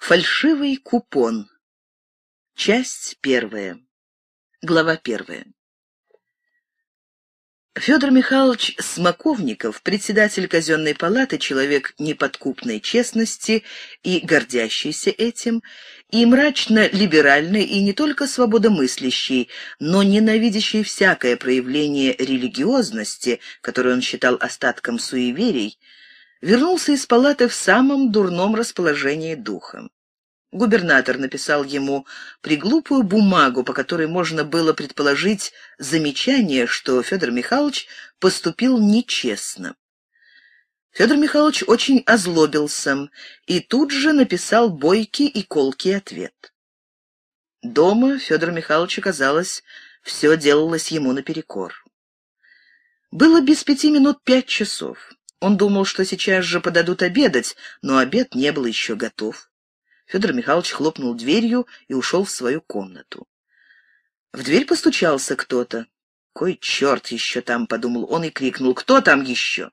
Фальшивый купон. Часть первая. Глава первая. Федор Михайлович Смоковников, председатель казенной палаты, человек неподкупной честности и гордящийся этим, и мрачно-либеральный, и не только свободомыслящий, но ненавидящий всякое проявление религиозности, которое он считал остатком суеверий, вернулся из палаты в самом дурном расположении духа. Губернатор написал ему приглупую бумагу, по которой можно было предположить замечание, что Федор Михайлович поступил нечестно. Федор Михайлович очень озлобился и тут же написал бойкий и колкий ответ. Дома Федор Михайлович, казалось, все делалось ему наперекор. Было без пяти минут пять часов. Он думал, что сейчас же подадут обедать, но обед не был еще готов. Федор Михайлович хлопнул дверью и ушел в свою комнату. В дверь постучался кто-то. «Кой черт еще там!» — подумал он и крикнул. «Кто там еще?»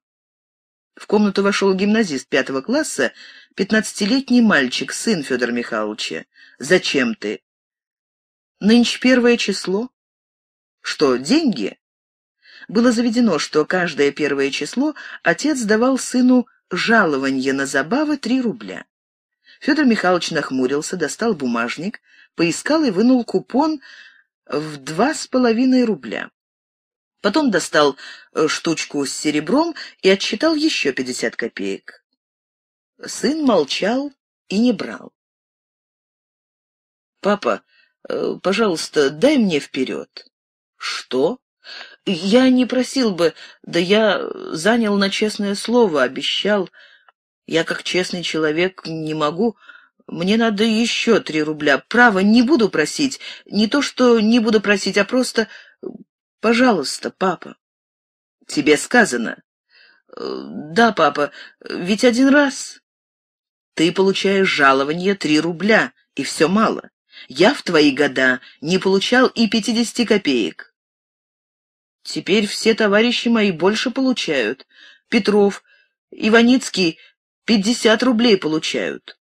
В комнату вошел гимназист пятого класса, пятнадцатилетний мальчик, сын Федора Михайловича. «Зачем ты?» «Нынче первое число». «Что, деньги?» было заведено, что каждое первое число отец давал сыну жалованье на забавы три рубля. Федор Михайлович нахмурился, достал бумажник, поискал и вынул купон в два с половиной рубля. Потом достал э, штучку с серебром и отсчитал еще пятьдесят копеек. Сын молчал и не брал. «Папа, э, пожалуйста, дай мне вперед». «Что?» Я не просил бы, да я занял на честное слово, обещал. Я, как честный человек, не могу. Мне надо еще три рубля. Право, не буду просить. Не то, что не буду просить, а просто... Пожалуйста, папа. Тебе сказано. Э, да, папа, ведь один раз. Ты получаешь жалование три рубля, и все мало. Я в твои года не получал и пятидесяти копеек. Теперь все товарищи мои больше получают. Петров, Иваницкий пятьдесят рублей получают.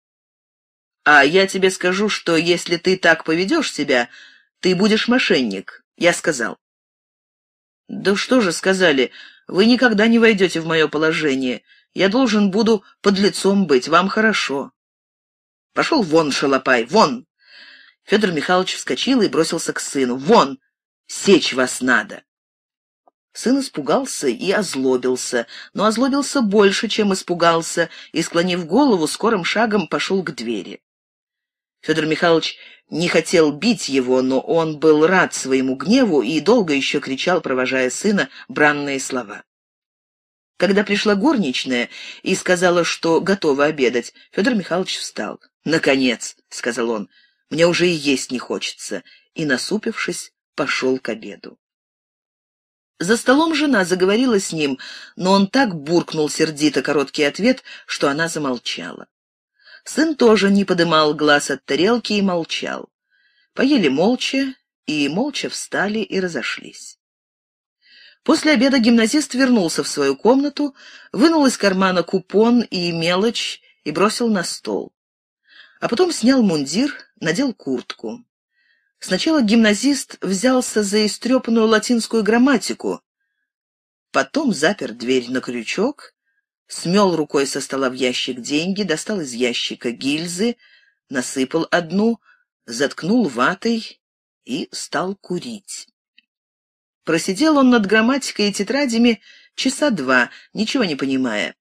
А я тебе скажу, что если ты так поведешь себя, ты будешь мошенник, я сказал. Да что же сказали, вы никогда не войдете в мое положение. Я должен буду под лицом быть, вам хорошо. Пошел вон, шалопай, вон! Федор Михайлович вскочил и бросился к сыну. Вон! Сечь вас надо! Сын испугался и озлобился, но озлобился больше, чем испугался, и, склонив голову, скорым шагом пошел к двери. Федор Михайлович не хотел бить его, но он был рад своему гневу и долго еще кричал, провожая сына, бранные слова. Когда пришла горничная и сказала, что готова обедать, Федор Михайлович встал. «Наконец», — сказал он, — «мне уже и есть не хочется», и, насупившись, пошел к обеду. За столом жена заговорила с ним, но он так буркнул сердито короткий ответ, что она замолчала. Сын тоже не подымал глаз от тарелки и молчал. Поели молча, и молча встали и разошлись. После обеда гимназист вернулся в свою комнату, вынул из кармана купон и мелочь и бросил на стол. А потом снял мундир, надел куртку. Сначала гимназист взялся за истрепанную латинскую грамматику, потом запер дверь на крючок, смел рукой со стола в ящик деньги, достал из ящика гильзы, насыпал одну, заткнул ватой и стал курить. Просидел он над грамматикой и тетрадями часа два, ничего не понимая.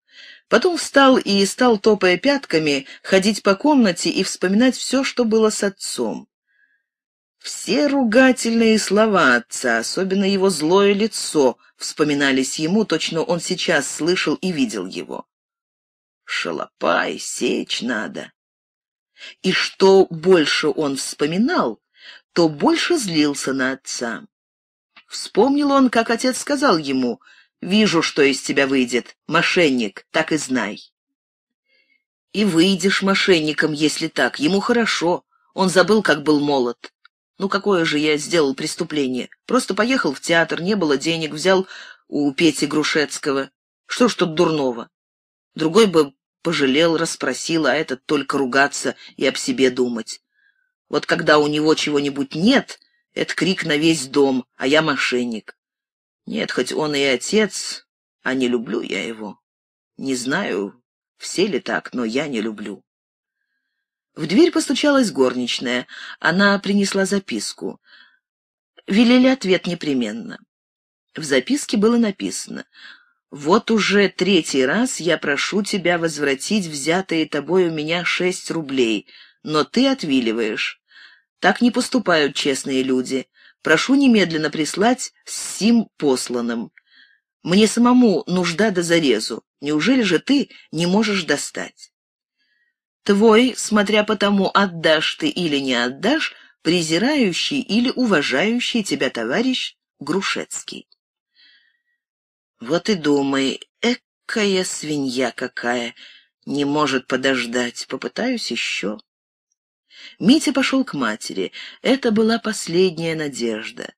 Потом встал и стал, топая пятками, ходить по комнате и вспоминать все, что было с отцом. Все ругательные слова отца, особенно его злое лицо, вспоминались ему, точно он сейчас слышал и видел его. «Шалопай, сечь надо». И что больше он вспоминал, то больше злился на отца. Вспомнил он, как отец сказал ему, «Вижу, что из тебя выйдет, мошенник, так и знай». «И выйдешь мошенником, если так, ему хорошо, он забыл, как был молод. Ну какое же я сделал преступление? Просто поехал в театр, не было денег, взял у Пети Грушецкого. Что ж тут дурного? Другой бы пожалел, расспросил, а этот только ругаться и об себе думать. Вот когда у него чего-нибудь нет, это крик на весь дом, а я мошенник. Нет, хоть он и отец, а не люблю я его. Не знаю, все ли так, но я не люблю. В дверь постучалась горничная. Она принесла записку. Велели ответ непременно. В записке было написано «Вот уже третий раз я прошу тебя возвратить взятые тобой у меня шесть рублей, но ты отвиливаешь. Так не поступают честные люди. Прошу немедленно прислать с сим посланным. Мне самому нужда до зарезу. Неужели же ты не можешь достать?» Твой, смотря по тому, отдашь ты или не отдашь, презирающий или уважающий тебя товарищ Грушецкий. Вот и думай, экая свинья какая, не может подождать, попытаюсь еще. Митя пошел к матери. Это была последняя надежда.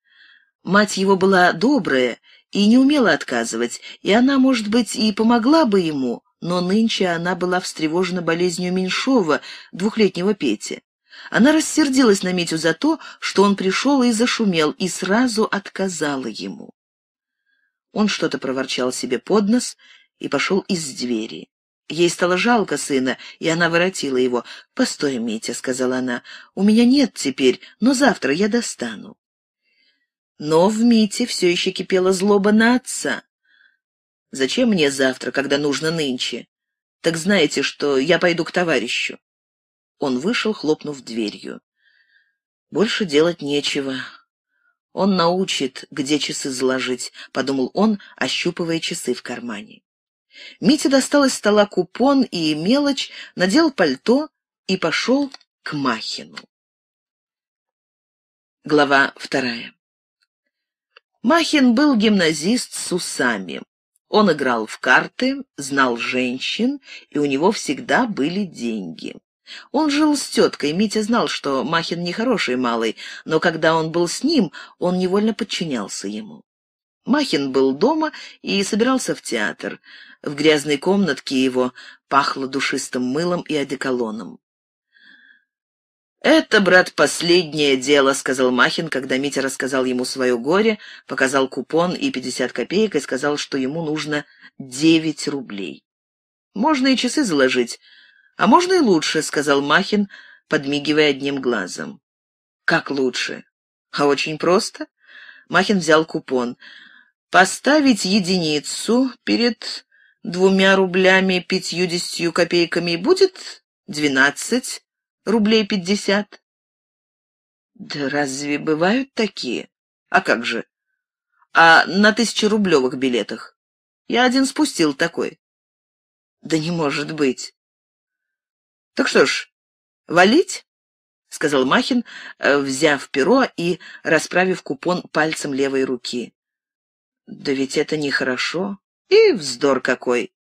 Мать его была добрая и не умела отказывать, и она, может быть, и помогла бы ему, но нынче она была встревожена болезнью Меньшова, двухлетнего Пети. Она рассердилась на Митю за то, что он пришел и зашумел, и сразу отказала ему. Он что-то проворчал себе под нос и пошел из двери. Ей стало жалко сына, и она воротила его. «Постой, Митя», — сказала она, — «у меня нет теперь, но завтра я достану». Но в Мите все еще кипела злоба на отца. Зачем мне завтра, когда нужно нынче? Так знаете, что я пойду к товарищу». Он вышел, хлопнув дверью. «Больше делать нечего. Он научит, где часы заложить», — подумал он, ощупывая часы в кармане. Митя достал из стола купон и мелочь, надел пальто и пошел к Махину. Глава вторая. Махин был гимназист с усами. Он играл в карты, знал женщин, и у него всегда были деньги. Он жил с теткой, Митя знал, что Махин нехороший малый, но когда он был с ним, он невольно подчинялся ему. Махин был дома и собирался в театр. В грязной комнатке его пахло душистым мылом и одеколоном. «Это, брат, последнее дело», — сказал Махин, когда Митя рассказал ему свое горе, показал купон и пятьдесят копеек и сказал, что ему нужно девять рублей. «Можно и часы заложить, а можно и лучше», — сказал Махин, подмигивая одним глазом. «Как лучше?» «А очень просто». Махин взял купон. «Поставить единицу перед двумя рублями пятьюдесятью копейками будет двенадцать» рублей пятьдесят. Да разве бывают такие? А как же? А на тысячерублевых билетах? Я один спустил такой. Да не может быть. Так что ж, валить? — сказал Махин, э, взяв перо и расправив купон пальцем левой руки. — Да ведь это нехорошо. И вздор какой!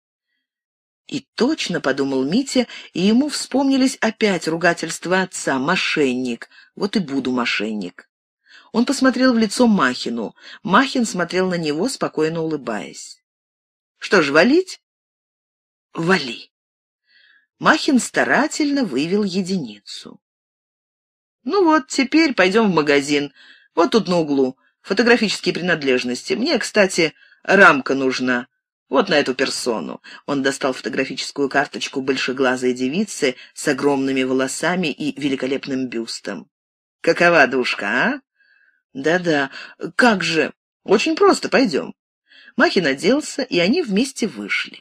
И точно, — подумал Митя, и ему вспомнились опять ругательства отца «мошенник». Вот и буду мошенник. Он посмотрел в лицо Махину. Махин смотрел на него, спокойно улыбаясь. «Что ж, валить?» «Вали». Махин старательно вывел единицу. «Ну вот, теперь пойдем в магазин. Вот тут на углу. Фотографические принадлежности. Мне, кстати, рамка нужна. Вот на эту персону». Он достал фотографическую карточку большеглазой девицы с огромными волосами и великолепным бюстом. «Какова душка, а?» «Да-да, как же? Очень просто, пойдем». Махин оделся, и они вместе вышли.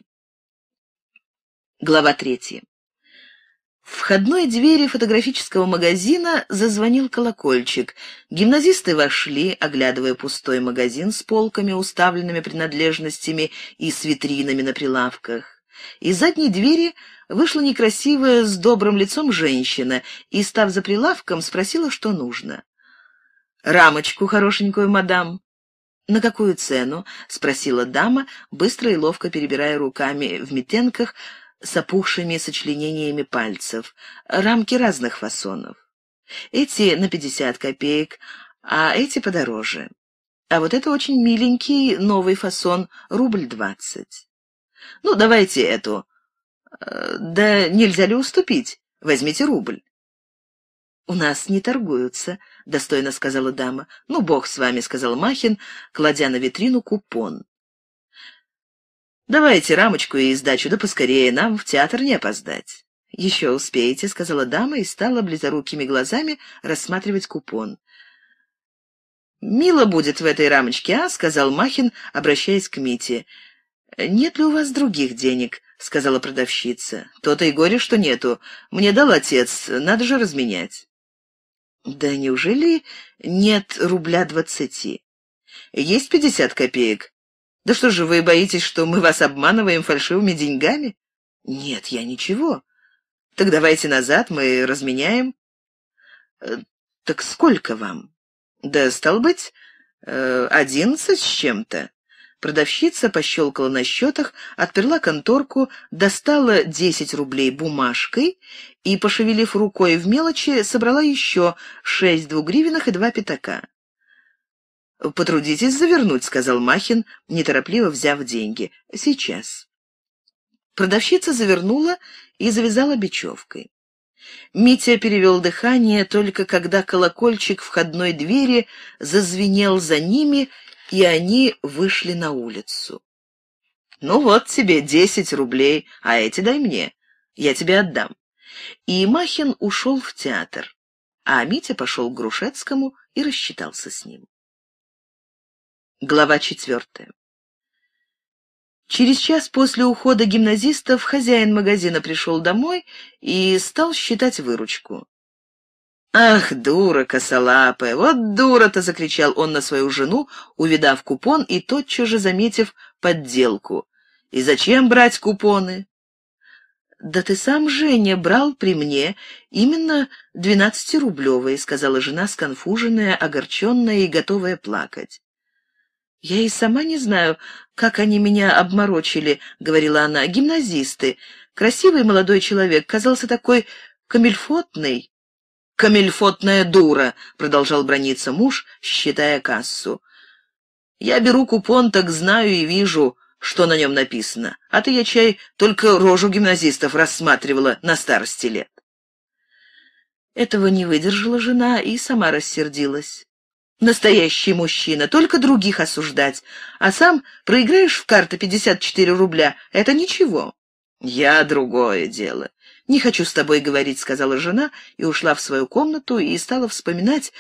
Глава третья входной двери фотографического магазина зазвонил колокольчик. Гимназисты вошли, оглядывая пустой магазин с полками, уставленными принадлежностями и с витринами на прилавках. Из задней двери вышла некрасивая, с добрым лицом женщина и, став за прилавком, спросила, что нужно. «Рамочку хорошенькую, мадам». «На какую цену?» — спросила дама, быстро и ловко перебирая руками в метенках — с опухшими сочленениями пальцев, рамки разных фасонов. Эти на 50 копеек, а эти подороже. А вот это очень миленький новый фасон, рубль двадцать. Ну, давайте эту. Э, да нельзя ли уступить? Возьмите рубль. «У нас не торгуются», — достойно сказала дама. «Ну, бог с вами», — сказал Махин, кладя на витрину купон. Давайте рамочку и издачу, да поскорее, нам в театр не опоздать». «Еще успеете», — сказала дама и стала близорукими глазами рассматривать купон. «Мило будет в этой рамочке, а?» — сказал Махин, обращаясь к Мите. «Нет ли у вас других денег?» — сказала продавщица. «То-то и горе, что нету. Мне дал отец, надо же разменять». «Да неужели нет рубля двадцати?» «Есть пятьдесят копеек. Да что же вы боитесь, что мы вас обманываем фальшивыми деньгами? Нет, я ничего. Так давайте назад, мы разменяем. Э, так сколько вам? Да, стал быть, э, одиннадцать с чем-то. Продавщица пощелкала на счетах, отперла конторку, достала десять рублей бумажкой и, пошевелив рукой в мелочи, собрала еще шесть двугривенных и два пятака потрудитесь завернуть», — сказал Махин, неторопливо взяв деньги. «Сейчас». Продавщица завернула и завязала бечевкой. Митя перевел дыхание только когда колокольчик входной двери зазвенел за ними, и они вышли на улицу. «Ну вот тебе десять рублей, а эти дай мне. Я тебе отдам». И Махин ушел в театр, а Митя пошел к Грушецкому и рассчитался с ним. Глава четвертая. Через час после ухода гимназистов хозяин магазина пришел домой и стал считать выручку. «Ах, дура косолапая! Вот дура-то!» — закричал он на свою жену, увидав купон и тотчас же заметив подделку. «И зачем брать купоны?» «Да ты сам, Женя, брал при мне именно двенадцатирублевые», — сказала жена, сконфуженная, огорченная и готовая плакать. «Я и сама не знаю, как они меня обморочили», — говорила она. «Гимназисты. Красивый молодой человек, казался такой камельфотный». «Камельфотная дура», — продолжал брониться муж, считая кассу. «Я беру купон, так знаю и вижу, что на нем написано. А ты, я чай, только рожу гимназистов рассматривала на старости лет». Этого не выдержала жена и сама рассердилась настоящий мужчина, только других осуждать, а сам проиграешь в карты 54 рубля — это ничего. Я другое дело. Не хочу с тобой говорить, — сказала жена и ушла в свою комнату и стала вспоминать,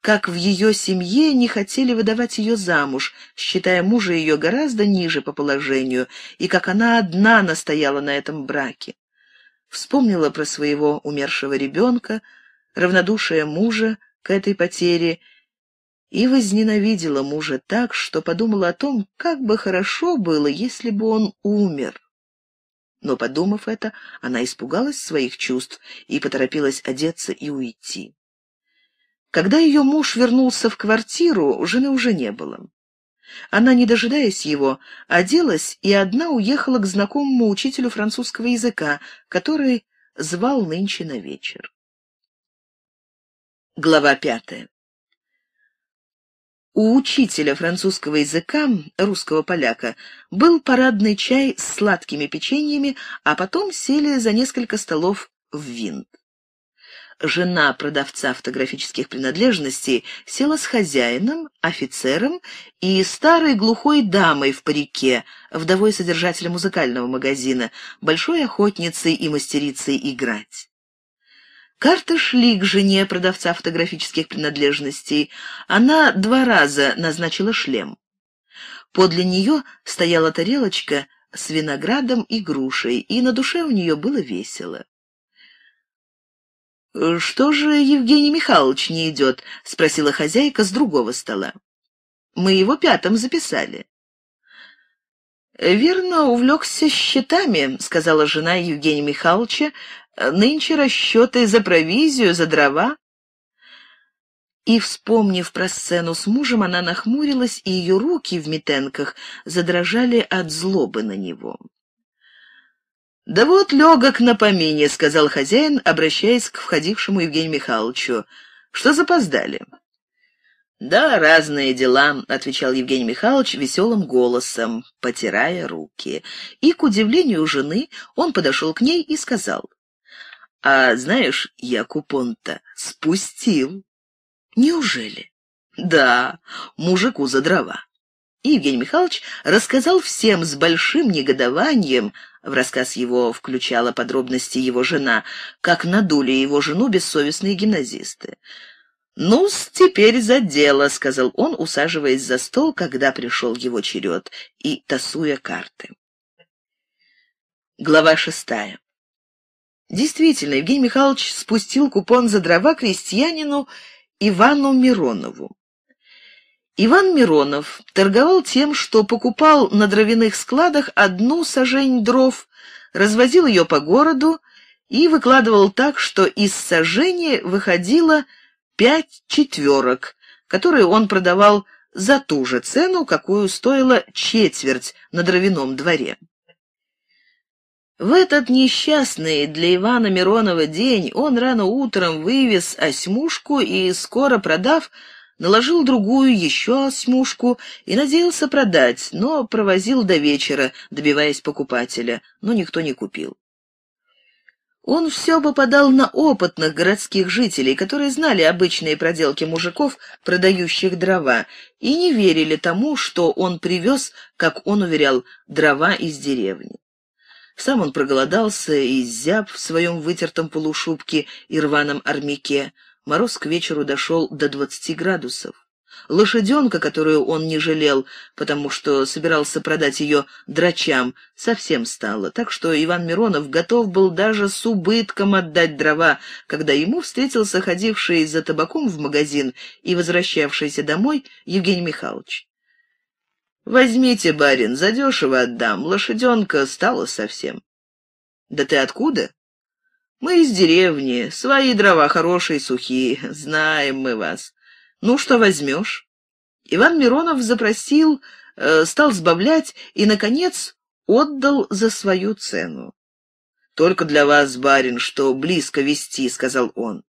как в ее семье не хотели выдавать ее замуж, считая мужа ее гораздо ниже по положению, и как она одна настояла на этом браке. Вспомнила про своего умершего ребенка, равнодушие мужа к этой потере — и возненавидела мужа так, что подумала о том, как бы хорошо было, если бы он умер. Но, подумав это, она испугалась своих чувств и поторопилась одеться и уйти. Когда ее муж вернулся в квартиру, жены уже не было. Она, не дожидаясь его, оделась и одна уехала к знакомому учителю французского языка, который звал нынче на вечер. Глава пятая у учителя французского языка, русского поляка, был парадный чай с сладкими печеньями, а потом сели за несколько столов в винт. Жена продавца фотографических принадлежностей села с хозяином, офицером и старой глухой дамой в парике, вдовой содержателя музыкального магазина, большой охотницей и мастерицей играть. Карта шли к жене продавца фотографических принадлежностей. Она два раза назначила шлем. Подле нее стояла тарелочка с виноградом и грушей, и на душе у нее было весело. «Что же Евгений Михайлович не идет?» — спросила хозяйка с другого стола. «Мы его пятым записали». «Верно, увлекся счетами», — сказала жена Евгения Михайловича, Нынче расчеты за провизию, за дрова. И, вспомнив про сцену с мужем, она нахмурилась, и ее руки в метенках задрожали от злобы на него. «Да вот легок на помине», — сказал хозяин, обращаясь к входившему Евгению Михайловичу. «Что запоздали?» «Да, разные дела», — отвечал Евгений Михайлович веселым голосом, потирая руки. И, к удивлению жены, он подошел к ней и сказал. А знаешь, я купон-то спустил. Неужели? Да, мужику за дрова. И Евгений Михайлович рассказал всем с большим негодованием, в рассказ его включала подробности его жена, как надули его жену бессовестные гимназисты. ну теперь за дело», — сказал он, усаживаясь за стол, когда пришел его черед, и тасуя карты. Глава шестая. Действительно, Евгений Михайлович спустил купон за дрова крестьянину Ивану Миронову. Иван Миронов торговал тем, что покупал на дровяных складах одну сажень дров, развозил ее по городу и выкладывал так, что из сажени выходило пять четверок, которые он продавал за ту же цену, какую стоила четверть на дровяном дворе. В этот несчастный для Ивана Миронова день он рано утром вывез осьмушку и, скоро продав, наложил другую еще осьмушку и надеялся продать, но провозил до вечера, добиваясь покупателя, но никто не купил. Он все попадал на опытных городских жителей, которые знали обычные проделки мужиков, продающих дрова, и не верили тому, что он привез, как он уверял, дрова из деревни. Сам он проголодался и зяб в своем вытертом полушубке и рваном армяке. Мороз к вечеру дошел до двадцати градусов. Лошаденка, которую он не жалел, потому что собирался продать ее драчам, совсем стала, так что Иван Миронов готов был даже с убытком отдать дрова, когда ему встретился ходивший за табаком в магазин и возвращавшийся домой Евгений Михайлович. Возьмите, барин, задешево отдам, лошаденка стала совсем. Да ты откуда? Мы из деревни, свои дрова хорошие, сухие, знаем мы вас. Ну, что возьмешь? Иван Миронов запросил, э, стал сбавлять и, наконец, отдал за свою цену. «Только для вас, барин, что близко вести», — сказал он.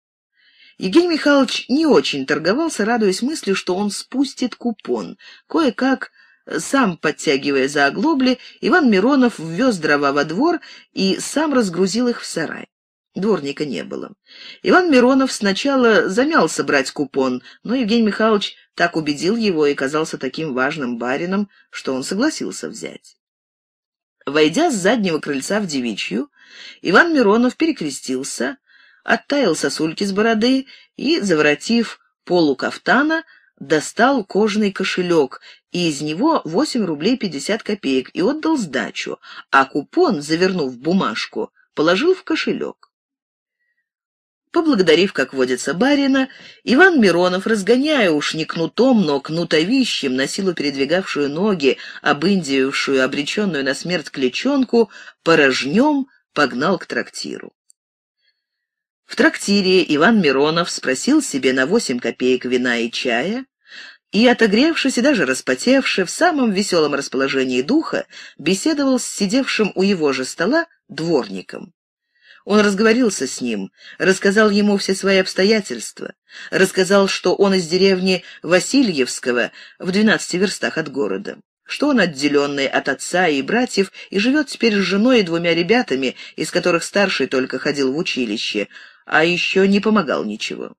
Евгений Михайлович не очень торговался, радуясь мысли, что он спустит купон. Кое-как сам, подтягивая за оглобли, Иван Миронов ввез дрова во двор и сам разгрузил их в сарай. Дворника не было. Иван Миронов сначала замялся брать купон, но Евгений Михайлович так убедил его и казался таким важным барином, что он согласился взять. Войдя с заднего крыльца в девичью, Иван Миронов перекрестился, оттаял сосульки с бороды и, заворотив полу кафтана, достал кожаный кошелек, и из него 8 рублей 50 копеек, и отдал сдачу, а купон, завернув бумажку, положил в кошелек. Поблагодарив, как водится, барина, Иван Миронов, разгоняя уж не кнутом, но кнутовищем, на силу передвигавшую ноги, обындившую, обреченную на смерть кличонку, порожнем погнал к трактиру. В трактире Иван Миронов спросил себе на восемь копеек вина и чая, и, отогревшись и даже распотевший в самом веселом расположении духа, беседовал с сидевшим у его же стола дворником. Он разговорился с ним, рассказал ему все свои обстоятельства, рассказал, что он из деревни Васильевского в двенадцати верстах от города, что он отделенный от отца и братьев и живет теперь с женой и двумя ребятами, из которых старший только ходил в училище, а еще не помогал ничего.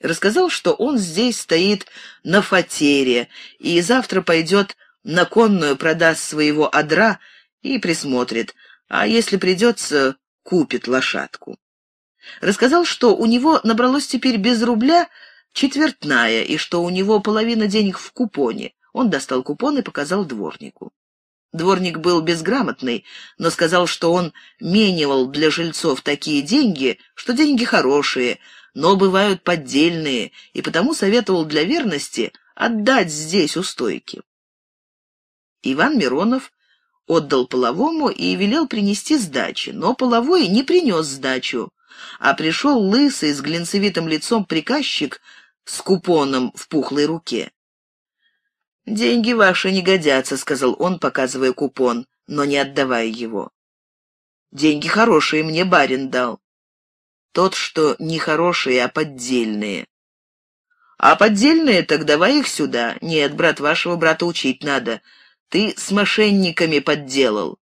Рассказал, что он здесь стоит на фатере и завтра пойдет на конную, продаст своего адра и присмотрит, а если придется, купит лошадку. Рассказал, что у него набралось теперь без рубля четвертная и что у него половина денег в купоне. Он достал купон и показал дворнику. Дворник был безграмотный, но сказал, что он менивал для жильцов такие деньги, что деньги хорошие — но бывают поддельные, и потому советовал для верности отдать здесь устойки. Иван Миронов отдал половому и велел принести сдачи, но половой не принес сдачу, а пришел лысый с глинцевитым лицом приказчик с купоном в пухлой руке. «Деньги ваши не годятся», — сказал он, показывая купон, но не отдавая его. «Деньги хорошие мне барин дал». Тот, что не хорошие, а поддельные. А поддельные, так давай их сюда. Нет, брат, вашего брата учить надо. Ты с мошенниками подделал.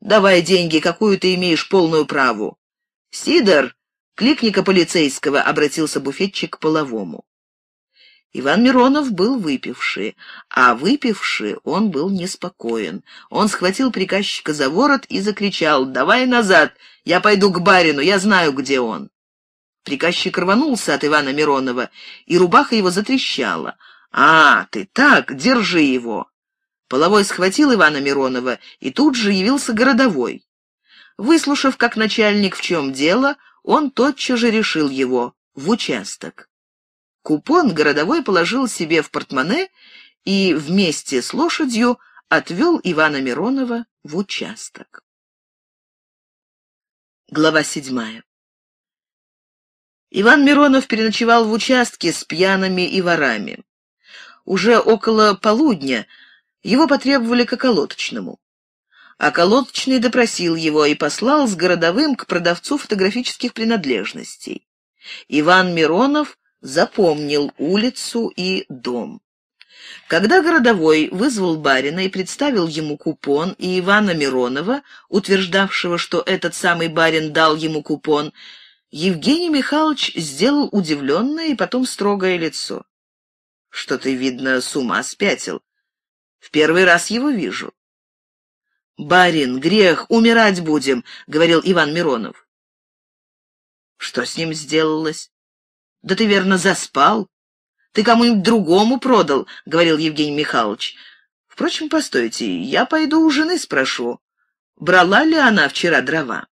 Давай деньги, какую ты имеешь полную праву. Сидор, кликника полицейского, обратился буфетчик к половому. Иван Миронов был выпивший, а выпивший он был неспокоен. Он схватил приказчика за ворот и закричал «Давай назад! Я пойду к барину, я знаю, где он!» Приказчик рванулся от Ивана Миронова, и рубаха его затрещала. «А, ты так, держи его!» Половой схватил Ивана Миронова, и тут же явился городовой. Выслушав, как начальник, в чем дело, он тотчас же решил его в участок. Купон городовой положил себе в портмоне и вместе с лошадью отвел Ивана Миронова в участок. Глава седьмая Иван Миронов переночевал в участке с пьяными и ворами. Уже около полудня его потребовали к околоточному. Околоточный а допросил его и послал с городовым к продавцу фотографических принадлежностей. Иван Миронов запомнил улицу и дом. Когда городовой вызвал барина и представил ему купон и Ивана Миронова, утверждавшего, что этот самый барин дал ему купон, Евгений Михайлович сделал удивленное и потом строгое лицо. — Что ты, видно, с ума спятил. В первый раз его вижу. — Барин, грех, умирать будем, — говорил Иван Миронов. — Что с ним сделалось? Да ты, верно, заспал. Ты кому-нибудь другому продал, — говорил Евгений Михайлович. Впрочем, постойте, я пойду у жены спрошу, брала ли она вчера дрова.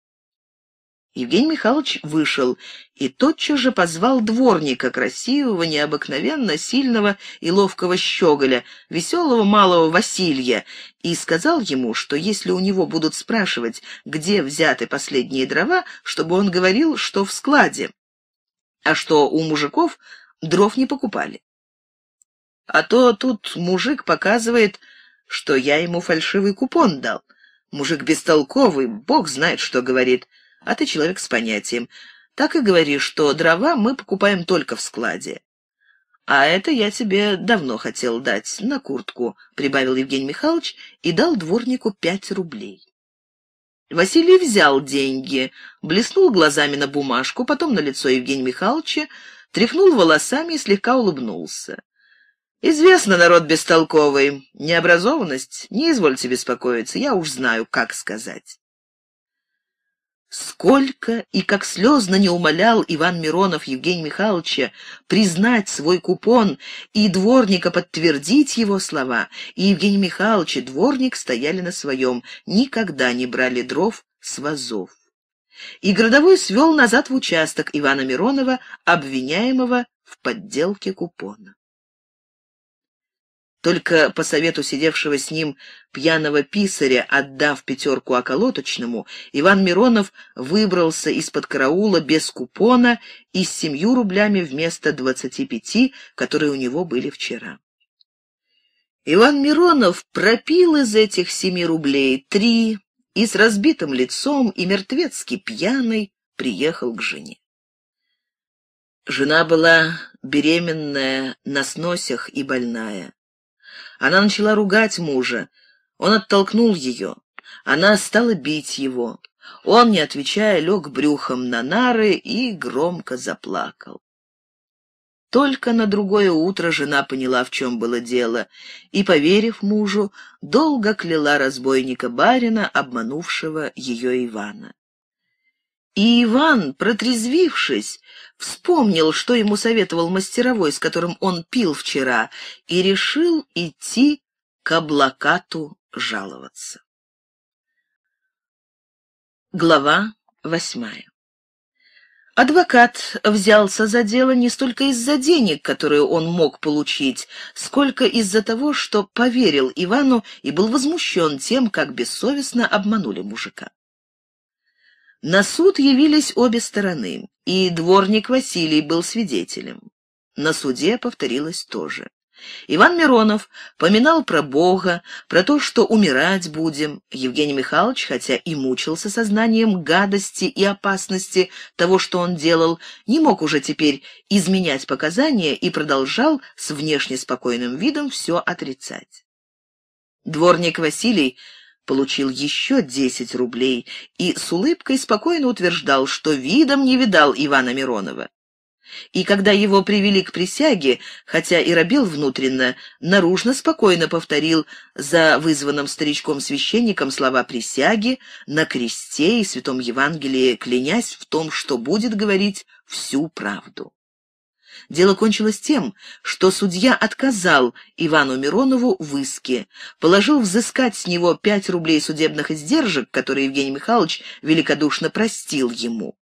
Евгений Михайлович вышел и тотчас же позвал дворника, красивого, необыкновенно сильного и ловкого щеголя, веселого малого Василия, и сказал ему, что если у него будут спрашивать, где взяты последние дрова, чтобы он говорил, что в складе а что у мужиков дров не покупали. А то тут мужик показывает, что я ему фальшивый купон дал. Мужик бестолковый, бог знает, что говорит, а ты человек с понятием. Так и говори, что дрова мы покупаем только в складе. «А это я тебе давно хотел дать, на куртку», — прибавил Евгений Михайлович и дал дворнику пять рублей. Василий взял деньги, блеснул глазами на бумажку, потом на лицо Евгения Михайловича, тряхнул волосами и слегка улыбнулся. «Известно, народ бестолковый. Необразованность? Не извольте беспокоиться, я уж знаю, как сказать». Сколько и как слезно не умолял Иван Миронов Евгения Михайловича признать свой купон и дворника подтвердить его слова, и Евгений Михайлович и дворник стояли на своем, никогда не брали дров с вазов. И городовой свел назад в участок Ивана Миронова, обвиняемого в подделке купона. Только по совету сидевшего с ним пьяного писаря, отдав пятерку околоточному, Иван Миронов выбрался из-под караула без купона и с семью рублями вместо двадцати пяти, которые у него были вчера. Иван Миронов пропил из этих семи рублей три и с разбитым лицом и мертвецки пьяный приехал к жене. Жена была беременная, на сносях и больная. Она начала ругать мужа. Он оттолкнул ее. Она стала бить его. Он, не отвечая, лег брюхом на нары и громко заплакал. Только на другое утро жена поняла, в чем было дело, и, поверив мужу, долго кляла разбойника-барина, обманувшего ее Ивана. И Иван, протрезвившись, вспомнил, что ему советовал мастеровой, с которым он пил вчера, и решил идти к облакату жаловаться. Глава восьмая Адвокат взялся за дело не столько из-за денег, которые он мог получить, сколько из-за того, что поверил Ивану и был возмущен тем, как бессовестно обманули мужика. На суд явились обе стороны, и дворник Василий был свидетелем. На суде повторилось то же. Иван Миронов поминал про Бога, про то, что умирать будем. Евгений Михайлович, хотя и мучился сознанием гадости и опасности того, что он делал, не мог уже теперь изменять показания и продолжал с внешне спокойным видом все отрицать. Дворник Василий получил еще десять рублей и с улыбкой спокойно утверждал, что видом не видал Ивана Миронова. И когда его привели к присяге, хотя и робил внутренно, наружно спокойно повторил за вызванным старичком-священником слова присяги на кресте и святом Евангелии, клянясь в том, что будет говорить всю правду. Дело кончилось тем, что судья отказал Ивану Миронову в иске, положил взыскать с него пять рублей судебных издержек, которые Евгений Михайлович великодушно простил ему.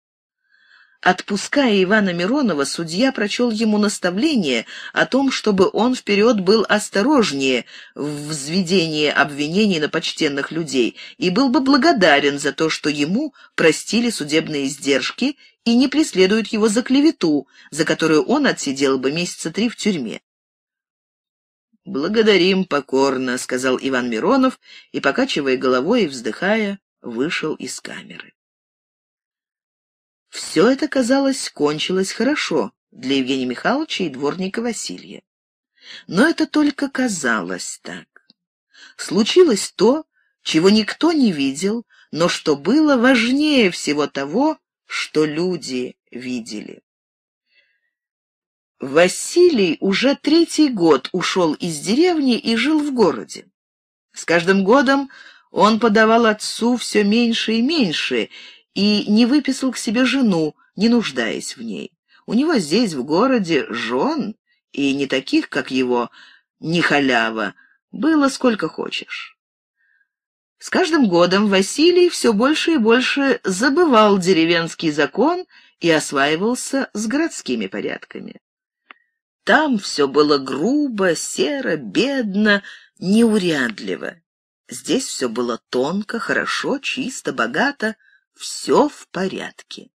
Отпуская Ивана Миронова, судья прочел ему наставление о том, чтобы он вперед был осторожнее в взведении обвинений на почтенных людей и был бы благодарен за то, что ему простили судебные издержки и не преследуют его за клевету, за которую он отсидел бы месяца три в тюрьме. «Благодарим покорно», — сказал Иван Миронов, и, покачивая головой и вздыхая, вышел из камеры. Все это, казалось, кончилось хорошо для Евгения Михайловича и дворника Василия. Но это только казалось так. Случилось то, чего никто не видел, но что было важнее всего того, что люди видели. Василий уже третий год ушел из деревни и жил в городе. С каждым годом он подавал отцу все меньше и меньше и не выписал к себе жену, не нуждаясь в ней. У него здесь, в городе, жен, и не таких, как его, не халява, было сколько хочешь. С каждым годом Василий все больше и больше забывал деревенский закон и осваивался с городскими порядками. Там все было грубо, серо, бедно, неурядливо. Здесь все было тонко, хорошо, чисто, богато, все в порядке.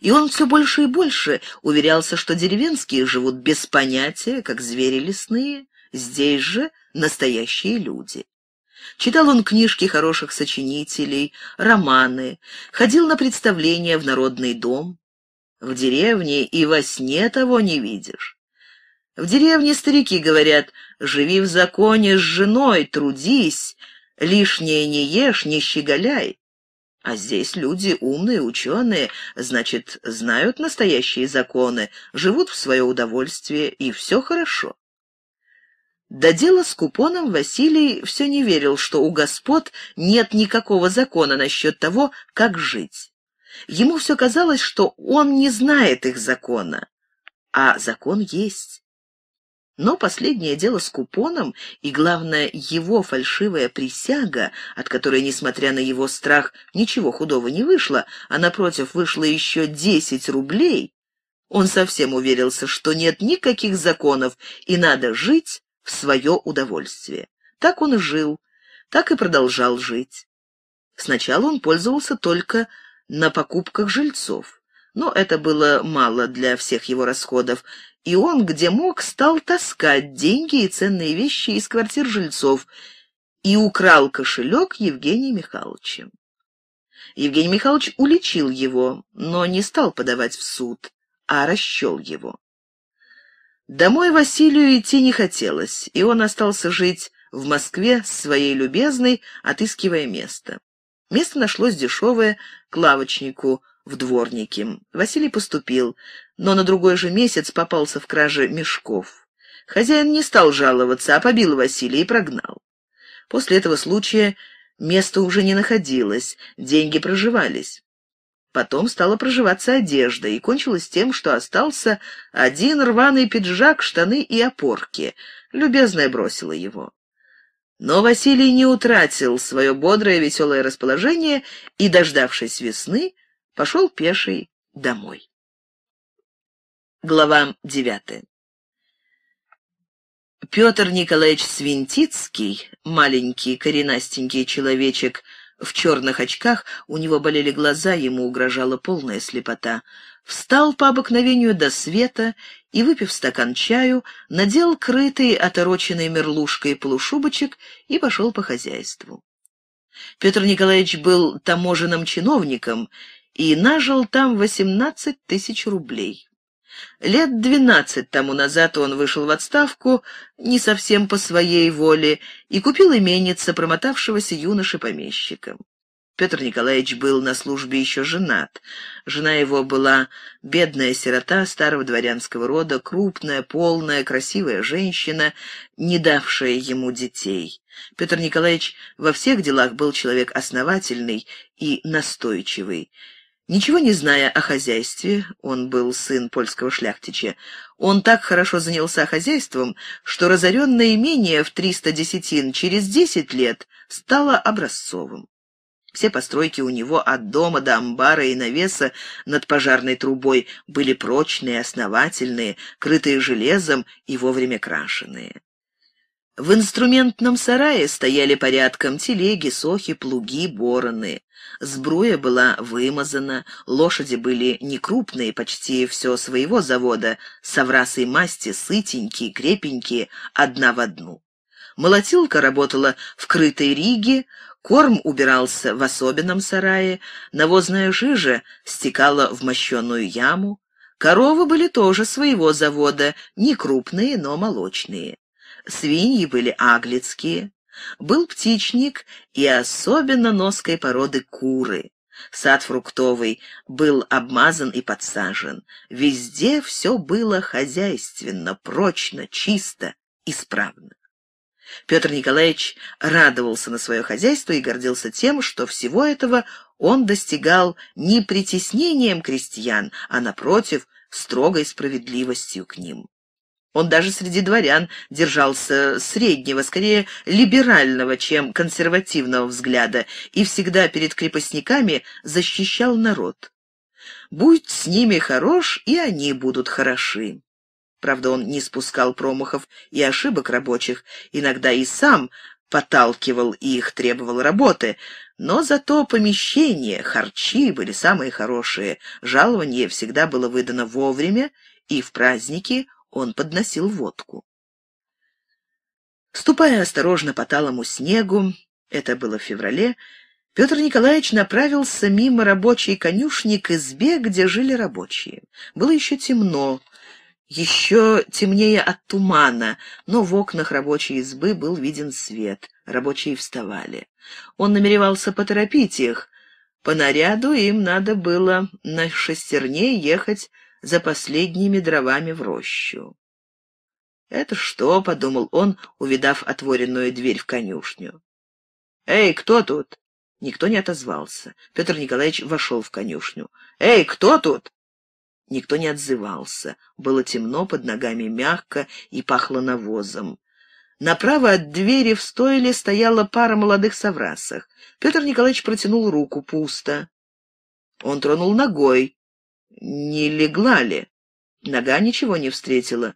И он все больше и больше уверялся, что деревенские живут без понятия, как звери лесные, здесь же настоящие люди. Читал он книжки хороших сочинителей, романы, ходил на представления в народный дом. В деревне и во сне того не видишь. В деревне старики говорят «Живи в законе с женой, трудись, лишнее не ешь, не щеголяй». А здесь люди умные, ученые, значит, знают настоящие законы, живут в свое удовольствие, и все хорошо. До дела с купоном Василий все не верил, что у господ нет никакого закона насчет того, как жить. Ему все казалось, что он не знает их закона, а закон есть. Но последнее дело с купоном и, главное, его фальшивая присяга, от которой, несмотря на его страх, ничего худого не вышло, а, напротив, вышло еще десять рублей, он совсем уверился, что нет никаких законов и надо жить, в свое удовольствие. Так он жил, так и продолжал жить. Сначала он пользовался только на покупках жильцов, но это было мало для всех его расходов, и он, где мог, стал таскать деньги и ценные вещи из квартир жильцов и украл кошелек Евгения Михайловича. Евгений Михайлович уличил его, но не стал подавать в суд, а расчел его. Домой Василию идти не хотелось, и он остался жить в Москве с своей любезной, отыскивая место. Место нашлось дешевое к лавочнику в дворнике. Василий поступил, но на другой же месяц попался в краже мешков. Хозяин не стал жаловаться, а побил Василия и прогнал. После этого случая место уже не находилось, деньги проживались. Потом стала проживаться одежда, и кончилось тем, что остался один рваный пиджак, штаны и опорки. Любезная бросила его. Но Василий не утратил свое бодрое веселое расположение и, дождавшись весны, пошел пеший домой. Глава девятая Петр Николаевич Свинтицкий, маленький коренастенький человечек, в черных очках, у него болели глаза, ему угрожала полная слепота. Встал по обыкновению до света и, выпив стакан чаю, надел крытый, отороченный мерлушкой полушубочек и пошел по хозяйству. Петр Николаевич был таможенным чиновником и нажил там восемнадцать тысяч рублей. Лет двенадцать тому назад он вышел в отставку не совсем по своей воле и купил именица промотавшегося юноши-помещика. Петр Николаевич был на службе еще женат. Жена его была бедная сирота старого дворянского рода, крупная, полная, красивая женщина, не давшая ему детей. Петр Николаевич во всех делах был человек основательный и настойчивый. Ничего не зная о хозяйстве, он был сын польского шляхтича, он так хорошо занялся хозяйством, что разоренное имение в 300 десятин через 10 лет стало образцовым. Все постройки у него от дома до амбара и навеса над пожарной трубой были прочные, основательные, крытые железом и вовремя крашеные. В инструментном сарае стояли порядком телеги, сохи, плуги, бороны. Сбруя была вымазана, лошади были некрупные, почти все своего завода, соврасы масти, сытенькие, крепенькие, одна в одну. Молотилка работала в крытой риге, корм убирался в особенном сарае, навозная жижа стекала в мощеную яму. Коровы были тоже своего завода, некрупные, но молочные свиньи были аглицкие, был птичник и особенно ноской породы куры. Сад фруктовый был обмазан и подсажен. Везде все было хозяйственно, прочно, чисто, исправно. Петр Николаевич радовался на свое хозяйство и гордился тем, что всего этого он достигал не притеснением крестьян, а, напротив, строгой справедливостью к ним. Он даже среди дворян держался среднего, скорее либерального, чем консервативного взгляда, и всегда перед крепостниками защищал народ. «Будь с ними хорош, и они будут хороши». Правда, он не спускал промахов и ошибок рабочих, иногда и сам поталкивал их, требовал работы, но зато помещения, харчи были самые хорошие, жалование всегда было выдано вовремя, и в праздники он подносил водку. Ступая осторожно по талому снегу, это было в феврале, Петр Николаевич направился мимо рабочей конюшни к избе, где жили рабочие. Было еще темно, еще темнее от тумана, но в окнах рабочей избы был виден свет. Рабочие вставали. Он намеревался поторопить их. По наряду им надо было на шестерне ехать за последними дровами в рощу. «Это что?» — подумал он, увидав отворенную дверь в конюшню. «Эй, кто тут?» Никто не отозвался. Петр Николаевич вошел в конюшню. «Эй, кто тут?» Никто не отзывался. Было темно, под ногами мягко и пахло навозом. Направо от двери в стойле стояла пара молодых соврасах. Петр Николаевич протянул руку пусто. Он тронул ногой не легла ли? Нога ничего не встретила.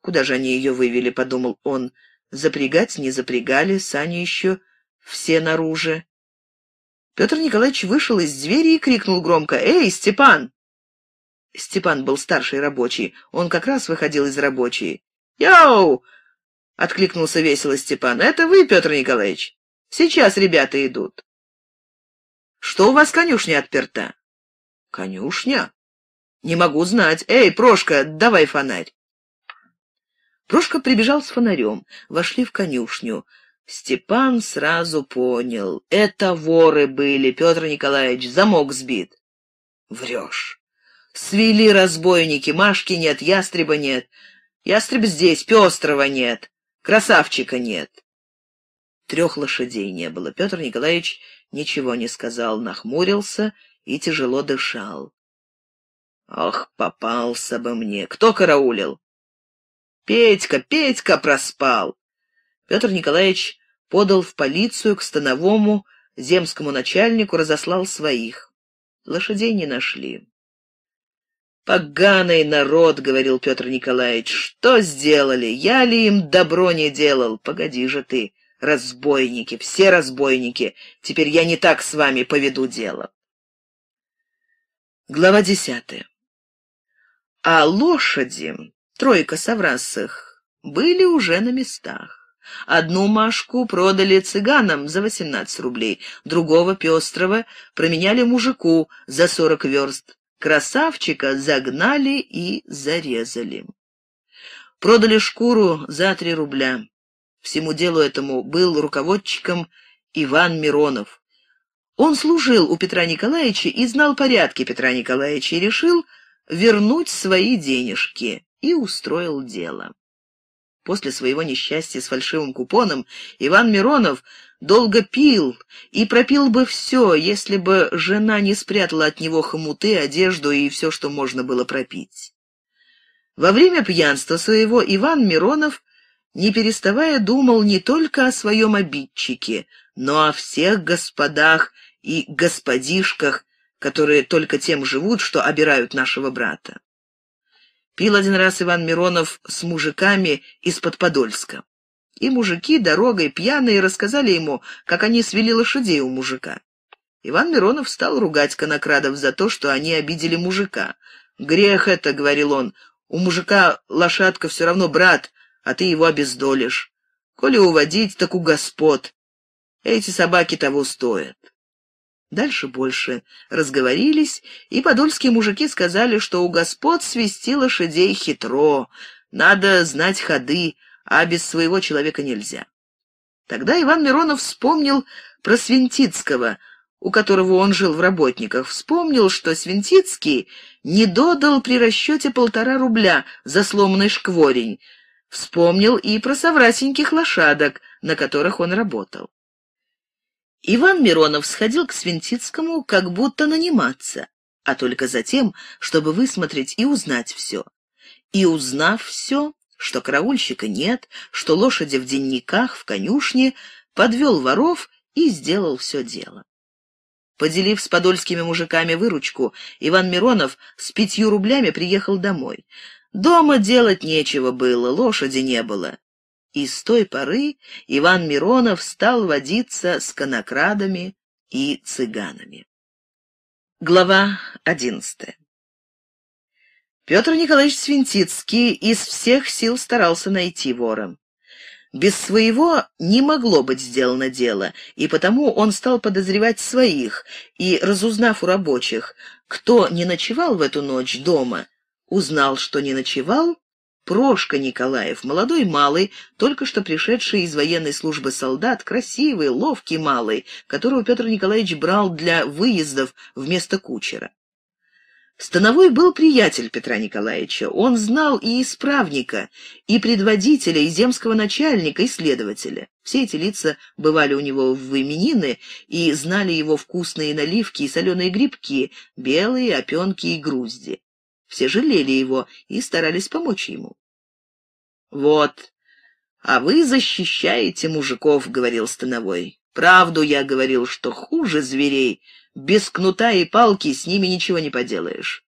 Куда же они ее вывели, подумал он. Запрягать не запрягали, сани еще все наружу. Петр Николаевич вышел из двери и крикнул громко «Эй, Степан!» Степан был старший рабочий, он как раз выходил из рабочей. «Яу!» — откликнулся весело Степан. «Это вы, Петр Николаевич? Сейчас ребята идут». «Что у вас конюшня отперта?» Конюшня? Не могу знать. Эй, Прошка, давай фонарь. Прошка прибежал с фонарем. Вошли в конюшню. Степан сразу понял. Это воры были, Петр Николаевич, замок сбит. Врешь. Свели разбойники, Машки нет, ястреба нет. Ястреб здесь, пестрого нет, красавчика нет. Трех лошадей не было. Петр Николаевич ничего не сказал, нахмурился и тяжело дышал. «Ох, попался бы мне! Кто караулил?» «Петька, Петька проспал!» Петр Николаевич подал в полицию к становому земскому начальнику, разослал своих. Лошадей не нашли. «Поганый народ», — говорил Петр Николаевич, — «что сделали? Я ли им добро не делал? Погоди же ты, разбойники, все разбойники, теперь я не так с вами поведу дело». Глава десятая. А лошади, тройка соврасых, были уже на местах. Одну Машку продали цыганам за восемнадцать рублей, другого пестрого променяли мужику за сорок верст, красавчика загнали и зарезали. Продали шкуру за три рубля. Всему делу этому был руководчиком Иван Миронов. Он служил у Петра Николаевича и знал порядки Петра Николаевича и решил вернуть свои денежки и устроил дело. После своего несчастья с фальшивым купоном Иван Миронов долго пил и пропил бы все, если бы жена не спрятала от него хомуты, одежду и все, что можно было пропить. Во время пьянства своего Иван Миронов, не переставая, думал не только о своем обидчике, но о всех господах и господишках, которые только тем живут, что обирают нашего брата. Пил один раз Иван Миронов с мужиками из-под Подольска. И мужики дорогой пьяные рассказали ему, как они свели лошадей у мужика. Иван Миронов стал ругать конокрадов за то, что они обидели мужика. «Грех это», — говорил он, — «у мужика лошадка все равно брат, а ты его обездолишь. Коли уводить, так у господ. Эти собаки того стоят». Дальше больше разговорились, и подольские мужики сказали, что у господ свести лошадей хитро, надо знать ходы, а без своего человека нельзя. Тогда Иван Миронов вспомнил про Свинтицкого, у которого он жил в работниках, вспомнил, что Свинтицкий не додал при расчете полтора рубля за сломанный шкворень, вспомнил и про совратеньких лошадок, на которых он работал. Иван Миронов сходил к Свинтицкому как будто наниматься, а только затем, чтобы высмотреть и узнать все. И узнав все, что караульщика нет, что лошади в денниках, в конюшне, подвел воров и сделал все дело. Поделив с подольскими мужиками выручку, Иван Миронов с пятью рублями приехал домой. Дома делать нечего было, лошади не было. И с той поры Иван Миронов стал водиться с конокрадами и цыганами. Глава одиннадцатая Петр Николаевич Свинтицкий из всех сил старался найти вора. Без своего не могло быть сделано дело, и потому он стал подозревать своих, и, разузнав у рабочих, кто не ночевал в эту ночь дома, узнал, что не ночевал Прошка Николаев, молодой малый, только что пришедший из военной службы солдат, красивый, ловкий малый, которого Петр Николаевич брал для выездов вместо кучера. Становой был приятель Петра Николаевича. Он знал и исправника, и предводителя, и земского начальника, и следователя. Все эти лица бывали у него в именины и знали его вкусные наливки и соленые грибки, белые опенки и грузди. Все жалели его и старались помочь ему. «Вот, а вы защищаете мужиков», — говорил Становой. «Правду я говорил, что хуже зверей. Без кнута и палки с ними ничего не поделаешь».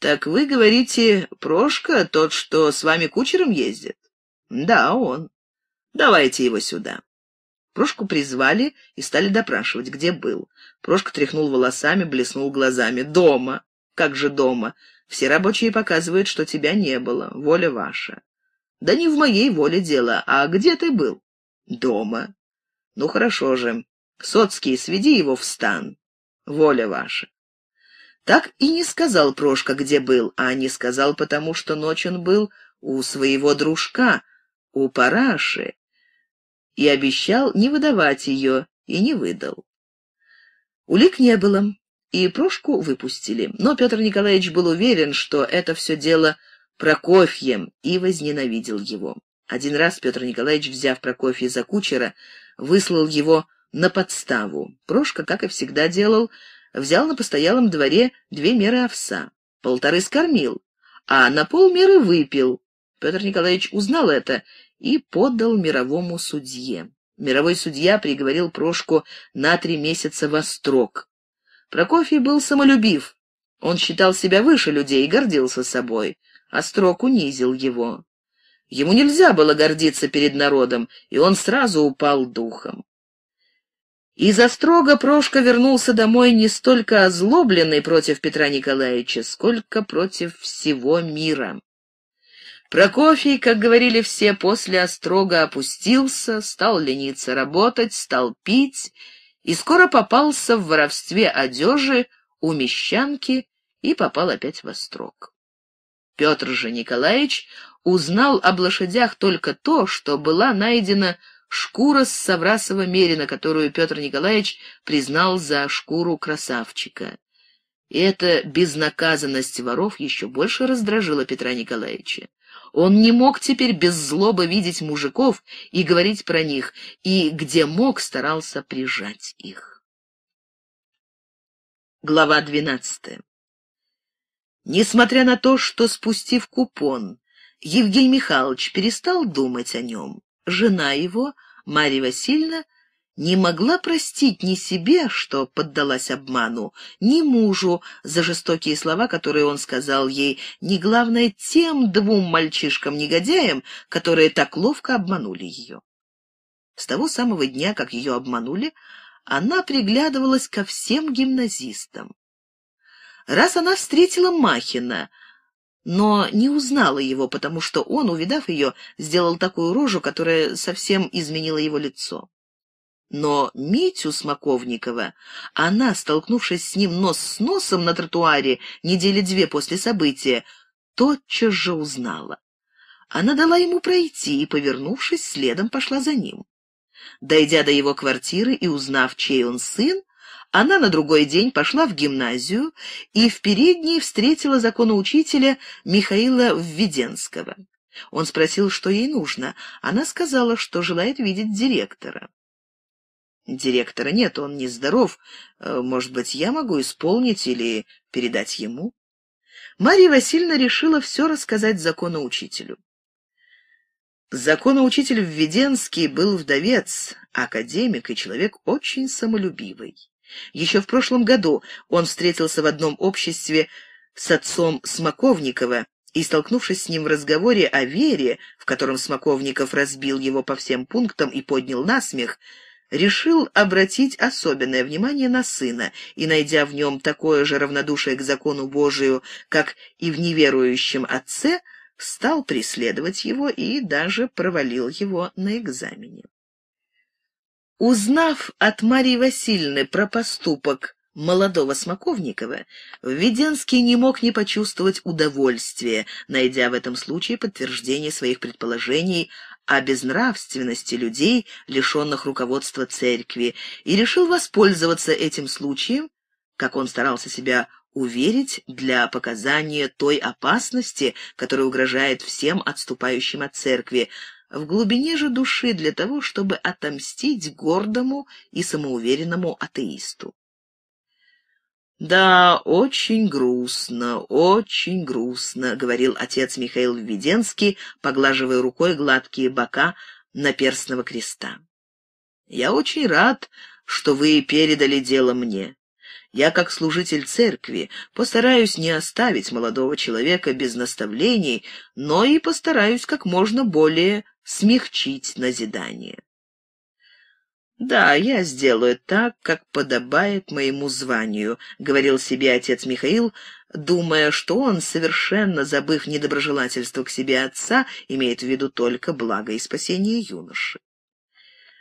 «Так вы говорите, Прошка, тот, что с вами кучером ездит?» «Да, он. Давайте его сюда». Прошку призвали и стали допрашивать, где был. Прошка тряхнул волосами, блеснул глазами. «Дома! Как же дома! Все рабочие показывают, что тебя не было. Воля ваша. Да не в моей воле дело. А где ты был? Дома. Ну хорошо же. Соцкий, сведи его в стан. Воля ваша. Так и не сказал Прошка, где был, а не сказал потому, что ночь он был у своего дружка, у Параши, и обещал не выдавать ее, и не выдал. Улик не было и Прошку выпустили. Но Петр Николаевич был уверен, что это все дело Прокофьем, и возненавидел его. Один раз Петр Николаевич, взяв Прокофья за кучера, выслал его на подставу. Прошка, как и всегда делал, взял на постоялом дворе две меры овса, полторы скормил, а на полмеры выпил. Петр Николаевич узнал это и подал мировому судье. Мировой судья приговорил Прошку на три месяца во строк. Прокофий был самолюбив. Он считал себя выше людей и гордился собой. Острог а унизил его. Ему нельзя было гордиться перед народом, и он сразу упал духом. Из Острога Прошка вернулся домой не столько озлобленный против Петра Николаевича, сколько против всего мира. Прокофий, как говорили все, после Острога опустился, стал лениться работать, стал пить и скоро попался в воровстве одежи у мещанки и попал опять в острог. Петр же Николаевич узнал об лошадях только то, что была найдена шкура с Саврасова Мерина, которую Петр Николаевич признал за шкуру красавчика. И эта безнаказанность воров еще больше раздражила Петра Николаевича. Он не мог теперь без злобы видеть мужиков и говорить про них, и где мог, старался прижать их. Глава двенадцатая. Несмотря на то, что, спустив купон, Евгений Михайлович перестал думать о нем, жена его, Марья Васильевна, не могла простить ни себе, что поддалась обману, ни мужу за жестокие слова, которые он сказал ей, ни, главное, тем двум мальчишкам-негодяям, которые так ловко обманули ее. С того самого дня, как ее обманули, она приглядывалась ко всем гимназистам. Раз она встретила Махина, но не узнала его, потому что он, увидав ее, сделал такую рожу, которая совсем изменила его лицо. Но Митю Смаковникова она, столкнувшись с ним нос с носом на тротуаре недели две после события, тотчас же узнала. Она дала ему пройти и, повернувшись, следом пошла за ним. Дойдя до его квартиры и узнав, чей он сын, она на другой день пошла в гимназию и в передней встретила законоучителя Михаила Введенского. Он спросил, что ей нужно. Она сказала, что желает видеть директора. Директора нет, он нездоров. Э, может быть, я могу исполнить или передать ему?» Мария Васильевна решила все рассказать законоучителю. Законоучитель Введенский был вдовец, академик и человек очень самолюбивый. Еще в прошлом году он встретился в одном обществе с отцом Смоковникова и, столкнувшись с ним в разговоре о вере, в котором Смоковников разбил его по всем пунктам и поднял насмех, смех, решил обратить особенное внимание на сына и, найдя в нем такое же равнодушие к закону Божию, как и в неверующем отце, стал преследовать его и даже провалил его на экзамене. Узнав от Марии Васильевны про поступок молодого Смоковникова, Введенский не мог не почувствовать удовольствия, найдя в этом случае подтверждение своих предположений о безнравственности людей, лишенных руководства церкви, и решил воспользоваться этим случаем, как он старался себя уверить для показания той опасности, которая угрожает всем отступающим от церкви, в глубине же души для того, чтобы отомстить гордому и самоуверенному атеисту. «Да, очень грустно, очень грустно», — говорил отец Михаил Введенский, поглаживая рукой гладкие бока наперстного креста. «Я очень рад, что вы передали дело мне. Я, как служитель церкви, постараюсь не оставить молодого человека без наставлений, но и постараюсь как можно более смягчить назидание». «Да, я сделаю так, как подобает моему званию», — говорил себе отец Михаил, думая, что он, совершенно забыв недоброжелательство к себе отца, имеет в виду только благо и спасение юноши.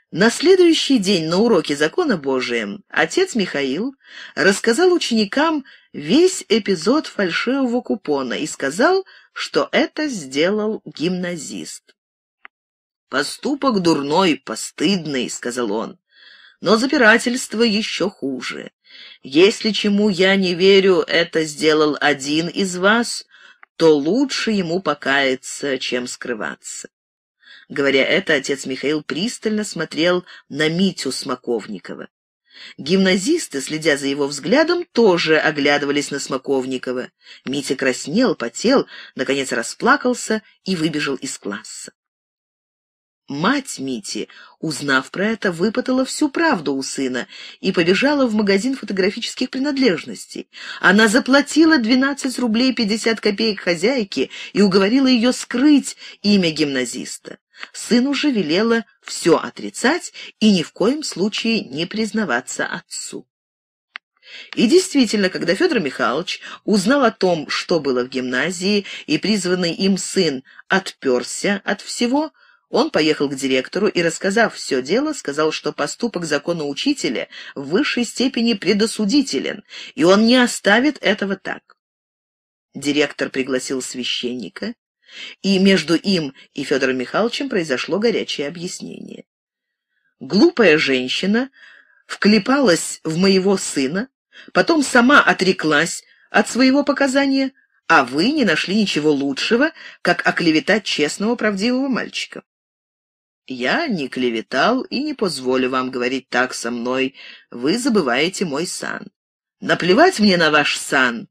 На следующий день на уроке закона Божием отец Михаил рассказал ученикам весь эпизод фальшивого купона и сказал, что это сделал гимназист. «Поступок дурной, постыдный», — сказал он. «Но запирательство еще хуже. Если чему я не верю, это сделал один из вас, то лучше ему покаяться, чем скрываться». Говоря это, отец Михаил пристально смотрел на Митю Смоковникова. Гимназисты, следя за его взглядом, тоже оглядывались на Смоковникова. Митя краснел, потел, наконец расплакался и выбежал из класса. Мать Мити, узнав про это, выпытала всю правду у сына и побежала в магазин фотографических принадлежностей. Она заплатила 12 рублей 50 копеек хозяйке и уговорила ее скрыть имя гимназиста. Сыну же велела все отрицать и ни в коем случае не признаваться отцу. И действительно, когда Федор Михайлович узнал о том, что было в гимназии, и призванный им сын отперся от всего, он поехал к директору и, рассказав все дело, сказал, что поступок законоучителя в высшей степени предосудителен, и он не оставит этого так. Директор пригласил священника, и между им и Федором Михайловичем произошло горячее объяснение. Глупая женщина вклепалась в моего сына, потом сама отреклась от своего показания, а вы не нашли ничего лучшего, как оклеветать честного правдивого мальчика. Я не клеветал и не позволю вам говорить так со мной. Вы забываете мой сан. Наплевать мне на ваш сан.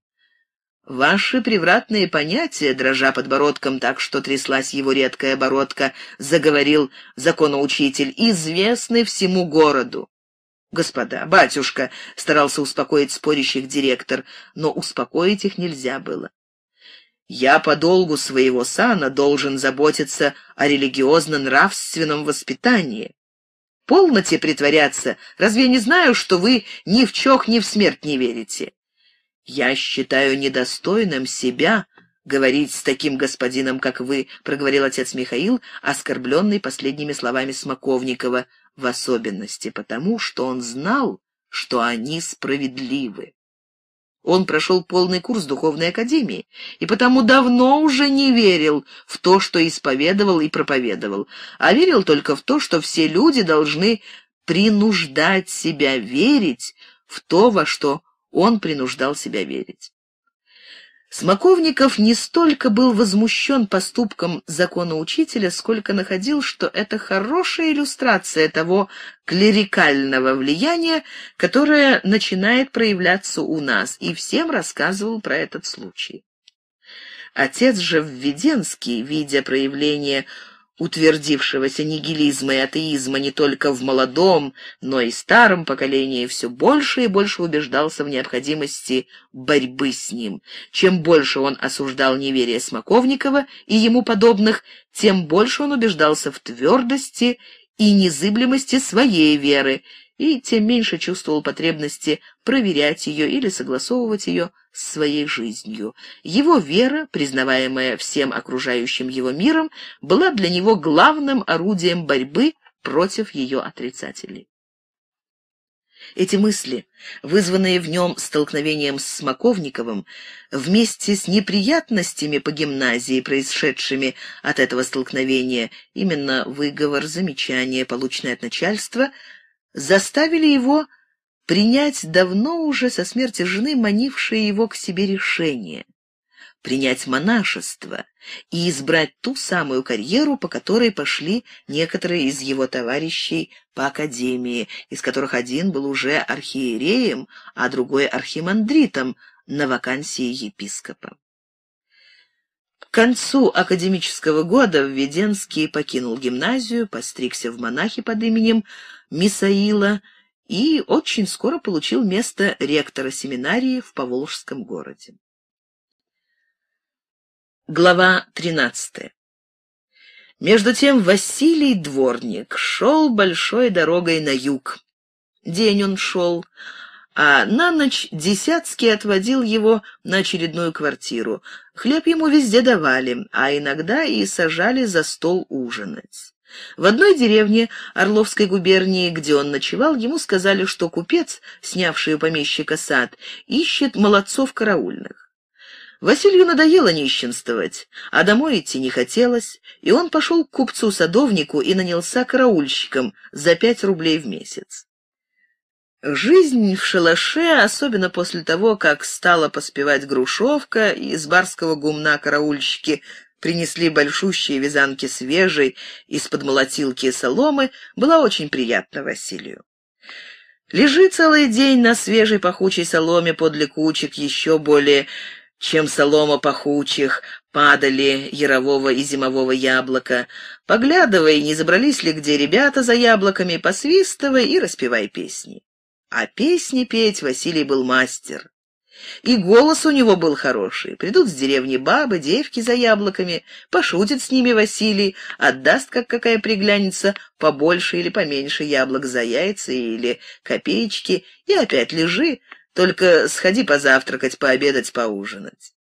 Ваши превратные понятия, дрожа подбородком так, что тряслась его редкая бородка, заговорил законоучитель, известный всему городу. «Господа, батюшка!» — старался успокоить спорящих директор, но успокоить их нельзя было. Я по долгу своего сана должен заботиться о религиозно-нравственном воспитании. Полноте притворяться, разве я не знаю, что вы ни в чех, ни в смерть не верите? Я считаю недостойным себя говорить с таким господином, как вы, проговорил отец Михаил, оскорбленный последними словами Смоковникова, в особенности потому, что он знал, что они справедливы. Он прошел полный курс духовной академии и потому давно уже не верил в то, что исповедовал и проповедовал, а верил только в то, что все люди должны принуждать себя верить в то, во что он принуждал себя верить. Смоковников не столько был возмущен поступком законоучителя, сколько находил, что это хорошая иллюстрация того клерикального влияния, которое начинает проявляться у нас, и всем рассказывал про этот случай. Отец же Введенский, видя проявление утвердившегося нигилизма и атеизма не только в молодом, но и старом поколении, все больше и больше убеждался в необходимости борьбы с ним. Чем больше он осуждал неверие Смоковникова и ему подобных, тем больше он убеждался в твердости и незыблемости своей веры, и тем меньше чувствовал потребности проверять ее или согласовывать ее с своей жизнью. Его вера, признаваемая всем окружающим его миром, была для него главным орудием борьбы против ее отрицателей. Эти мысли, вызванные в нем столкновением с Смоковниковым, вместе с неприятностями по гимназии, происшедшими от этого столкновения, именно выговор, замечание, полученное от начальства – заставили его принять давно уже со смерти жены манившее его к себе решение — принять монашество и избрать ту самую карьеру, по которой пошли некоторые из его товарищей по академии, из которых один был уже архиереем, а другой архимандритом на вакансии епископа. К концу академического года Введенский покинул гимназию, постригся в монахи под именем Мисаила и очень скоро получил место ректора семинарии в Поволжском городе. Глава 13. Между тем Василий Дворник шел большой дорогой на юг. День он шел, а на ночь Десяцкий отводил его на очередную квартиру. Хлеб ему везде давали, а иногда и сажали за стол ужинать. В одной деревне Орловской губернии, где он ночевал, ему сказали, что купец, снявший у помещика сад, ищет молодцов караульных. Василию надоело нищенствовать, а домой идти не хотелось, и он пошел к купцу-садовнику и нанялся караульщиком за пять рублей в месяц. Жизнь в шалаше, особенно после того, как стала поспевать грушевка, из барского гумна караульщики принесли большущие вязанки свежей из-под молотилки и соломы, была очень приятна Василию. Лежи целый день на свежей пахучей соломе подле кучек, еще более, чем солома пахучих, падали ярового и зимового яблока. Поглядывай, не забрались ли где ребята за яблоками, посвистывай и распевай песни. А песни петь Василий был мастер. И голос у него был хороший. Придут с деревни бабы, девки за яблоками, пошутит с ними Василий, отдаст, как какая приглянется, побольше или поменьше яблок за яйца или копеечки, и опять лежи, только сходи позавтракать, пообедать, поужинать.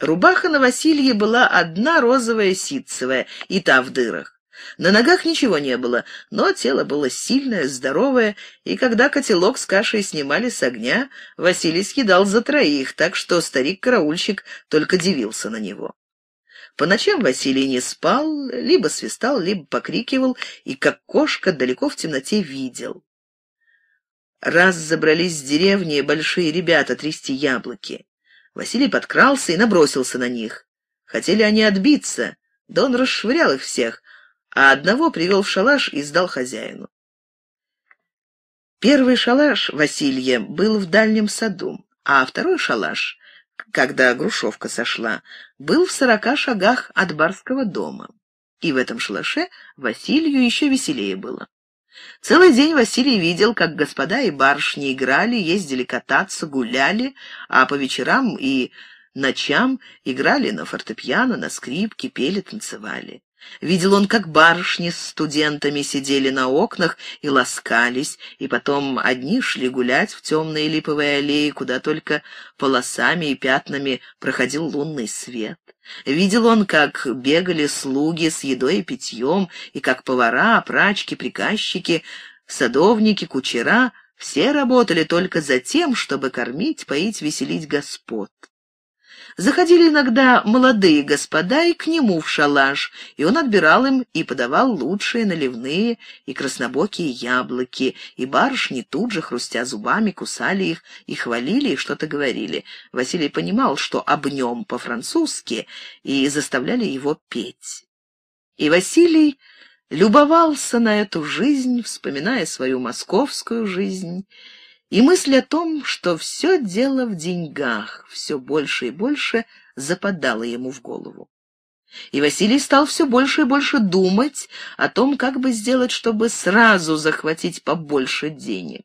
Рубаха на Василии была одна розовая ситцевая, и та в дырах. На ногах ничего не было, но тело было сильное, здоровое, и когда котелок с кашей снимали с огня, Василий съедал за троих, так что старик-караульщик только дивился на него. По ночам Василий не спал, либо свистал, либо покрикивал, и как кошка далеко в темноте видел. Раз забрались с деревни большие ребята трясти яблоки. Василий подкрался и набросился на них. Хотели они отбиться, да он расшвырял их всех, а одного привел в шалаш и сдал хозяину. Первый шалаш Василье был в дальнем саду, а второй шалаш, когда Грушевка сошла, был в сорока шагах от барского дома. И в этом шалаше Василию еще веселее было. Целый день Василий видел, как господа и барышни играли, ездили кататься, гуляли, а по вечерам и ночам играли на фортепиано, на скрипке, пели, танцевали. Видел он, как барышни с студентами сидели на окнах и ласкались, и потом одни шли гулять в темные липовые аллеи, куда только полосами и пятнами проходил лунный свет. Видел он, как бегали слуги с едой и питьем, и как повара, прачки, приказчики, садовники, кучера — все работали только за тем, чтобы кормить, поить, веселить господ. Заходили иногда молодые господа и к нему в шалаш, и он отбирал им и подавал лучшие наливные и краснобокие яблоки, и барышни тут же, хрустя зубами, кусали их и хвалили, и что-то говорили. Василий понимал, что об нем по-французски, и заставляли его петь. И Василий любовался на эту жизнь, вспоминая свою московскую жизнь, и мысль о том, что все дело в деньгах, все больше и больше западала ему в голову. И Василий стал все больше и больше думать о том, как бы сделать, чтобы сразу захватить побольше денег.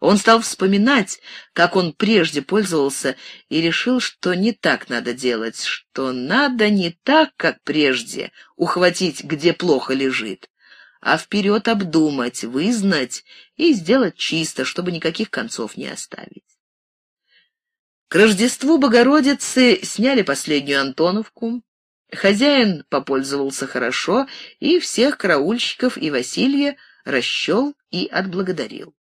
Он стал вспоминать, как он прежде пользовался, и решил, что не так надо делать, что надо не так, как прежде, ухватить, где плохо лежит, а вперед обдумать, вызнать и сделать чисто, чтобы никаких концов не оставить. К Рождеству Богородицы сняли последнюю Антоновку. Хозяин попользовался хорошо и всех караульщиков и Василия расчел и отблагодарил.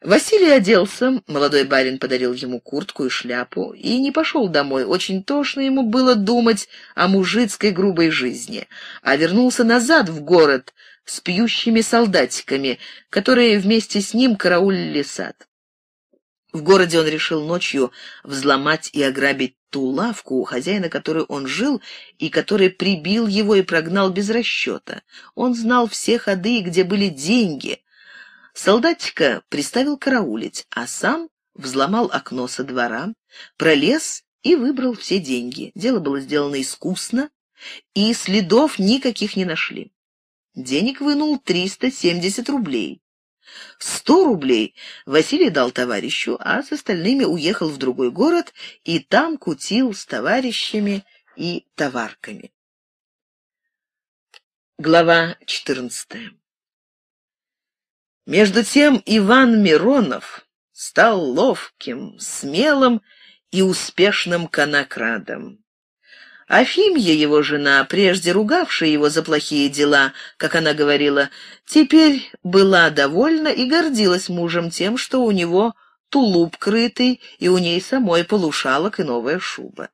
Василий оделся, молодой барин подарил ему куртку и шляпу, и не пошел домой, очень тошно ему было думать о мужицкой грубой жизни, а вернулся назад в город с пьющими солдатиками, которые вместе с ним караулили сад. В городе он решил ночью взломать и ограбить ту лавку, у хозяина которой он жил и который прибил его и прогнал без расчета. Он знал все ходы, где были деньги, Солдатика приставил караулить, а сам взломал окно со двора, пролез и выбрал все деньги. Дело было сделано искусно, и следов никаких не нашли. Денег вынул 370 рублей. 100 рублей Василий дал товарищу, а с остальными уехал в другой город и там кутил с товарищами и товарками. Глава 14. Между тем Иван Миронов стал ловким, смелым и успешным конокрадом. Афимья, его жена, прежде ругавшая его за плохие дела, как она говорила, теперь была довольна и гордилась мужем тем, что у него тулуп крытый, и у ней самой полушалок и новая шуба.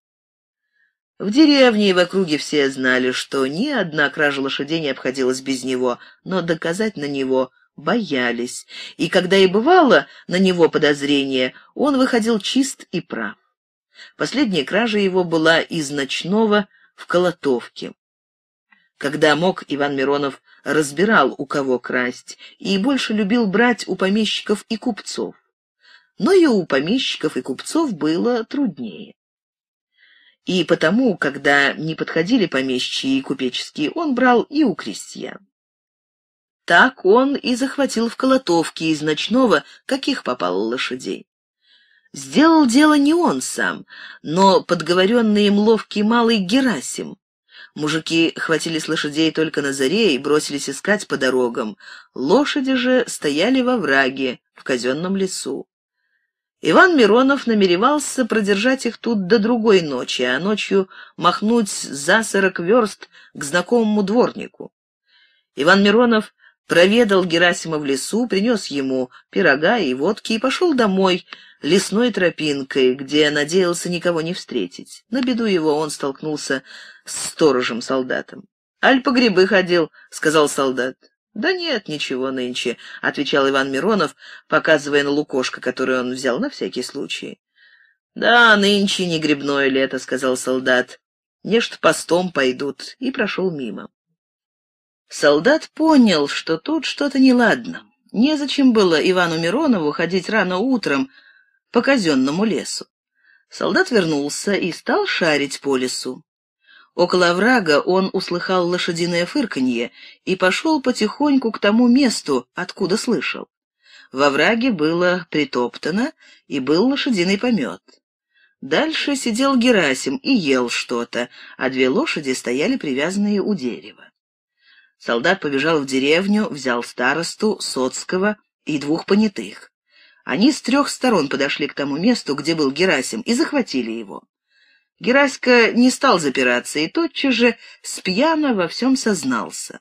В деревне и в округе все знали, что ни одна кража лошадей не обходилась без него, но доказать на него – боялись, и когда и бывало на него подозрение, он выходил чист и прав. Последняя кража его была из ночного в Колотовке. Когда мог, Иван Миронов разбирал, у кого красть, и больше любил брать у помещиков и купцов. Но и у помещиков и купцов было труднее. И потому, когда не подходили помещичьи и купеческие, он брал и у крестьян. Так он и захватил в колотовке из ночного, каких попало лошадей. Сделал дело не он сам, но подговоренный им ловкий малый Герасим. Мужики хватились лошадей только на заре и бросились искать по дорогам. Лошади же стояли во враге, в казенном лесу. Иван Миронов намеревался продержать их тут до другой ночи, а ночью махнуть за сорок верст к знакомому дворнику. Иван Миронов проведал Герасима в лесу, принес ему пирога и водки и пошел домой лесной тропинкой, где надеялся никого не встретить. На беду его он столкнулся с сторожем-солдатом. «Аль по грибы ходил», — сказал солдат. «Да нет, ничего нынче», — отвечал Иван Миронов, показывая на лукошко, которое он взял на всякий случай. «Да, нынче не грибное лето», — сказал солдат. «Нечто постом пойдут», — и прошел мимо. Солдат понял, что тут что-то неладно. Незачем было Ивану Миронову ходить рано утром по казенному лесу. Солдат вернулся и стал шарить по лесу. Около врага он услыхал лошадиное фырканье и пошел потихоньку к тому месту, откуда слышал. Во враге было притоптано, и был лошадиный помет. Дальше сидел Герасим и ел что-то, а две лошади стояли привязанные у дерева. Солдат побежал в деревню, взял старосту, соцкого и двух понятых. Они с трех сторон подошли к тому месту, где был Герасим, и захватили его. Гераська не стал запираться и тотчас же спьяно во всем сознался.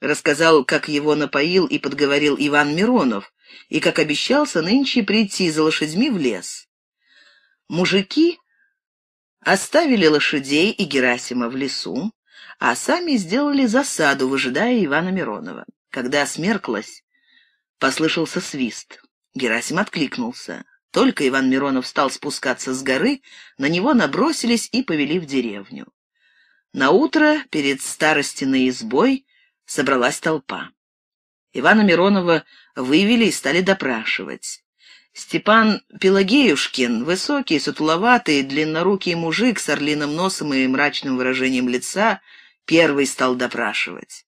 Рассказал, как его напоил и подговорил Иван Миронов, и как обещался нынче прийти за лошадьми в лес. Мужики оставили лошадей и Герасима в лесу, а сами сделали засаду, выжидая Ивана Миронова. Когда смерклась, послышался свист. Герасим откликнулся. Только Иван Миронов стал спускаться с горы, на него набросились и повели в деревню. Наутро перед старостиной избой собралась толпа. Ивана Миронова вывели и стали допрашивать. Степан Пелагеюшкин, высокий, сутуловатый, длиннорукий мужик с орлиным носом и мрачным выражением лица — первый стал допрашивать.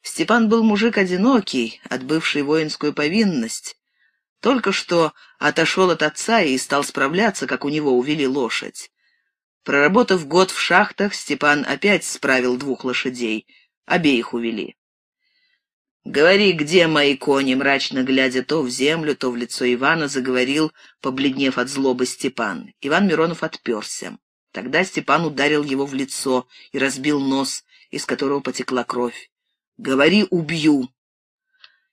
Степан был мужик одинокий, отбывший воинскую повинность. Только что отошел от отца и стал справляться, как у него увели лошадь. Проработав год в шахтах, Степан опять справил двух лошадей. Обеих увели. «Говори, где мои кони?» — мрачно глядя то в землю, то в лицо Ивана, заговорил, побледнев от злобы Степан. Иван Миронов отперся. Тогда Степан ударил его в лицо и разбил нос, из которого потекла кровь. «Говори, убью!»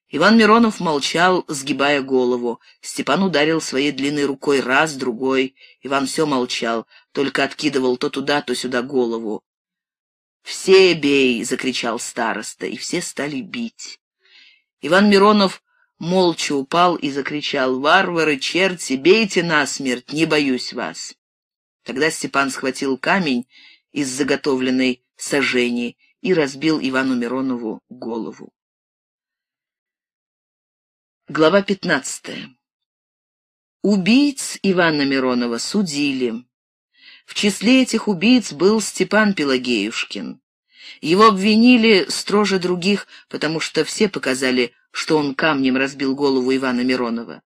Иван Миронов молчал, сгибая голову. Степан ударил своей длинной рукой раз, другой. Иван все молчал, только откидывал то туда, то сюда голову. «Все бей!» — закричал староста, и все стали бить. Иван Миронов молча упал и закричал «Варвары, черти, бейте насмерть, не боюсь вас!» Тогда Степан схватил камень из заготовленной сожжения и разбил Ивану Миронову голову. Глава 15. Убийц Ивана Миронова судили. В числе этих убийц был Степан Пелагеюшкин. Его обвинили строже других, потому что все показали, что он камнем разбил голову Ивана Миронова.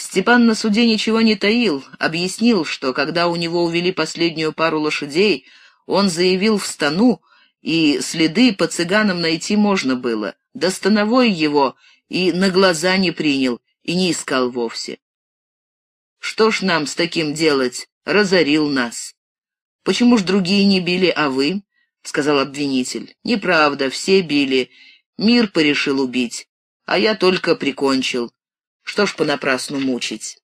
Степан на суде ничего не таил, объяснил, что когда у него увели последнюю пару лошадей, он заявил в стану, и следы по цыганам найти можно было. Да становой его и на глаза не принял, и не искал вовсе. Что ж нам с таким делать? Разорил нас. Почему ж другие не били, а вы? — сказал обвинитель. — Неправда, все били. Мир порешил убить, а я только прикончил. Что ж понапрасну мучить?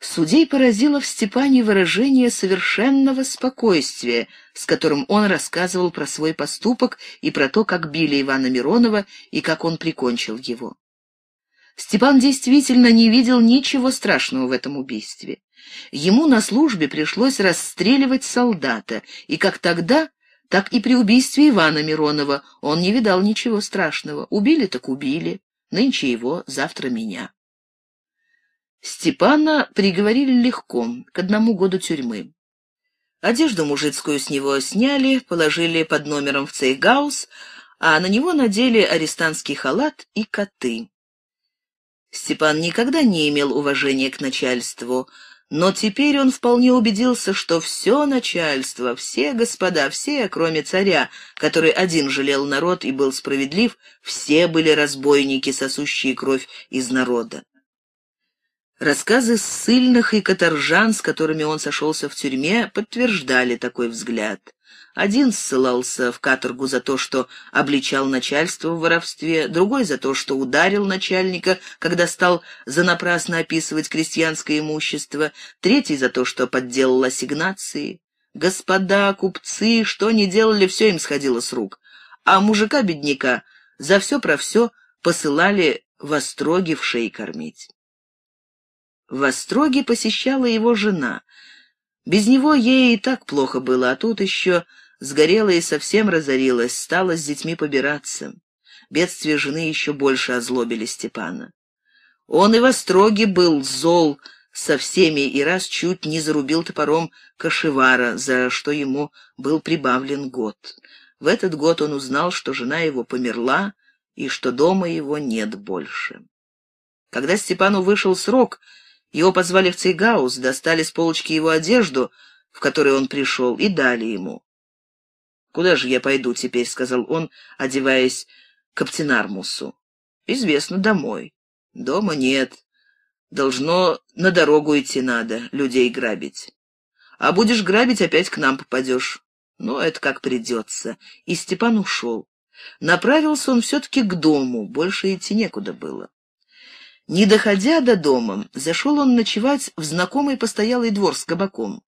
Судей поразило в Степане выражение совершенного спокойствия, с которым он рассказывал про свой поступок и про то, как били Ивана Миронова и как он прикончил его. Степан действительно не видел ничего страшного в этом убийстве. Ему на службе пришлось расстреливать солдата, и как тогда, так и при убийстве Ивана Миронова он не видал ничего страшного. Убили так убили. Нынче его, завтра меня. Степана приговорили легко, к одному году тюрьмы. Одежду мужицкую с него сняли, положили под номером в цейгаус, а на него надели арестантский халат и коты. Степан никогда не имел уважения к начальству, но теперь он вполне убедился, что все начальство, все господа, все, кроме царя, который один жалел народ и был справедлив, все были разбойники, сосущие кровь из народа. Рассказы ссыльных и каторжан, с которыми он сошелся в тюрьме, подтверждали такой взгляд. Один ссылался в каторгу за то, что обличал начальство в воровстве, другой за то, что ударил начальника, когда стал занапрасно описывать крестьянское имущество, третий за то, что подделал ассигнации. Господа, купцы, что не делали, все им сходило с рук. А мужика-бедняка за все про все посылали в остроги в шеи кормить. В остроге посещала его жена. Без него ей и так плохо было, а тут еще сгорела и совсем разорилась, стала с детьми побираться. Бедствия жены еще больше озлобили Степана. Он и во строге был зол со всеми и раз чуть не зарубил топором кошевара, за что ему был прибавлен год. В этот год он узнал, что жена его померла и что дома его нет больше. Когда Степану вышел срок, его позвали в Цейгаус, достали с полочки его одежду, в которой он пришел, и дали ему. «Куда же я пойду теперь?» — сказал он, одеваясь к Аптинармусу. «Известно, домой». «Дома нет. Должно на дорогу идти надо, людей грабить. А будешь грабить, опять к нам попадешь. Ну, это как придется». И Степан ушел. Направился он все-таки к дому, больше идти некуда было. Не доходя до дома, зашел он ночевать в знакомый постоялый двор с кабаком.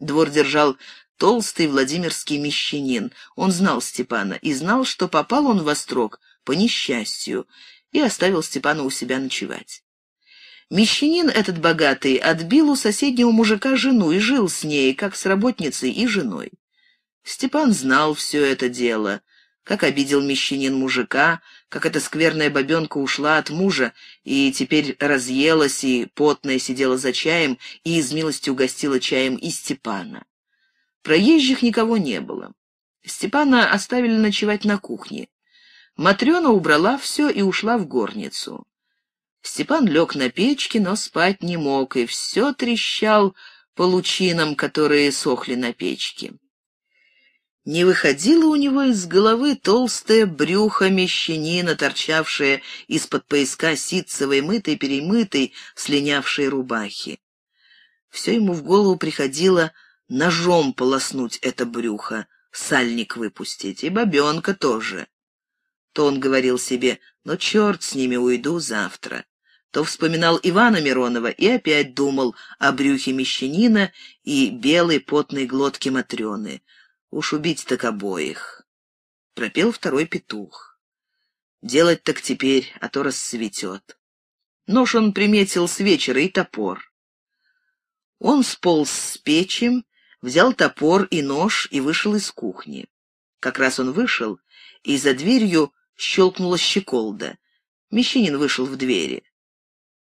Двор держал толстый владимирский мещанин. Он знал Степана и знал, что попал он в Острог по несчастью, и оставил Степана у себя ночевать. Мещанин этот богатый отбил у соседнего мужика жену и жил с ней, как с работницей и женой. Степан знал все это дело, как обидел мещанин мужика, как эта скверная бабенка ушла от мужа и теперь разъелась и потная сидела за чаем и из милости угостила чаем и Степана. Проезжих никого не было. Степана оставили ночевать на кухне. Матрена убрала все и ушла в горницу. Степан лег на печке, но спать не мог, и все трещал по лучинам, которые сохли на печке. Не выходило у него из головы толстое брюхо мещанина, торчавшее из-под пояска ситцевой мытой-перемытой слинявшей рубахи. Все ему в голову приходило — ножом полоснуть это брюхо, сальник выпустить, и бабенка тоже. То он говорил себе, но «Ну, черт с ними, уйду завтра. То вспоминал Ивана Миронова и опять думал о брюхе мещанина и белой потной глотке Матрены. Уж убить так обоих. Пропел второй петух. Делать так теперь, а то рассветет. Нож он приметил с вечера и топор. Он сполз с печи, взял топор и нож и вышел из кухни. Как раз он вышел, и за дверью щелкнула щеколда. Мещанин вышел в двери.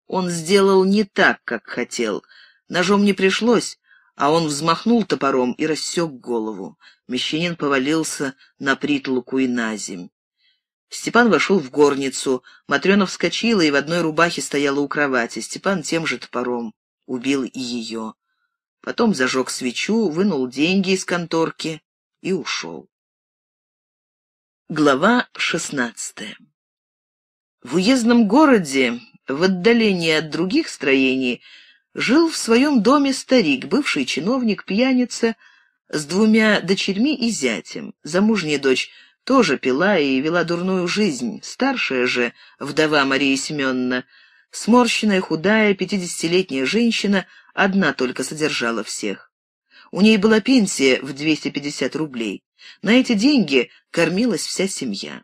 Он сделал не так, как хотел. Ножом не пришлось, а он взмахнул топором и рассек голову. Мещанин повалился на притлуку и на земь. Степан вошел в горницу. Матрена вскочила и в одной рубахе стояла у кровати. Степан тем же топором убил и ее потом зажег свечу, вынул деньги из конторки и ушел. Глава шестнадцатая В уездном городе, в отдалении от других строений, жил в своем доме старик, бывший чиновник, пьяница, с двумя дочерьми и зятем. Замужняя дочь тоже пила и вела дурную жизнь. Старшая же, вдова Мария Семеновна, сморщенная, худая, пятидесятилетняя женщина, одна только содержала всех. У ней была пенсия в 250 рублей. На эти деньги кормилась вся семья.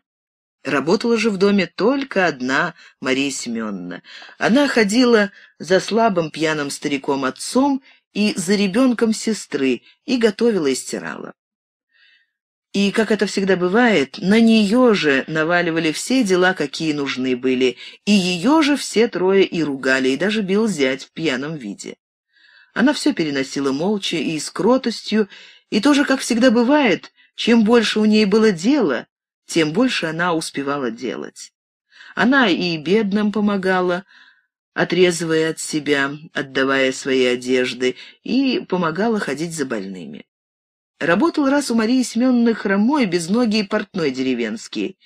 Работала же в доме только одна Мария Семеновна. Она ходила за слабым пьяным стариком-отцом и за ребенком сестры и готовила и стирала. И, как это всегда бывает, на нее же наваливали все дела, какие нужны были, и ее же все трое и ругали, и даже бил зять в пьяном виде. Она все переносила молча и с кротостью, и тоже, как всегда бывает, чем больше у ней было дела, тем больше она успевала делать. Она и бедным помогала, отрезывая от себя, отдавая свои одежды, и помогала ходить за больными. Работал раз у Марии Семеновны хромой, безногий портной деревенский.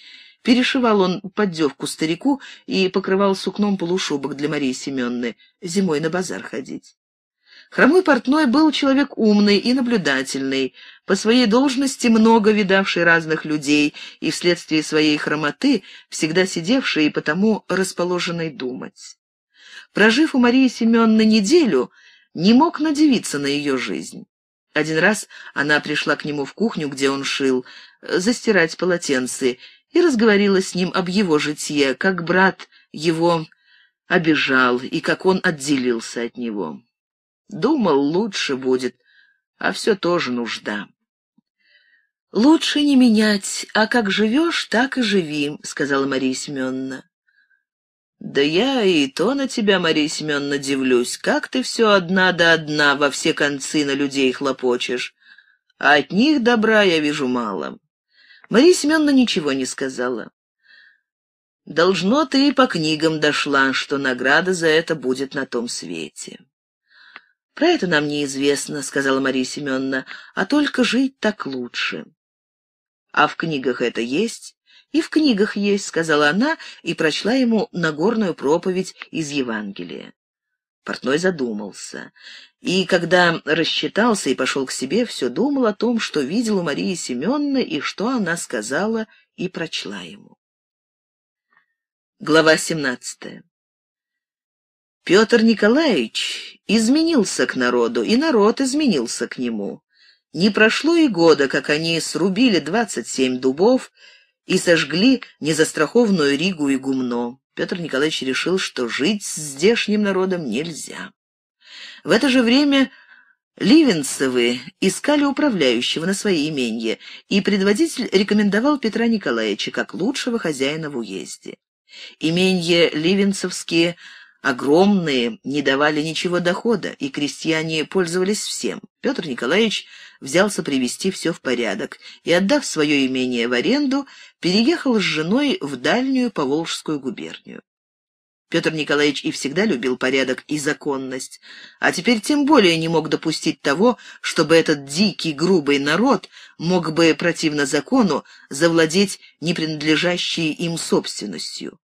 Перешивал он поддевку старику и покрывал сукном полушубок для Марии Семеновны, зимой на базар ходить. Хромой портной был человек умный и наблюдательный, по своей должности много видавший разных людей и вследствие своей хромоты всегда сидевший и потому расположенный думать. Прожив у Марии Семеновны неделю, не мог надевиться на ее жизнь. Один раз она пришла к нему в кухню, где он шил, э, застирать полотенце, и разговорила с ним об его житье, как брат его обижал и как он отделился от него. Думал, лучше будет, а все тоже нужда. «Лучше не менять, а как живешь, так и живи», — сказала Мария Семеновна. «Да я и то на тебя, Мария Семеновна, дивлюсь. Как ты все одна да одна во все концы на людей хлопочешь? А от них добра я вижу мало». Мария Семеновна ничего не сказала. «Должно ты и по книгам дошла, что награда за это будет на том свете». «Про это нам неизвестно», — сказала Мария Семеновна, — «а только жить так лучше». «А в книгах это есть?» «И в книгах есть», — сказала она и прочла ему Нагорную проповедь из Евангелия. Портной задумался. И когда рассчитался и пошел к себе, все думал о том, что видел у Марии Семеновны и что она сказала и прочла ему. Глава семнадцатая. Петр Николаевич изменился к народу, и народ изменился к нему. Не прошло и года, как они срубили двадцать семь дубов и сожгли незастрахованную Ригу и Гумно. Петр Николаевич решил, что жить с здешним народом нельзя. В это же время Ливенцевы искали управляющего на свои именья, и предводитель рекомендовал Петра Николаевича как лучшего хозяина в уезде. Именья ливенцевские – огромные, не давали ничего дохода, и крестьяне пользовались всем. Петр Николаевич взялся привести все в порядок и, отдав свое имение в аренду, переехал с женой в дальнюю Поволжскую губернию. Петр Николаевич и всегда любил порядок и законность, а теперь тем более не мог допустить того, чтобы этот дикий, грубый народ мог бы, противно закону, завладеть непринадлежащей им собственностью.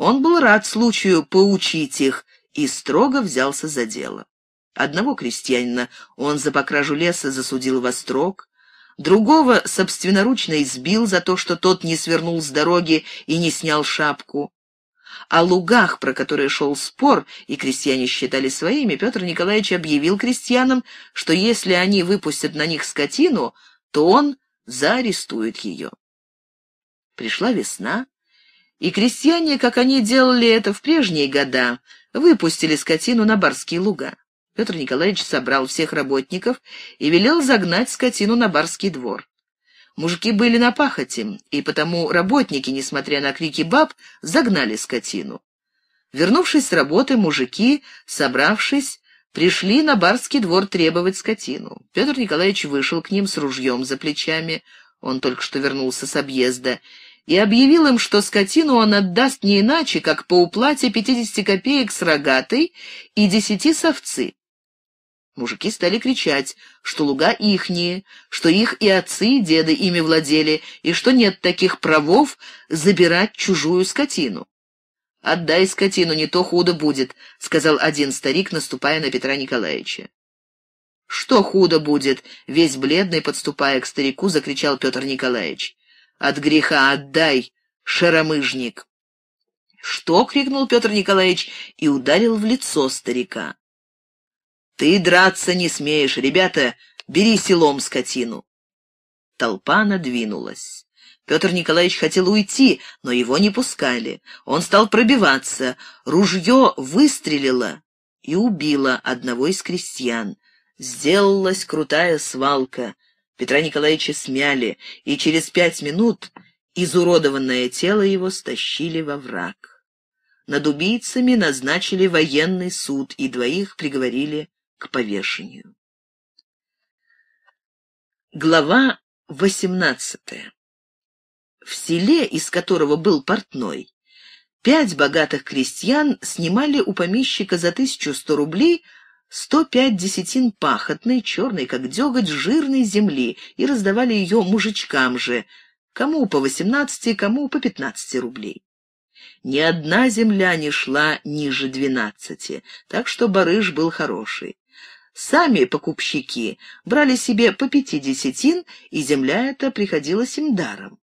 Он был рад случаю поучить их и строго взялся за дело. Одного крестьянина он за покражу леса засудил во строк, другого собственноручно избил за то, что тот не свернул с дороги и не снял шапку. О лугах, про которые шел спор, и крестьяне считали своими, Петр Николаевич объявил крестьянам, что если они выпустят на них скотину, то он заарестует ее. Пришла весна, и крестьяне, как они делали это в прежние года, выпустили скотину на барские луга. Петр Николаевич собрал всех работников и велел загнать скотину на барский двор. Мужики были на пахоте, и потому работники, несмотря на крики баб, загнали скотину. Вернувшись с работы, мужики, собравшись, пришли на барский двор требовать скотину. Петр Николаевич вышел к ним с ружьем за плечами, он только что вернулся с объезда, и объявил им, что скотину он отдаст не иначе, как по уплате 50 копеек с рогатой и 10 с овцы. Мужики стали кричать, что луга ихние, что их и отцы, и деды ими владели, и что нет таких правов забирать чужую скотину. «Отдай скотину, не то худо будет», — сказал один старик, наступая на Петра Николаевича. «Что худо будет?» — весь бледный, подступая к старику, закричал Петр Николаевич. От греха отдай, шаромыжник!» «Что?» — крикнул Петр Николаевич и ударил в лицо старика. «Ты драться не смеешь, ребята! Бери селом скотину!» Толпа надвинулась. Петр Николаевич хотел уйти, но его не пускали. Он стал пробиваться. Ружье выстрелило и убило одного из крестьян. Сделалась крутая свалка. Петра Николаевича смяли, и через пять минут изуродованное тело его стащили во враг. Над убийцами назначили военный суд, и двоих приговорили к повешению. Глава восемнадцатая. В селе, из которого был портной, пять богатых крестьян снимали у помещика за тысячу сто рублей Сто пять десятин пахотной, черной, как деготь, жирной земли и раздавали ее мужичкам же, кому по восемнадцати, кому по пятнадцати рублей. Ни одна земля не шла ниже двенадцати, так что барыш был хороший. Сами покупщики брали себе по пяти десятин, и земля эта приходилась им даром.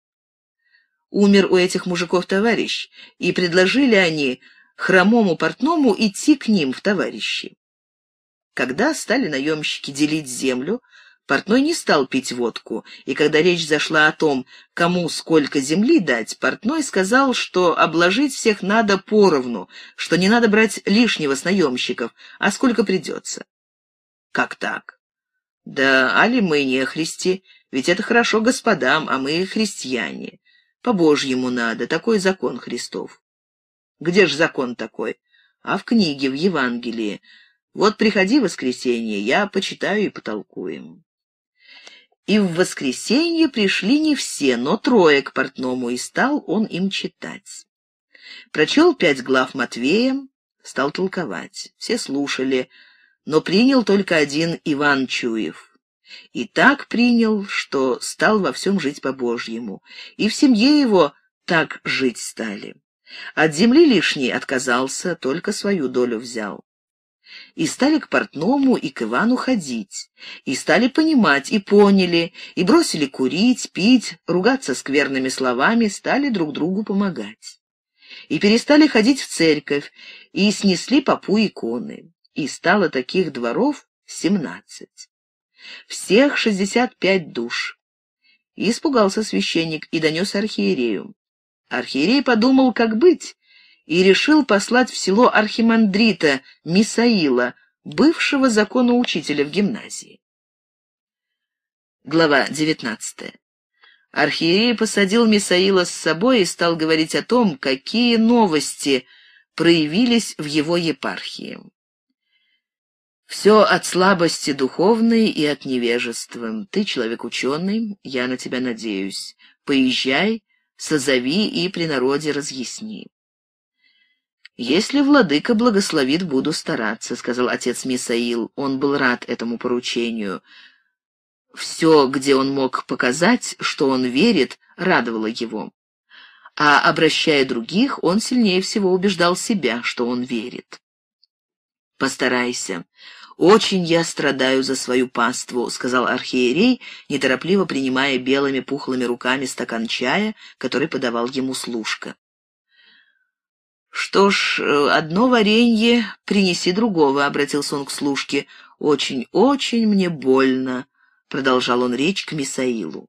Умер у этих мужиков товарищ, и предложили они хромому портному идти к ним в товарищи. Когда стали наемщики делить землю, Портной не стал пить водку, и когда речь зашла о том, кому сколько земли дать, Портной сказал, что обложить всех надо поровну, что не надо брать лишнего с наемщиков, а сколько придется. «Как так?» «Да, али мы не христи, ведь это хорошо господам, а мы христиане. По-божьему надо, такой закон Христов». «Где ж закон такой?» «А в книге, в Евангелии». Вот приходи в воскресенье, я почитаю и потолкуем. И в воскресенье пришли не все, но трое к портному, и стал он им читать. Прочел пять глав Матвея, стал толковать. Все слушали, но принял только один Иван Чуев. И так принял, что стал во всем жить по-божьему. И в семье его так жить стали. От земли лишней отказался, только свою долю взял и стали к портному и к Ивану ходить, и стали понимать, и поняли, и бросили курить, пить, ругаться скверными словами, стали друг другу помогать. И перестали ходить в церковь, и снесли попу иконы, и стало таких дворов семнадцать. Всех шестьдесят пять душ. И испугался священник и донес архиерею. Архиерей подумал, как быть, и решил послать в село архимандрита Мисаила, бывшего законоучителя в гимназии. Глава 19. Архиерей посадил Мисаила с собой и стал говорить о том, какие новости проявились в его епархии. «Все от слабости духовной и от невежества. Ты человек ученый, я на тебя надеюсь. Поезжай, созови и при народе разъясни. «Если владыка благословит, буду стараться», — сказал отец Мисаил. Он был рад этому поручению. Все, где он мог показать, что он верит, радовало его. А обращая других, он сильнее всего убеждал себя, что он верит. «Постарайся. Очень я страдаю за свою паству», — сказал архиерей, неторопливо принимая белыми пухлыми руками стакан чая, который подавал ему служка. «Что ж, э, одно варенье принеси другого», — обратился он к служке. «Очень-очень мне больно», — продолжал он речь к Мисаилу.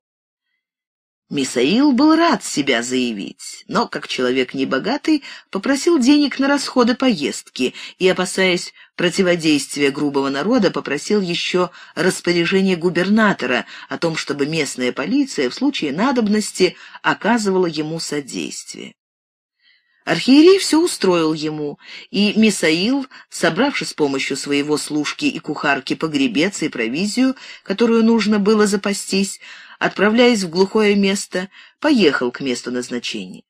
Мисаил был рад себя заявить, но, как человек небогатый, попросил денег на расходы поездки и, опасаясь противодействия грубого народа, попросил еще распоряжение губернатора о том, чтобы местная полиция в случае надобности оказывала ему содействие. Архиерей все устроил ему, и Мисаил, собравши с помощью своего служки и кухарки погребец и провизию, которую нужно было запастись, отправляясь в глухое место, поехал к месту назначения.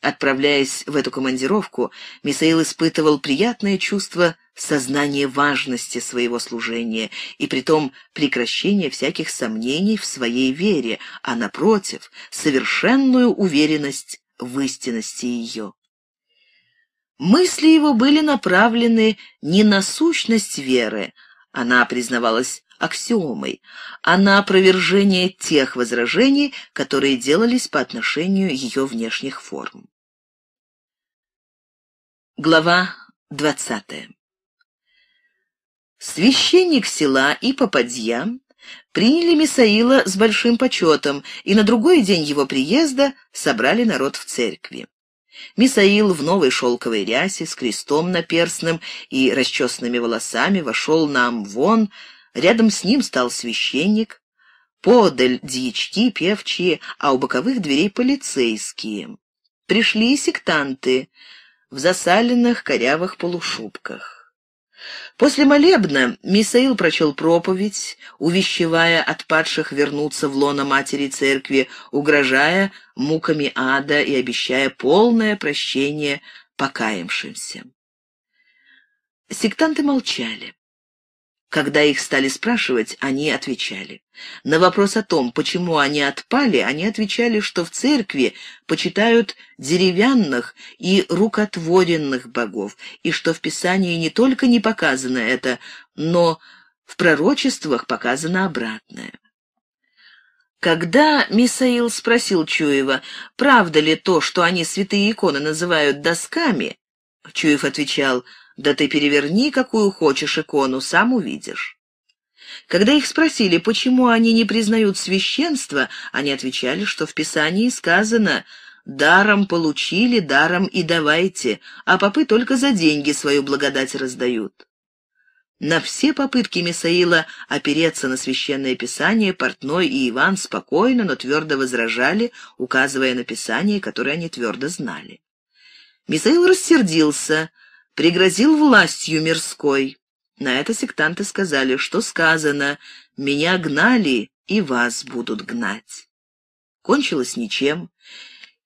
Отправляясь в эту командировку, Мисаил испытывал приятное чувство сознания важности своего служения и притом прекращения всяких сомнений в своей вере, а, напротив, совершенную уверенность в истинности ее. Мысли его были направлены не на сущность веры, она признавалась аксиомой, а на опровержение тех возражений, которые делались по отношению ее внешних форм. Глава 20. Священник села и попадья приняли Мисаила с большим почетом, и на другой день его приезда собрали народ в церкви. Мисаил в новой шелковой рясе с крестом наперстным и расчесанными волосами вошел на Амвон, рядом с ним стал священник, подаль дьячки певчие, а у боковых дверей полицейские. Пришли сектанты в засаленных корявых полушубках. После молебна Мисаил прочел проповедь, увещевая отпадших вернуться в лоно матери церкви, угрожая муками ада и обещая полное прощение покаявшимся. Сектанты молчали. Когда их стали спрашивать, они отвечали. На вопрос о том, почему они отпали, они отвечали, что в церкви почитают деревянных и рукотворенных богов, и что в Писании не только не показано это, но в пророчествах показано обратное. Когда Мисаил спросил Чуева, правда ли то, что они святые иконы называют досками, Чуев отвечал – да ты переверни, какую хочешь икону, сам увидишь. Когда их спросили, почему они не признают священство, они отвечали, что в Писании сказано «даром получили, даром и давайте», а попы только за деньги свою благодать раздают. На все попытки Мисаила опереться на священное писание Портной и Иван спокойно, но твердо возражали, указывая на писание, которое они твердо знали. Мисаил рассердился, пригрозил властью мирской. На это сектанты сказали, что сказано «меня гнали, и вас будут гнать». Кончилось ничем.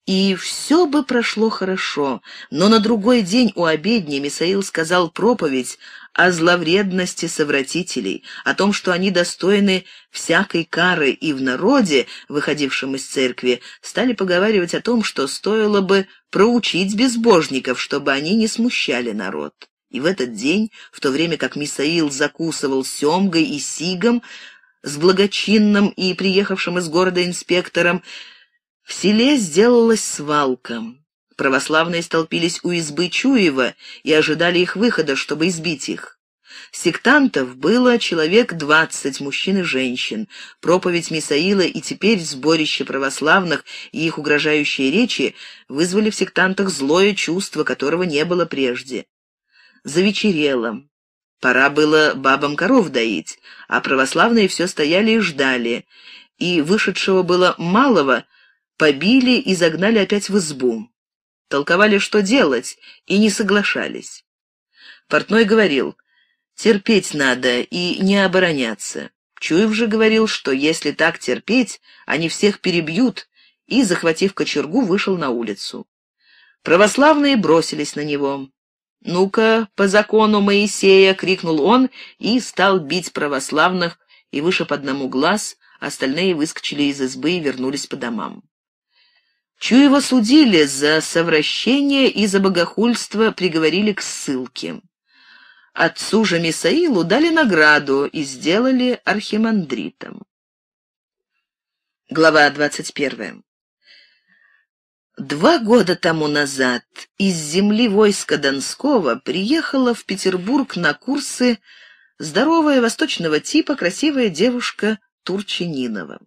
И все бы прошло хорошо, но на другой день у обедни Мисаил сказал проповедь о зловредности совратителей, о том, что они достойны всякой кары, и в народе, выходившем из церкви, стали поговаривать о том, что стоило бы проучить безбожников, чтобы они не смущали народ. И в этот день, в то время как Мисаил закусывал семгой и сигом, с благочинным и приехавшим из города инспектором, в селе сделалась свалка. Православные столпились у избы Чуева и ожидали их выхода, чтобы избить их. Сектантов было человек двадцать мужчин и женщин. Проповедь Мисаила и теперь сборище православных и их угрожающие речи вызвали в сектантах злое чувство, которого не было прежде. Завечерело. Пора было бабам коров доить, а православные все стояли и ждали, и вышедшего было малого побили и загнали опять в избу. Толковали, что делать, и не соглашались. Портной говорил, терпеть надо и не обороняться. Чуев же говорил, что если так терпеть, они всех перебьют, и, захватив кочергу, вышел на улицу. Православные бросились на него. «Ну-ка, по закону Моисея!» — крикнул он и стал бить православных и вышиб одному глаз, остальные выскочили из избы и вернулись по домам его судили за совращение и за богохульство приговорили к ссылке. Отцу же Мисаилу дали награду и сделали архимандритом. Глава двадцать первая. Два года тому назад из земли войска Донского приехала в Петербург на курсы здоровая восточного типа красивая девушка Турчининова.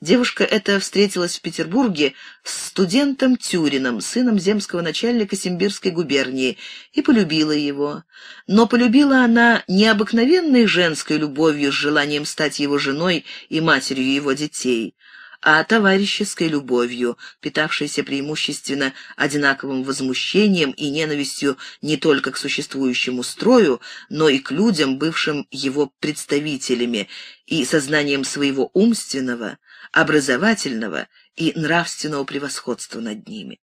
Девушка эта встретилась в Петербурге с студентом Тюрином, сыном земского начальника Симбирской губернии, и полюбила его. Но полюбила она необыкновенной женской любовью с желанием стать его женой и матерью его детей, а товарищеской любовью, питавшейся преимущественно одинаковым возмущением и ненавистью не только к существующему строю, но и к людям, бывшим его представителями, и сознанием своего умственного, образовательного и нравственного превосходства над ними.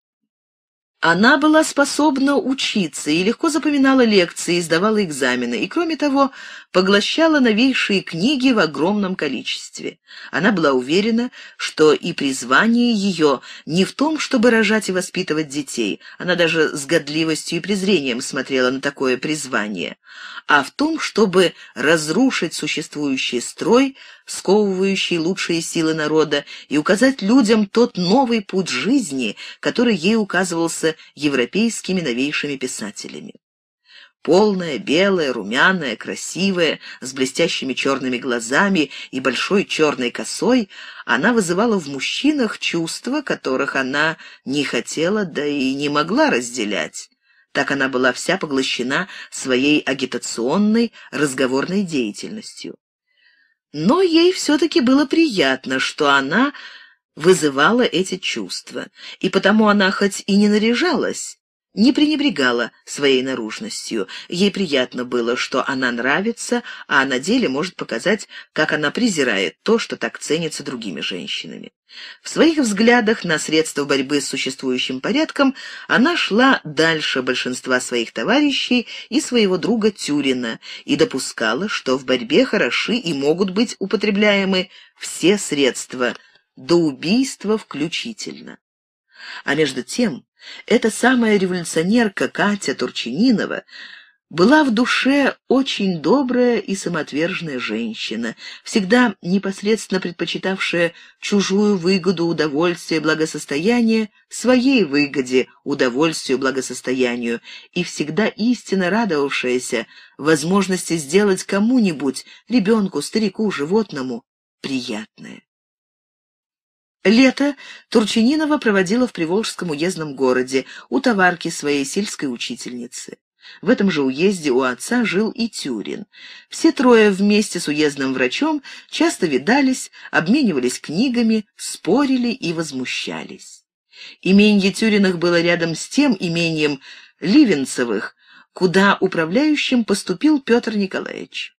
Она была способна учиться и легко запоминала лекции, сдавала экзамены, и, кроме того, поглощала новейшие книги в огромном количестве. Она была уверена, что и призвание ее не в том, чтобы рожать и воспитывать детей, она даже с годливостью и презрением смотрела на такое призвание, а в том, чтобы разрушить существующий строй, сковывающий лучшие силы народа, и указать людям тот новый путь жизни, который ей указывался европейскими новейшими писателями полная, белая, румяная, красивая, с блестящими черными глазами и большой черной косой, она вызывала в мужчинах чувства, которых она не хотела, да и не могла разделять. Так она была вся поглощена своей агитационной, разговорной деятельностью. Но ей все-таки было приятно, что она вызывала эти чувства, и потому она хоть и не наряжалась, не пренебрегала своей наружностью. Ей приятно было, что она нравится, а на деле может показать, как она презирает то, что так ценится другими женщинами. В своих взглядах на средства борьбы с существующим порядком она шла дальше большинства своих товарищей и своего друга Тюрина и допускала, что в борьбе хороши и могут быть употребляемы все средства, до убийства включительно. А между тем эта самая революционерка Катя Турчининова была в душе очень добрая и самоотверженная женщина, всегда непосредственно предпочитавшая чужую выгоду, удовольствие, благосостояние своей выгоде, удовольствию, благосостоянию, и всегда истинно радовавшаяся возможности сделать кому-нибудь, ребенку, старику, животному, приятное. Лето Турчининова проводила в Приволжском уездном городе у товарки своей сельской учительницы. В этом же уезде у отца жил и Тюрин. Все трое вместе с уездным врачом часто видались, обменивались книгами, спорили и возмущались. Именье Тюриных было рядом с тем имением Ливенцевых, куда управляющим поступил Петр Николаевич.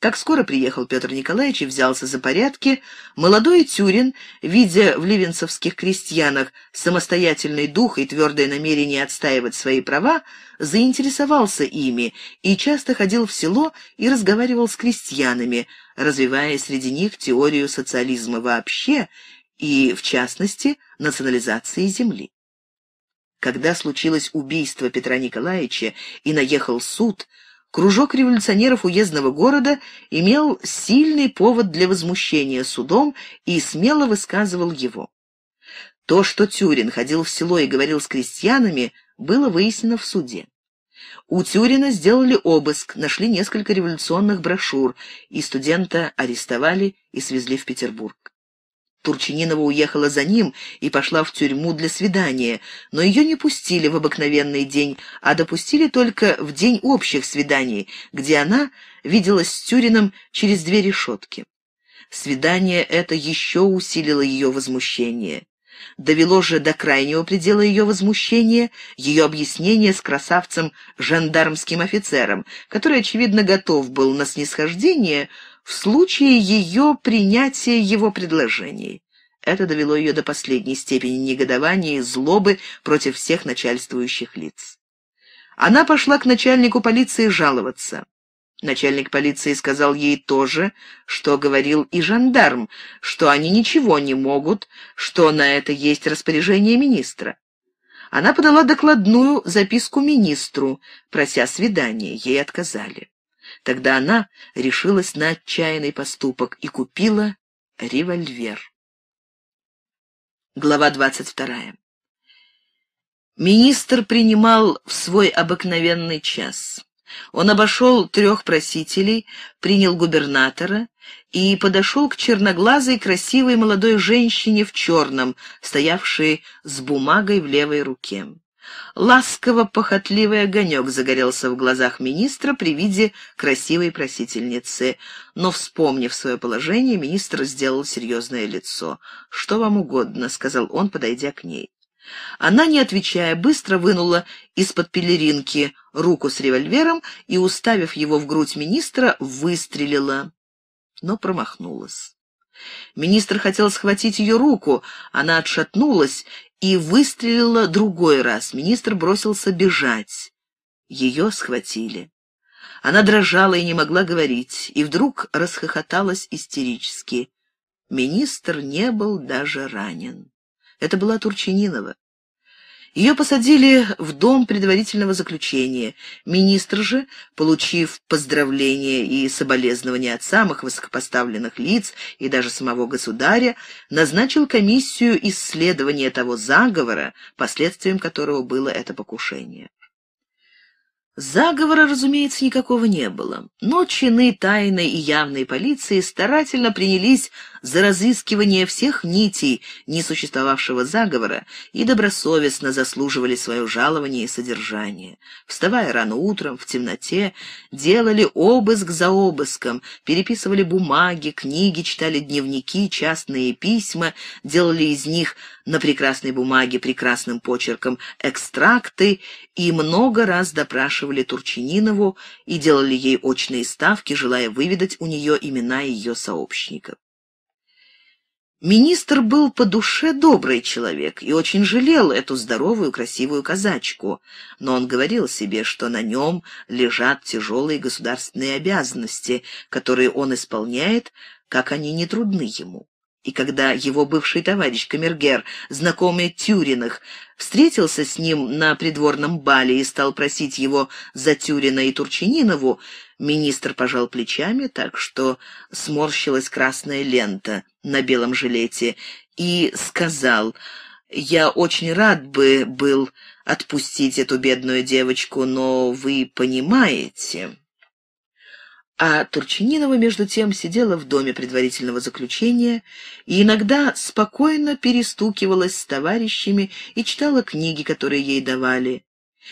Как скоро приехал Петр Николаевич и взялся за порядки, молодой Тюрин, видя в ливенцевских крестьянах самостоятельный дух и твердое намерение отстаивать свои права, заинтересовался ими и часто ходил в село и разговаривал с крестьянами, развивая среди них теорию социализма вообще и, в частности, национализации земли. Когда случилось убийство Петра Николаевича и наехал суд – Кружок революционеров уездного города имел сильный повод для возмущения судом и смело высказывал его. То, что Тюрин ходил в село и говорил с крестьянами, было выяснено в суде. У Тюрина сделали обыск, нашли несколько революционных брошюр, и студента арестовали и свезли в Петербург. Турчининова уехала за ним и пошла в тюрьму для свидания, но ее не пустили в обыкновенный день, а допустили только в день общих свиданий, где она виделась с Тюрином через две решетки. Свидание это еще усилило ее возмущение. Довело же до крайнего предела ее возмущения ее объяснение с красавцем жандармским офицером, который, очевидно, готов был на снисхождение, в случае ее принятия его предложений. Это довело ее до последней степени негодования и злобы против всех начальствующих лиц. Она пошла к начальнику полиции жаловаться. Начальник полиции сказал ей то же, что говорил и жандарм, что они ничего не могут, что на это есть распоряжение министра. Она подала докладную записку министру, прося свидания, ей отказали. Тогда она решилась на отчаянный поступок и купила револьвер. Глава 22. Министр принимал в свой обыкновенный час. Он обошел трех просителей, принял губернатора и подошел к черноглазой красивой молодой женщине в черном, стоявшей с бумагой в левой руке. Ласково-похотливый огонек загорелся в глазах министра при виде красивой просительницы. Но, вспомнив свое положение, министр сделал серьезное лицо. «Что вам угодно», — сказал он, подойдя к ней. Она, не отвечая, быстро вынула из-под пелеринки руку с револьвером и, уставив его в грудь министра, выстрелила, но промахнулась. Министр хотел схватить ее руку, она отшатнулась и выстрелила другой раз. Министр бросился бежать. Ее схватили. Она дрожала и не могла говорить, и вдруг расхохоталась истерически. Министр не был даже ранен. Это была Турчининова. Ее посадили в дом предварительного заключения. Министр же, получив поздравления и соболезнования от самых высокопоставленных лиц и даже самого государя, назначил комиссию исследования того заговора, последствием которого было это покушение. Заговора, разумеется, никакого не было, но чины тайной и явной полиции старательно принялись за разыскивание всех нитей несуществовавшего заговора и добросовестно заслуживали свое жалование и содержание. Вставая рано утром, в темноте, делали обыск за обыском, переписывали бумаги, книги, читали дневники, частные письма, делали из них на прекрасной бумаге прекрасным почерком экстракты и много раз допрашивали Турчининову и делали ей очные ставки, желая выведать у нее имена ее сообщников. Министр был по душе добрый человек и очень жалел эту здоровую красивую казачку, но он говорил себе, что на нем лежат тяжелые государственные обязанности, которые он исполняет, как они не трудны ему. И когда его бывший товарищ Камергер, знакомый Тюриных, встретился с ним на придворном бале и стал просить его за Тюрина и Турчининову, Министр пожал плечами, так что сморщилась красная лента на белом жилете, и сказал, «Я очень рад бы был отпустить эту бедную девочку, но вы понимаете...» А Турчининова, между тем, сидела в доме предварительного заключения и иногда спокойно перестукивалась с товарищами и читала книги, которые ей давали.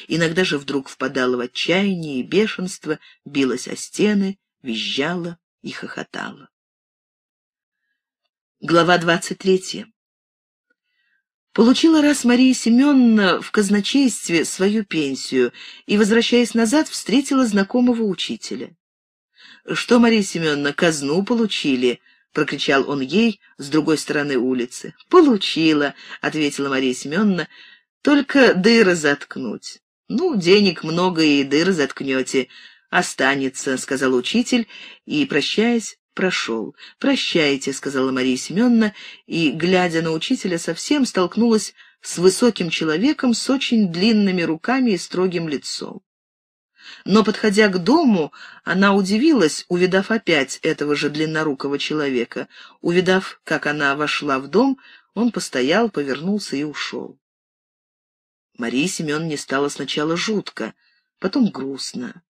Иногда же вдруг впадала в отчаяние и бешенство, билась о стены, визжала и хохотала. Глава двадцать третья. Получила раз Мария Семеновна в казначействе свою пенсию и, возвращаясь назад, встретила знакомого учителя. «Что, Мария Семеновна, казну получили?» — прокричал он ей с другой стороны улицы. «Получила», — ответила Мария Семеновна, — «только дыры заткнуть». «Ну, денег много и дыр заткнете. Останется», — сказал учитель, и, прощаясь, прошел. «Прощайте», — сказала Мария Семеновна, и, глядя на учителя, совсем столкнулась с высоким человеком с очень длинными руками и строгим лицом. Но, подходя к дому, она удивилась, увидав опять этого же длиннорукого человека. Увидав, как она вошла в дом, он постоял, повернулся и ушел. Марии Семеновне стало сначала жутко, потом грустно.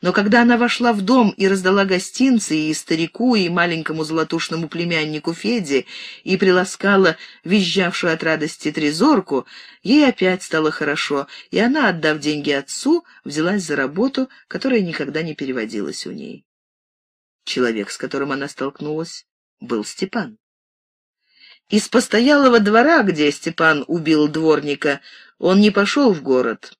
Но когда она вошла в дом и раздала гостинцы и старику, и маленькому золотушному племяннику Феде, и приласкала визжавшую от радости трезорку, ей опять стало хорошо, и она, отдав деньги отцу, взялась за работу, которая никогда не переводилась у ней. Человек, с которым она столкнулась, был Степан. Из постоялого двора, где Степан убил дворника, он не пошел в город.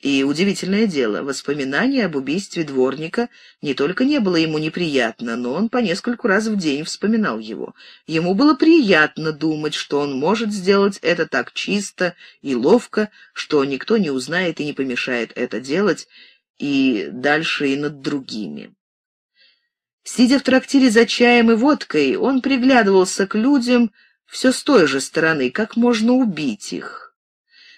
И, удивительное дело, воспоминание об убийстве дворника не только не было ему неприятно, но он по нескольку раз в день вспоминал его. Ему было приятно думать, что он может сделать это так чисто и ловко, что никто не узнает и не помешает это делать, и дальше и над другими. Сидя в трактире за чаем и водкой, он приглядывался к людям все с той же стороны, как можно убить их.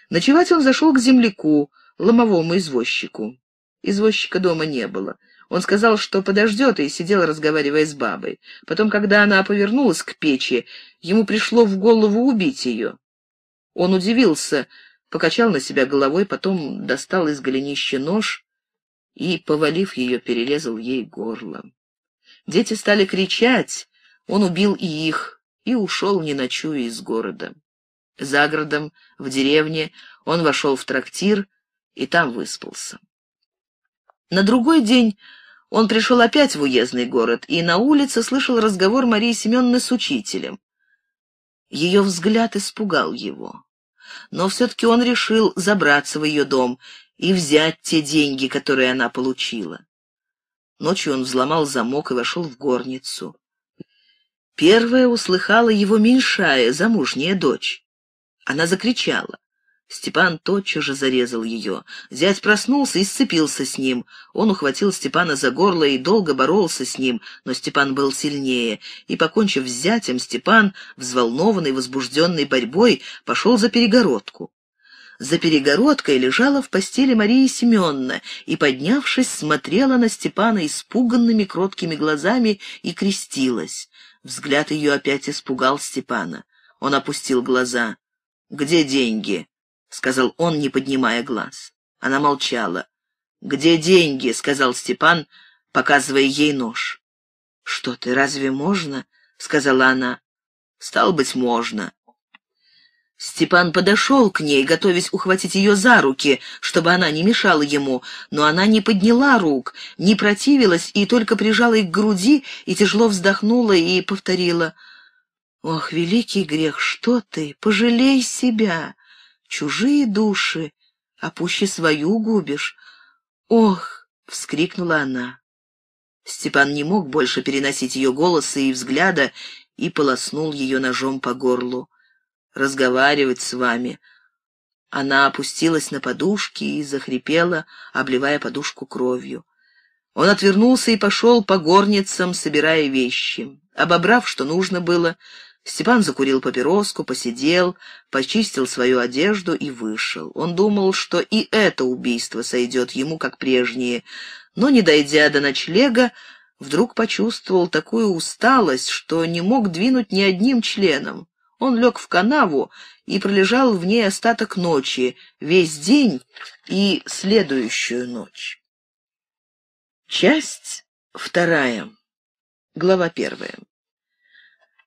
Ночевать он зашел к земляку, ломовому извозчику. Извозчика дома не было. Он сказал, что подождет, и сидел, разговаривая с бабой. Потом, когда она повернулась к печи, ему пришло в голову убить ее. Он удивился, покачал на себя головой, потом достал из голенища нож и, повалив ее, перерезал ей горло. Дети стали кричать, он убил и их и ушел, не ночуя, из города. За городом, в деревне, он вошел в трактир и там выспался. На другой день он пришел опять в уездный город и на улице слышал разговор Марии Семеновны с учителем. Ее взгляд испугал его. Но все-таки он решил забраться в ее дом и взять те деньги, которые она получила. Ночью он взломал замок и вошел в горницу. Первая услыхала его меньшая, замужняя дочь. Она закричала. Степан тотчас же зарезал ее. Зять проснулся и сцепился с ним. Он ухватил Степана за горло и долго боролся с ним, но Степан был сильнее. И, покончив с зятем, Степан, взволнованный, возбужденной борьбой, пошел за перегородку. За перегородкой лежала в постели Мария Семеновна и, поднявшись, смотрела на Степана испуганными кроткими глазами и крестилась. Взгляд ее опять испугал Степана. Он опустил глаза. «Где деньги?» — сказал он, не поднимая глаз. Она молчала. «Где деньги?» — сказал Степан, показывая ей нож. «Что ты, разве можно?» — сказала она. «Стал быть, можно». Степан подошел к ней, готовясь ухватить ее за руки, чтобы она не мешала ему, но она не подняла рук, не противилась и только прижала их к груди и тяжело вздохнула и повторила — Ох, великий грех, что ты? Пожалей себя. Чужие души, а пуще свою губишь. Ох, вскрикнула она. Степан не мог больше переносить ее голоса и взгляда и полоснул ее ножом по горлу. Разговаривать с вами. Она опустилась на подушки и захрипела, обливая подушку кровью. Он отвернулся и пошел по горницам, собирая вещи. Обобрав, что нужно было, Степан закурил папироску, посидел, почистил свою одежду и вышел. Он думал, что и это убийство сойдет ему, как прежние, но, не дойдя до ночлега, вдруг почувствовал такую усталость, что не мог двинуть ни одним членом. Он лег в канаву и пролежал в ней остаток ночи, весь день и следующую ночь. Часть вторая. Глава первая.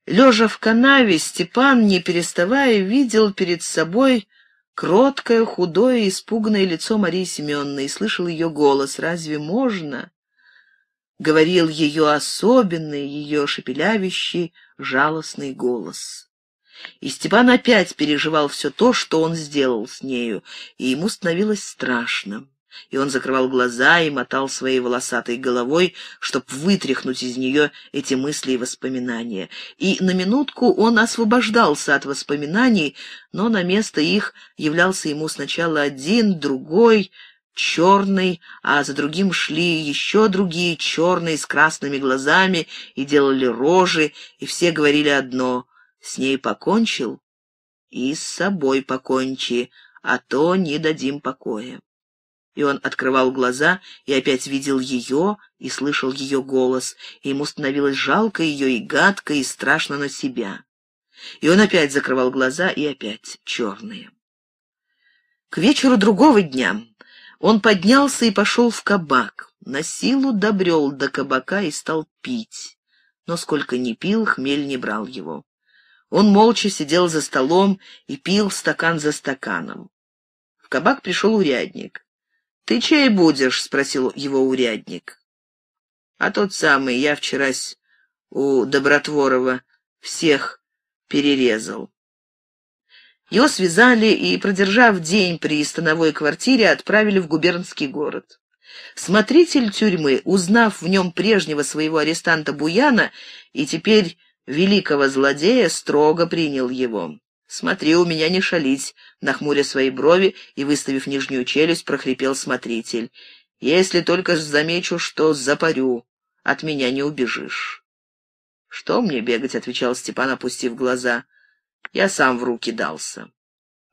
Лежа в канаве, Степан, не переставая, видел перед собой кроткое, худое, испуганное лицо Марии Семеновны и слышал ее голос. «Разве можно?» Говорил ее особенный, ее шепелявящий, жалостный голос. И Степан опять переживал все то, что он сделал с нею, и ему становилось страшно и он закрывал глаза и мотал своей волосатой головой, чтобы вытряхнуть из нее эти мысли и воспоминания. И на минутку он освобождался от воспоминаний, но на место их являлся ему сначала один, другой, черный, а за другим шли еще другие черные с красными глазами и делали рожи, и все говорили одно «С ней покончил?» «И с собой покончи, а то не дадим покоя» и он открывал глаза и опять видел ее и слышал ее голос, и ему становилось жалко ее и гадко, и страшно на себя. И он опять закрывал глаза, и опять черные. К вечеру другого дня он поднялся и пошел в кабак. На силу добрел до кабака и стал пить. Но сколько ни пил, хмель не брал его. Он молча сидел за столом и пил стакан за стаканом. В кабак пришел урядник. Ты чай будешь? спросил его урядник. А тот самый, я вчерась у Добротворова всех перерезал. Его связали и, продержав день при становой квартире, отправили в губернский город. Смотритель тюрьмы, узнав в нем прежнего своего арестанта Буяна и теперь великого злодея, строго принял его. «Смотри, у меня не шалить!» — нахмуря свои брови и выставив нижнюю челюсть, прохрипел смотритель. «Если только замечу, что запарю, от меня не убежишь». «Что мне бегать?» — отвечал Степан, опустив глаза. «Я сам в руки дался».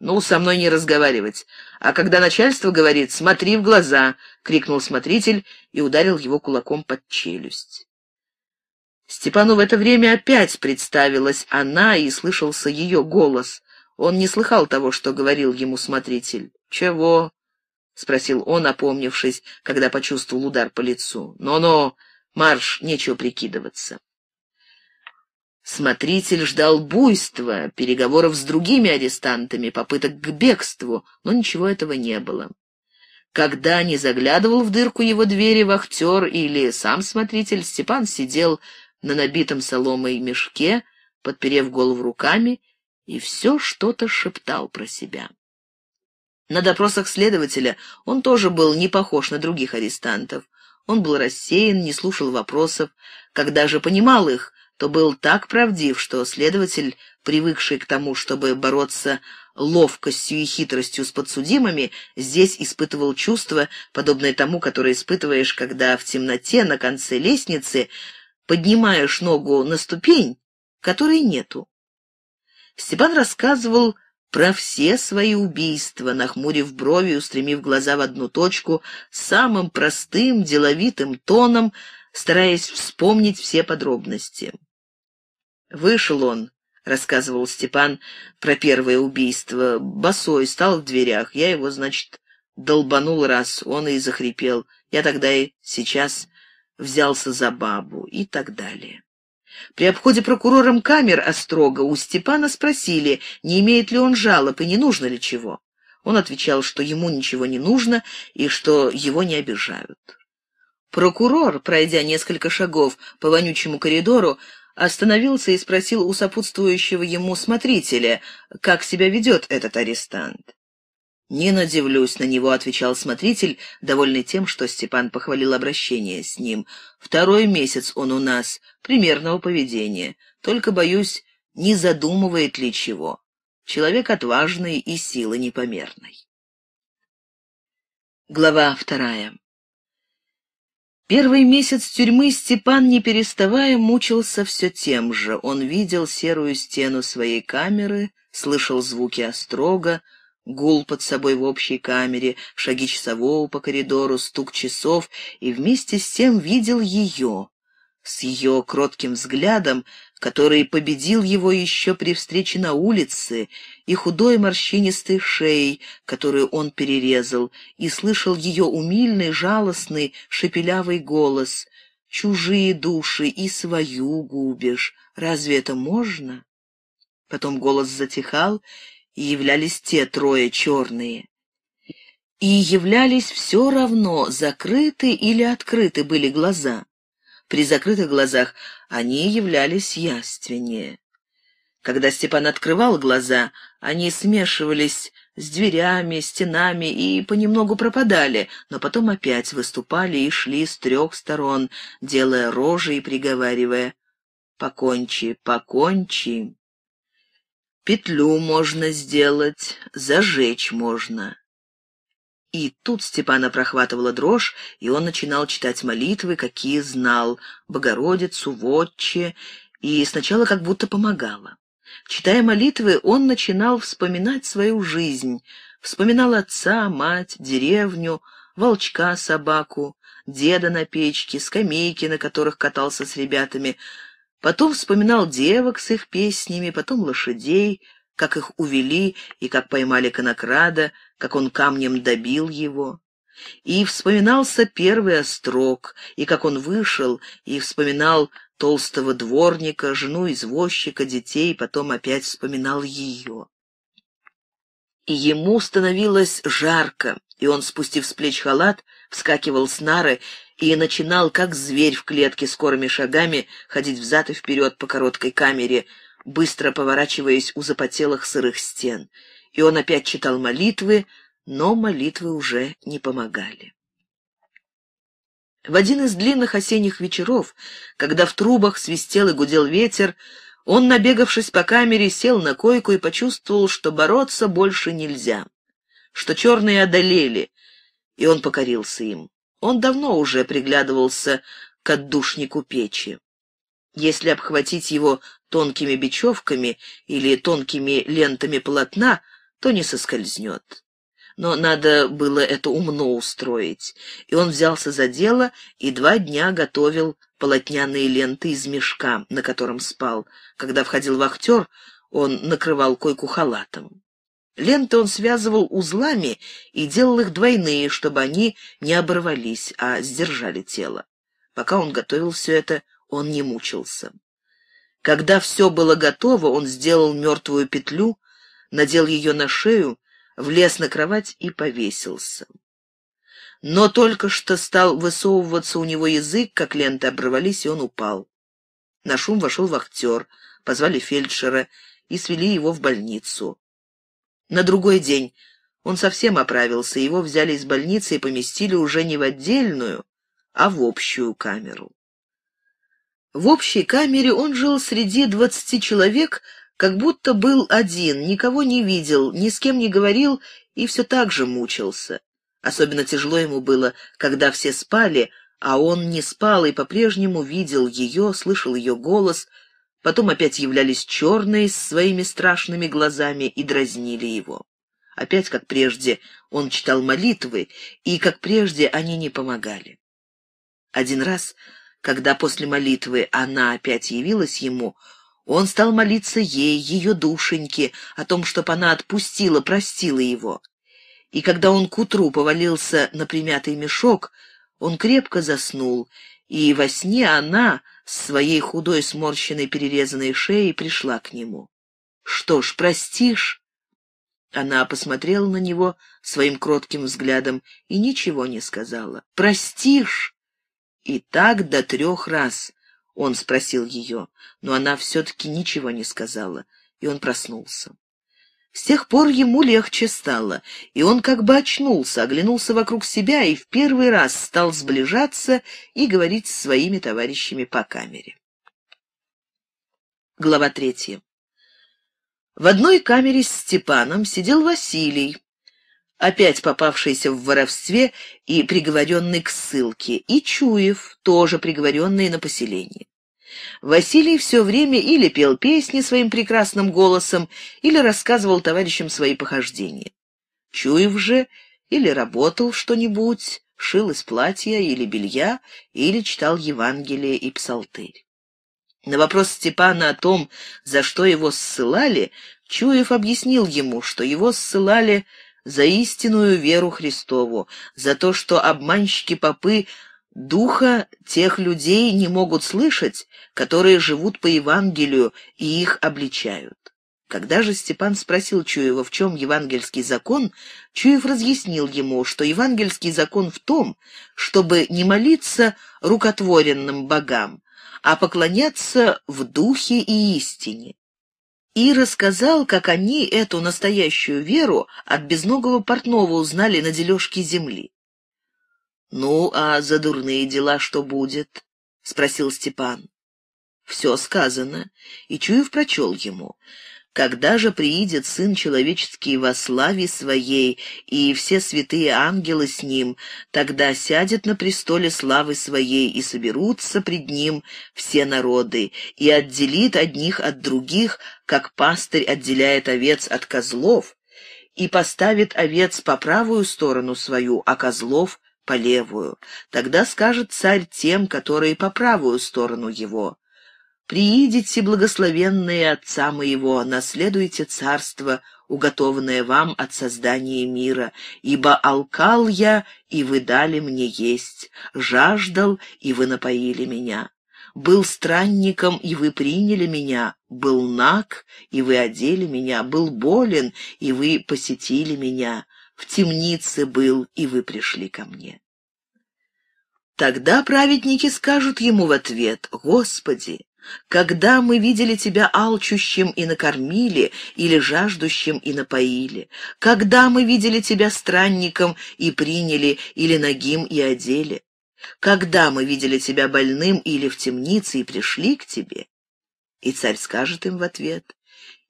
«Ну, со мной не разговаривать. А когда начальство говорит, смотри в глаза!» — крикнул смотритель и ударил его кулаком под челюсть. Степану в это время опять представилась она, и слышался ее голос. Он не слыхал того, что говорил ему смотритель. «Чего?» — спросил он, опомнившись, когда почувствовал удар по лицу. «Но-но, марш, нечего прикидываться». Смотритель ждал буйства, переговоров с другими арестантами, попыток к бегству, но ничего этого не было. Когда не заглядывал в дырку его двери вахтер или сам смотритель, Степан сидел на набитом соломой мешке, подперев голову руками, и все что-то шептал про себя. На допросах следователя он тоже был не похож на других арестантов. Он был рассеян, не слушал вопросов. Когда же понимал их, то был так правдив, что следователь, привыкший к тому, чтобы бороться ловкостью и хитростью с подсудимыми, здесь испытывал чувство, подобное тому, которое испытываешь, когда в темноте на конце лестницы поднимаешь ногу на ступень, которой нету. Степан рассказывал про все свои убийства, нахмурив брови устремив глаза в одну точку, самым простым, деловитым тоном, стараясь вспомнить все подробности. «Вышел он», — рассказывал Степан про первое убийство, — «босой, стал в дверях. Я его, значит, долбанул раз, он и захрипел. Я тогда и сейчас взялся за бабу и так далее. При обходе прокурором камер Острога у Степана спросили, не имеет ли он жалоб и не нужно ли чего. Он отвечал, что ему ничего не нужно и что его не обижают. Прокурор, пройдя несколько шагов по вонючему коридору, остановился и спросил у сопутствующего ему смотрителя, как себя ведет этот арестант. «Не надивлюсь на него», — отвечал смотритель, довольный тем, что Степан похвалил обращение с ним. «Второй месяц он у нас, примерного поведения. Только, боюсь, не задумывает ли чего. Человек отважный и силы непомерной». Глава вторая Первый месяц тюрьмы Степан, не переставая, мучился все тем же. Он видел серую стену своей камеры, слышал звуки острога, гул под собой в общей камере, шаги часового по коридору, стук часов, и вместе с тем видел ее, с ее кротким взглядом, который победил его еще при встрече на улице, и худой морщинистой шеей, которую он перерезал, и слышал ее умильный, жалостный, шепелявый голос «Чужие души и свою губишь, разве это можно?» Потом голос затихал, являлись те трое черные. И являлись все равно, закрыты или открыты были глаза. При закрытых глазах они являлись яственнее. Когда Степан открывал глаза, они смешивались с дверями, стенами и понемногу пропадали, но потом опять выступали и шли с трех сторон, делая рожи и приговаривая «покончи, покончи» петлю можно сделать, зажечь можно. И тут Степана прохватывала дрожь, и он начинал читать молитвы, какие знал, Богородицу, Вотче, и сначала как будто помогала. Читая молитвы, он начинал вспоминать свою жизнь, вспоминал отца, мать, деревню, волчка, собаку, деда на печке, скамейки, на которых катался с ребятами — Потом вспоминал девок с их песнями, потом лошадей, как их увели и как поймали конокрада, как он камнем добил его. И вспоминался первый острог, и как он вышел, и вспоминал толстого дворника, жену извозчика, детей, потом опять вспоминал ее. И ему становилось жарко. И он, спустив с плеч халат, вскакивал с нары и начинал, как зверь в клетке, скорыми шагами ходить взад и вперед по короткой камере, быстро поворачиваясь у запотелых сырых стен. И он опять читал молитвы, но молитвы уже не помогали. В один из длинных осенних вечеров, когда в трубах свистел и гудел ветер, он, набегавшись по камере, сел на койку и почувствовал, что бороться больше нельзя что черные одолели, и он покорился им. Он давно уже приглядывался к отдушнику печи. Если обхватить его тонкими бечевками или тонкими лентами полотна, то не соскользнет. Но надо было это умно устроить, и он взялся за дело и два дня готовил полотняные ленты из мешка, на котором спал. Когда входил вахтер, он накрывал койку халатом. Ленты он связывал узлами и делал их двойные, чтобы они не оборвались, а сдержали тело. Пока он готовил все это, он не мучился. Когда все было готово, он сделал мертвую петлю, надел ее на шею, влез на кровать и повесился. Но только что стал высовываться у него язык, как ленты оборвались, и он упал. На шум вошел вахтер, позвали фельдшера и свели его в больницу. На другой день он совсем оправился, его взяли из больницы и поместили уже не в отдельную, а в общую камеру. В общей камере он жил среди двадцати человек, как будто был один, никого не видел, ни с кем не говорил и все так же мучился. Особенно тяжело ему было, когда все спали, а он не спал и по-прежнему видел ее, слышал ее голос — Потом опять являлись черные с своими страшными глазами и дразнили его. Опять, как прежде, он читал молитвы, и, как прежде, они не помогали. Один раз, когда после молитвы она опять явилась ему, он стал молиться ей, ее душеньке, о том, чтоб она отпустила, простила его. И когда он к утру повалился на примятый мешок, он крепко заснул, и во сне она, с своей худой сморщенной перерезанной шеей пришла к нему. «Что ж, простишь?» Она посмотрела на него своим кротким взглядом и ничего не сказала. «Простишь?» И так до трех раз он спросил ее, но она все-таки ничего не сказала, и он проснулся. С тех пор ему легче стало, и он как бы очнулся, оглянулся вокруг себя и в первый раз стал сближаться и говорить с своими товарищами по камере. Глава третья. В одной камере с Степаном сидел Василий, опять попавшийся в воровстве и приговоренный к ссылке, и Чуев, тоже приговоренный на поселение. Василий все время или пел песни своим прекрасным голосом, или рассказывал товарищам свои похождения. Чуев же или работал что-нибудь, шил из платья или белья, или читал Евангелие и Псалтырь. На вопрос Степана о том, за что его ссылали, Чуев объяснил ему, что его ссылали за истинную веру Христову, за то, что обманщики-попы Духа тех людей не могут слышать, которые живут по Евангелию и их обличают. Когда же Степан спросил Чуева, в чем евангельский закон, Чуев разъяснил ему, что евангельский закон в том, чтобы не молиться рукотворенным богам, а поклоняться в духе и истине. И рассказал, как они эту настоящую веру от безногого портного узнали на дележке земли. «Ну, а за дурные дела что будет?» — спросил Степан. Все сказано, и Чуев прочел ему. «Когда же приидет Сын Человеческий во славе Своей, и все святые ангелы с Ним, тогда сядет на престоле славы Своей, и соберутся пред Ним все народы, и отделит одних от других, как пастырь отделяет овец от козлов, и поставит овец по правую сторону свою, а козлов по левую. Тогда скажет царь тем, которые по правую сторону его. «Приидите, благословенные отца моего, наследуйте царство, уготованное вам от создания мира, ибо алкал я, и вы дали мне есть, жаждал, и вы напоили меня». «Был странником, и вы приняли меня, был наг, и вы одели меня, был болен, и вы посетили меня, в темнице был, и вы пришли ко мне». Тогда праведники скажут ему в ответ, «Господи, когда мы видели тебя алчущим и накормили, или жаждущим и напоили? Когда мы видели тебя странником и приняли, или нагим и одели? Когда мы видели тебя больным или в темнице и пришли к тебе?» И царь скажет им в ответ,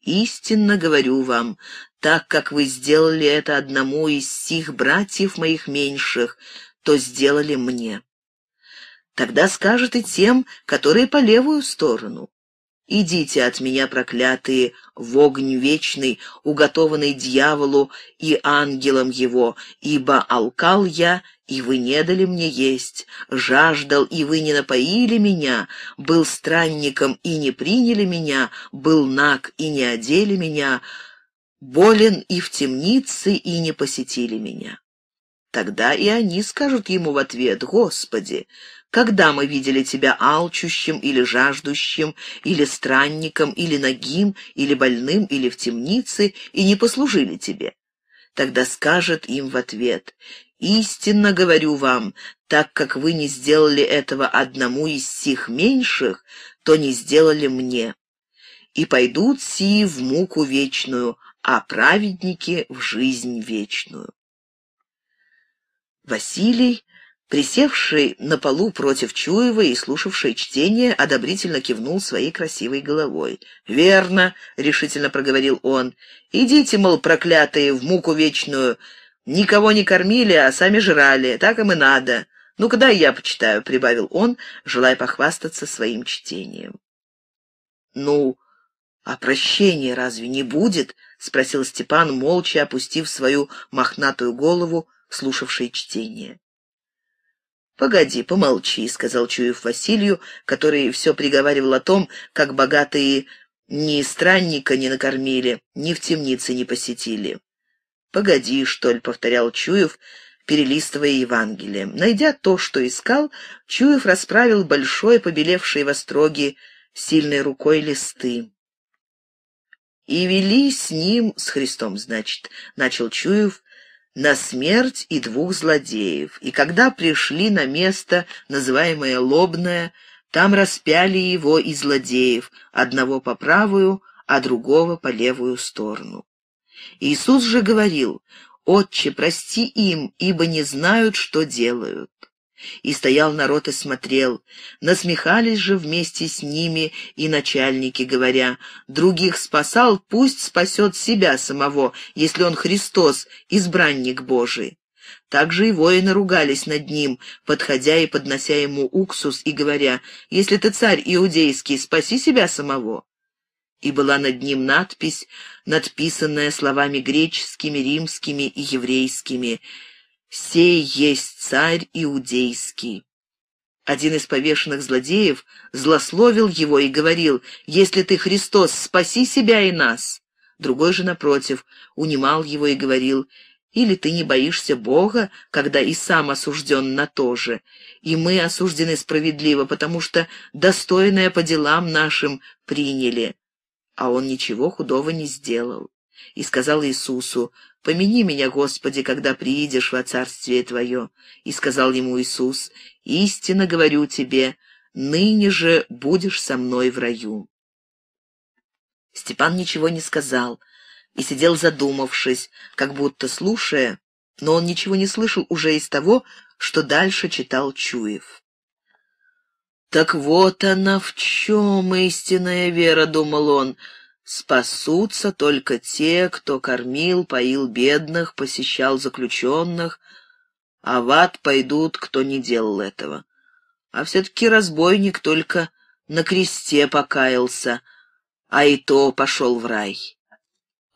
Истинно говорю вам, так как вы сделали это одному из сих братьев моих меньших, то сделали мне. Тогда скажет и тем, которые по левую сторону. Идите от меня, проклятые, в огонь вечный, уготованный дьяволу и ангелам его, ибо алкал я и вы не дали мне есть, жаждал, и вы не напоили меня, был странником, и не приняли меня, был наг, и не одели меня, болен и в темнице, и не посетили меня. Тогда и они скажут ему в ответ, «Господи, когда мы видели тебя алчущим или жаждущим, или странником, или нагим, или больным, или в темнице, и не послужили тебе?» Тогда скажет им в ответ, Истинно говорю вам, так как вы не сделали этого одному из сих меньших, то не сделали мне. И пойдут сии в муку вечную, а праведники в жизнь вечную. Василий, присевший на полу против Чуева и слушавший чтение, одобрительно кивнул своей красивой головой. «Верно», — решительно проговорил он, — «идите, мол, проклятые, в муку вечную, Никого не кормили, а сами жрали. Так им и надо. Ну-ка, дай я почитаю», — прибавил он, желая похвастаться своим чтением. «Ну, а прощения разве не будет?» — спросил Степан, молча опустив свою мохнатую голову, слушавшей чтение. «Погоди, помолчи», — сказал Чуев Василию, который все приговаривал о том, как богатые ни странника не накормили, ни в темнице не посетили. «Погоди, что ли», — повторял Чуев, перелистывая Евангелие. Найдя то, что искал, Чуев расправил большой, побелевший во строге сильной рукой листы. «И вели с ним, с Христом, значит», — начал Чуев, на смерть и двух злодеев. И когда пришли на место, называемое Лобное, там распяли его и злодеев, одного по правую, а другого по левую сторону. Иисус же говорил, «Отче, прости им, ибо не знают, что делают». И стоял народ и смотрел. Насмехались же вместе с ними и начальники, говоря, «Других спасал, пусть спасет себя самого, если он Христос, избранник Божий». Также и воины ругались над ним, подходя и поднося ему уксус и говоря, «Если ты царь иудейский, спаси себя самого» и была над ним надпись, надписанная словами греческими, римскими и еврейскими «Сей есть царь иудейский». Один из повешенных злодеев злословил его и говорил «Если ты Христос, спаси себя и нас». Другой же, напротив, унимал его и говорил «Или ты не боишься Бога, когда и сам осужден на то же, и мы осуждены справедливо, потому что достойное по делам нашим приняли» а он ничего худого не сделал. И сказал Иисусу, «Помяни меня, Господи, когда приидешь во Царствие Твое». И сказал ему Иисус, «Истинно говорю тебе, ныне же будешь со мной в раю». Степан ничего не сказал и сидел задумавшись, как будто слушая, но он ничего не слышал уже из того, что дальше читал Чуев. «Так вот она в чем истинная вера», — думал он, — «спасутся только те, кто кормил, поил бедных, посещал заключенных, а в ад пойдут, кто не делал этого. А все-таки разбойник только на кресте покаялся, а и то пошел в рай».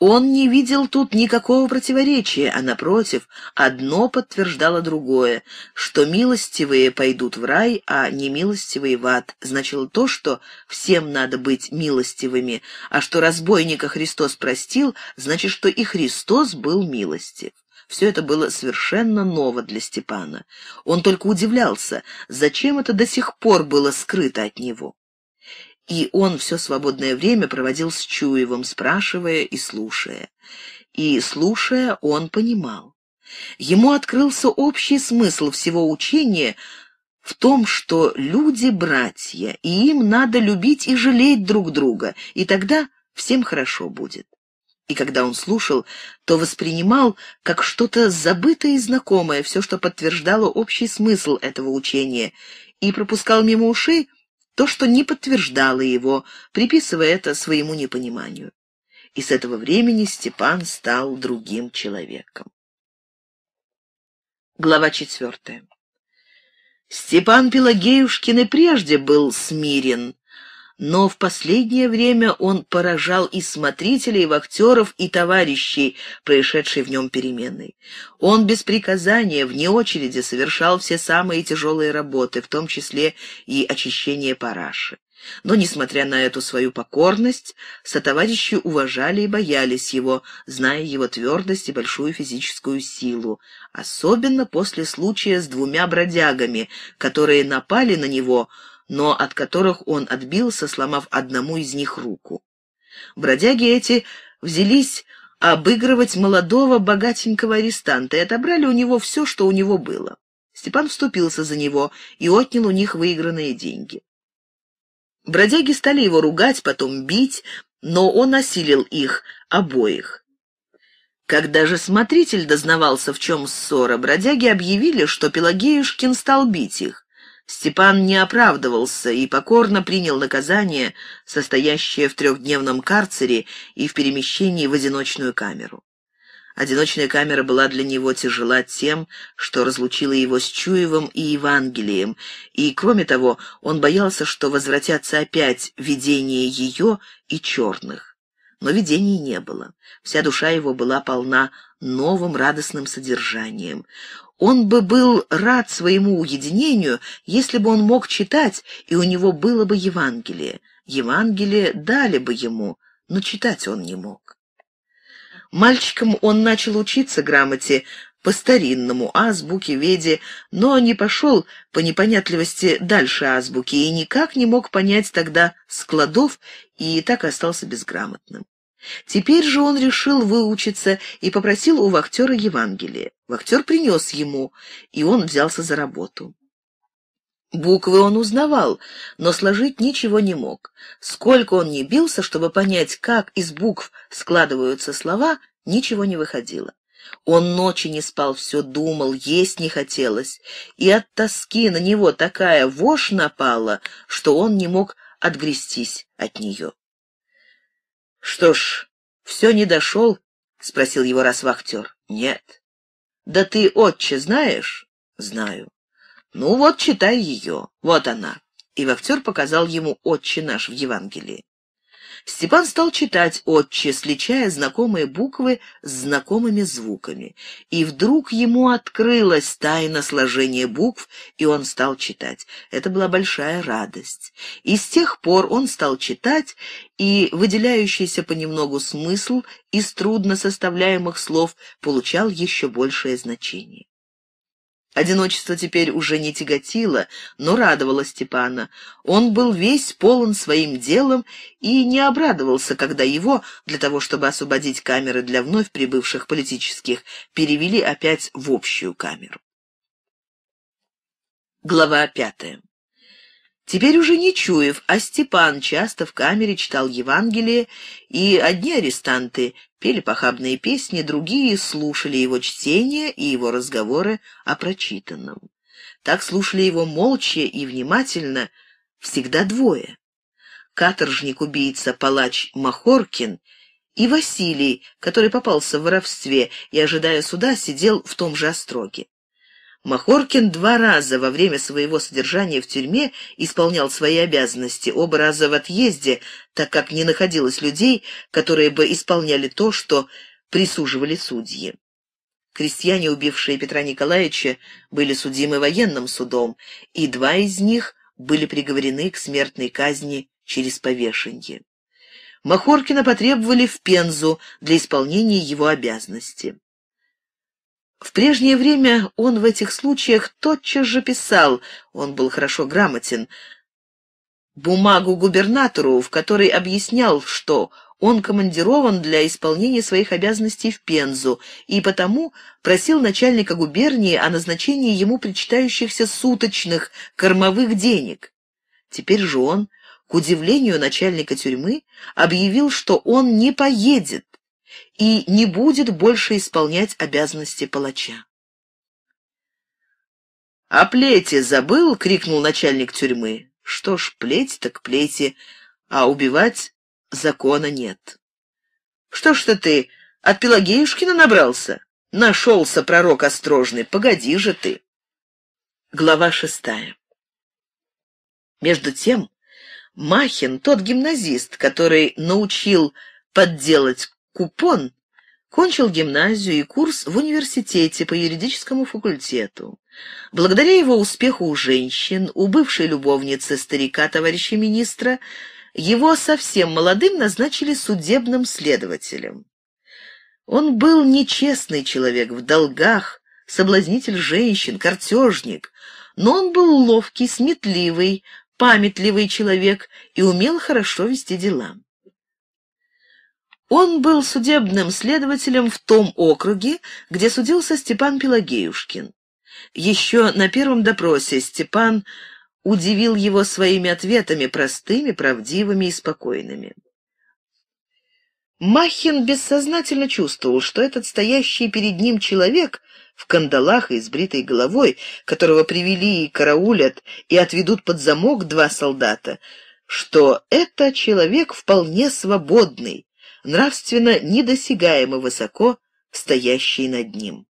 Он не видел тут никакого противоречия, а, напротив, одно подтверждало другое, что милостивые пойдут в рай, а немилостивые в ад, значило то, что всем надо быть милостивыми, а что разбойника Христос простил, значит, что и Христос был милостив. Все это было совершенно ново для Степана. Он только удивлялся, зачем это до сих пор было скрыто от него и он все свободное время проводил с Чуевым, спрашивая и слушая. И, слушая, он понимал. Ему открылся общий смысл всего учения в том, что люди — братья, и им надо любить и жалеть друг друга, и тогда всем хорошо будет. И когда он слушал, то воспринимал как что-то забытое и знакомое все, что подтверждало общий смысл этого учения, и пропускал мимо ушей — то, что не подтверждало его, приписывая это своему непониманию. И с этого времени Степан стал другим человеком. Глава четвертая. Степан Пелагеюшкин и прежде был смирен, но в последнее время он поражал и смотрителей, и актеров, и товарищей, происшедшей в нем переменой. Он без приказания, вне очереди, совершал все самые тяжелые работы, в том числе и очищение параши. Но, несмотря на эту свою покорность, сотоварищи уважали и боялись его, зная его твердость и большую физическую силу, особенно после случая с двумя бродягами, которые напали на него но от которых он отбился, сломав одному из них руку. Бродяги эти взялись обыгрывать молодого богатенького арестанта и отобрали у него все, что у него было. Степан вступился за него и отнял у них выигранные деньги. Бродяги стали его ругать, потом бить, но он осилил их, обоих. Когда же смотритель дознавался, в чем ссора, бродяги объявили, что Пелагеюшкин стал бить их. Степан не оправдывался и покорно принял наказание, состоящее в трехдневном карцере и в перемещении в одиночную камеру. Одиночная камера была для него тяжела тем, что разлучила его с Чуевым и Евангелием, и, кроме того, он боялся, что возвратятся опять видения ее и черных. Но видений не было. Вся душа его была полна новым радостным содержанием. Он бы был рад своему уединению, если бы он мог читать, и у него было бы Евангелие. Евангелие дали бы ему, но читать он не мог. Мальчиком он начал учиться грамоте по старинному азбуке Веде, но не пошел по непонятливости дальше азбуки и никак не мог понять тогда складов и так остался безграмотным. Теперь же он решил выучиться и попросил у вахтера Евангелие. Вахтер принес ему, и он взялся за работу. Буквы он узнавал, но сложить ничего не мог. Сколько он не бился, чтобы понять, как из букв складываются слова, ничего не выходило. Он ночи не спал, все думал, есть не хотелось, и от тоски на него такая вошь напала, что он не мог отгрестись от нее. — Что ж, все не дошел? — спросил его раз вахтер. — Нет. — Да ты отче знаешь? — Знаю. — Ну вот, читай ее. Вот она. И вахтер показал ему отче наш в Евангелии. Степан стал читать отче, сличая знакомые буквы с знакомыми звуками. И вдруг ему открылась тайна сложения букв, и он стал читать. Это была большая радость. И с тех пор он стал читать, и выделяющийся понемногу смысл из трудно составляемых слов получал еще большее значение. Одиночество теперь уже не тяготило, но радовало Степана. Он был весь полон своим делом и не обрадовался, когда его, для того чтобы освободить камеры для вновь прибывших политических, перевели опять в общую камеру. Глава пятая Теперь уже не Чуев, а Степан часто в камере читал Евангелие, и одни арестанты пели похабные песни, другие слушали его чтение и его разговоры о прочитанном. Так слушали его молча и внимательно всегда двое. Каторжник-убийца палач Махоркин и Василий, который попался в воровстве и, ожидая суда, сидел в том же остроге. Махоркин два раза во время своего содержания в тюрьме исполнял свои обязанности, оба раза в отъезде, так как не находилось людей, которые бы исполняли то, что присуживали судьи. Крестьяне, убившие Петра Николаевича, были судимы военным судом, и два из них были приговорены к смертной казни через повешение. Махоркина потребовали в Пензу для исполнения его обязанности. В прежнее время он в этих случаях тотчас же писал, он был хорошо грамотен, бумагу губернатору, в которой объяснял, что он командирован для исполнения своих обязанностей в Пензу и потому просил начальника губернии о назначении ему причитающихся суточных кормовых денег. Теперь же он, к удивлению начальника тюрьмы, объявил, что он не поедет, и не будет больше исполнять обязанности палача. О а плети забыл?» — крикнул начальник тюрьмы. «Что ж, плеть так плети, а убивать закона нет». «Что ж ты ты от Пелагеюшкина набрался? Нашелся пророк острожный, погоди же ты!» Глава шестая. Между тем, Махин, тот гимназист, который научил подделать Купон кончил гимназию и курс в университете по юридическому факультету. Благодаря его успеху у женщин, у бывшей любовницы старика товарища министра, его совсем молодым назначили судебным следователем. Он был нечестный человек, в долгах, соблазнитель женщин, картежник, но он был ловкий, сметливый, памятливый человек и умел хорошо вести дела. Он был судебным следователем в том округе, где судился Степан Пелагеюшкин. Еще на первом допросе Степан удивил его своими ответами, простыми, правдивыми и спокойными. Махин бессознательно чувствовал, что этот стоящий перед ним человек в кандалах и с бритой головой, которого привели и караулят, и отведут под замок два солдата, что это человек вполне свободный, нравственно недосягаемо высоко стоящей над ним.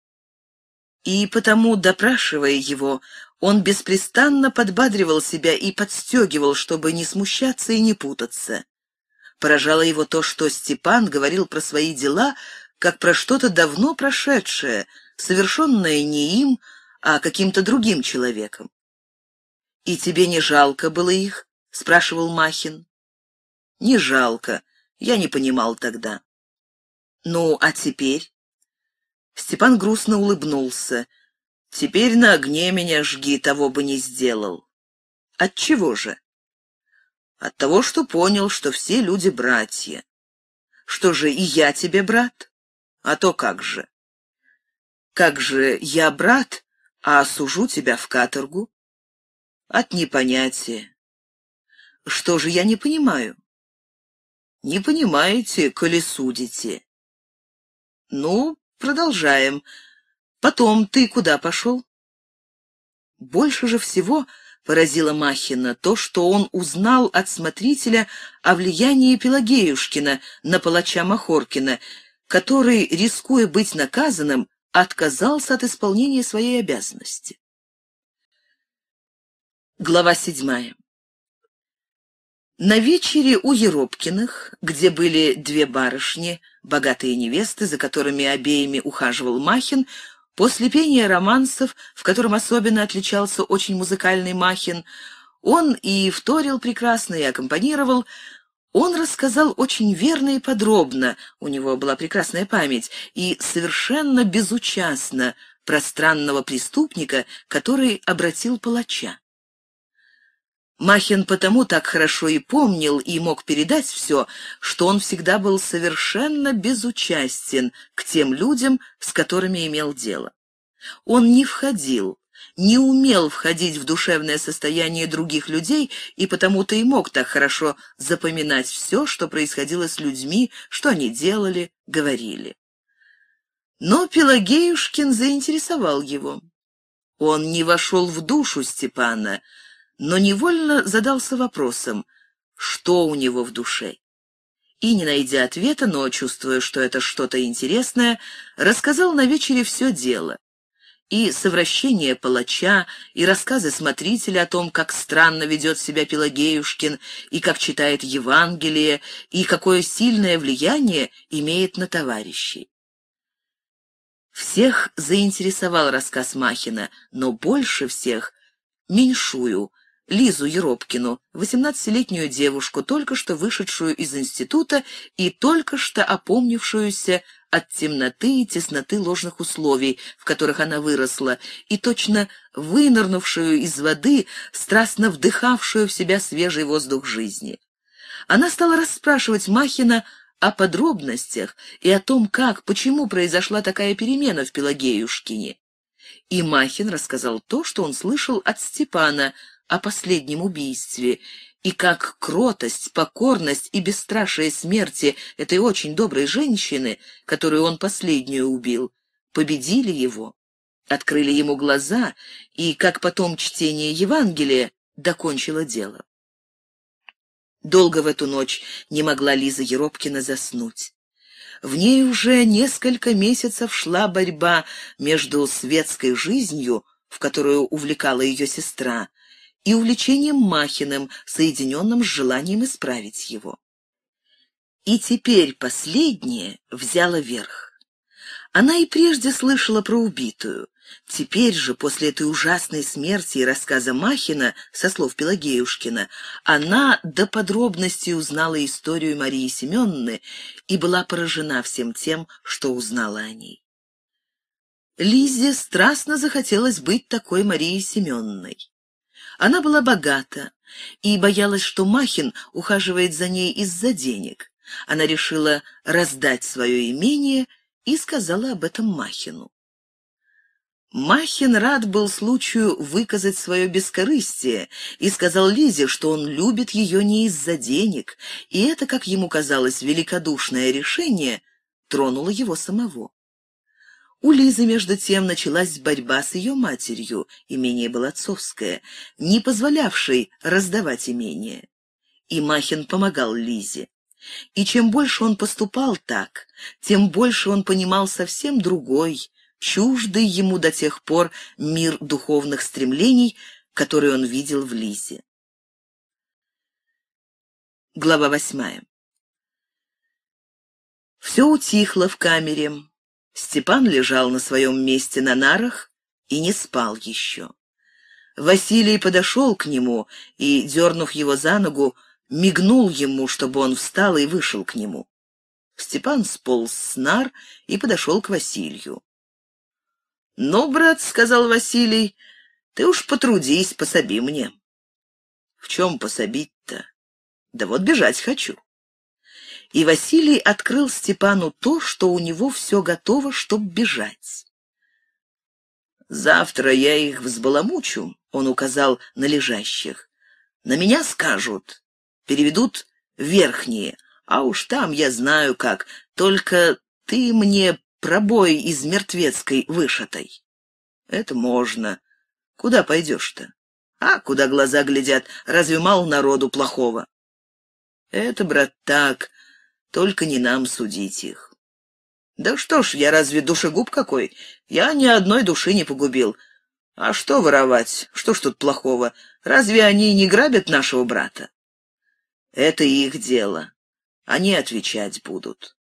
И потому, допрашивая его, он беспрестанно подбадривал себя и подстегивал, чтобы не смущаться и не путаться. Поражало его то, что Степан говорил про свои дела, как про что-то давно прошедшее, совершенное не им, а каким-то другим человеком. «И тебе не жалко было их?» — спрашивал Махин. «Не жалко», я не понимал тогда. Ну, а теперь? Степан грустно улыбнулся. Теперь на огне меня жги, того бы не сделал. От чего же? От того, что понял, что все люди братья. Что же, и я тебе брат? А то как же? Как же я брат, а осужу тебя в каторгу? От непонятия. Что же я не понимаю? Не понимаете, коли судите. Ну, продолжаем. Потом ты куда пошел? Больше же всего поразило Махина то, что он узнал от смотрителя о влиянии Пелагеюшкина на палача Махоркина, который, рискуя быть наказанным, отказался от исполнения своей обязанности. Глава седьмая. На вечере у Еропкиных, где были две барышни, богатые невесты, за которыми обеими ухаживал Махин, после пения романсов, в котором особенно отличался очень музыкальный Махин, он и вторил прекрасно, и аккомпанировал, он рассказал очень верно и подробно, у него была прекрасная память, и совершенно безучастно пространного преступника, который обратил палача. Махин потому так хорошо и помнил, и мог передать все, что он всегда был совершенно безучастен к тем людям, с которыми имел дело. Он не входил, не умел входить в душевное состояние других людей, и потому-то и мог так хорошо запоминать все, что происходило с людьми, что они делали, говорили. Но Пелагеюшкин заинтересовал его. Он не вошел в душу Степана — но невольно задался вопросом, что у него в душе. И, не найдя ответа, но чувствуя, что это что-то интересное, рассказал на вечере все дело. И совращение палача, и рассказы смотрителя о том, как странно ведет себя Пелагеюшкин, и как читает Евангелие, и какое сильное влияние имеет на товарищей. Всех заинтересовал рассказ Махина, но больше всех — меньшую, Лизу Еропкину, 18-летнюю девушку, только что вышедшую из института и только что опомнившуюся от темноты и тесноты ложных условий, в которых она выросла, и точно вынырнувшую из воды, страстно вдыхавшую в себя свежий воздух жизни. Она стала расспрашивать Махина о подробностях и о том, как, почему произошла такая перемена в Пелагеюшкине. И Махин рассказал то, что он слышал от Степана, о последнем убийстве, и как кротость, покорность и бесстрашие смерти этой очень доброй женщины, которую он последнюю убил, победили его, открыли ему глаза, и как потом чтение Евангелия докончило дело. Долго в эту ночь не могла Лиза Еропкина заснуть. В ней уже несколько месяцев шла борьба между светской жизнью, в которую увлекала ее сестра, и увлечением Махиным, соединенным с желанием исправить его. И теперь последнее взяло верх. Она и прежде слышала про убитую. Теперь же, после этой ужасной смерти и рассказа Махина, со слов Пелагеюшкина, она до подробностей узнала историю Марии Семеновны и была поражена всем тем, что узнала о ней. Лизе страстно захотелось быть такой Марией Семеновной. Она была богата и боялась, что Махин ухаживает за ней из-за денег. Она решила раздать свое имение и сказала об этом Махину. Махин рад был случаю выказать свое бескорыстие и сказал Лизе, что он любит ее не из-за денег, и это, как ему казалось, великодушное решение тронуло его самого. У Лизы, между тем, началась борьба с ее матерью, имение было отцовское, не позволявшей раздавать имение. И Махин помогал Лизе. И чем больше он поступал так, тем больше он понимал совсем другой, чуждый ему до тех пор мир духовных стремлений, который он видел в Лизе. Глава восьмая. Все утихло в камере. Степан лежал на своем месте на нарах и не спал еще. Василий подошел к нему и, дернув его за ногу, мигнул ему, чтобы он встал и вышел к нему. Степан сполз с нар и подошел к Василию. «Ну, брат, — сказал Василий, — ты уж потрудись, пособи мне». «В чем пособить-то? Да вот бежать хочу» и Василий открыл Степану то, что у него все готово, чтобы бежать. «Завтра я их взбаламучу», — он указал на лежащих. «На меня скажут, переведут верхние, а уж там я знаю как, только ты мне пробой из мертвецкой вышитой». «Это можно. Куда пойдешь-то?» «А, куда глаза глядят, разве мало народу плохого?» «Это, брат, так», только не нам судить их. Да что ж, я разве душегуб какой? Я ни одной души не погубил. А что воровать? Что ж тут плохого? Разве они не грабят нашего брата? Это их дело. Они отвечать будут.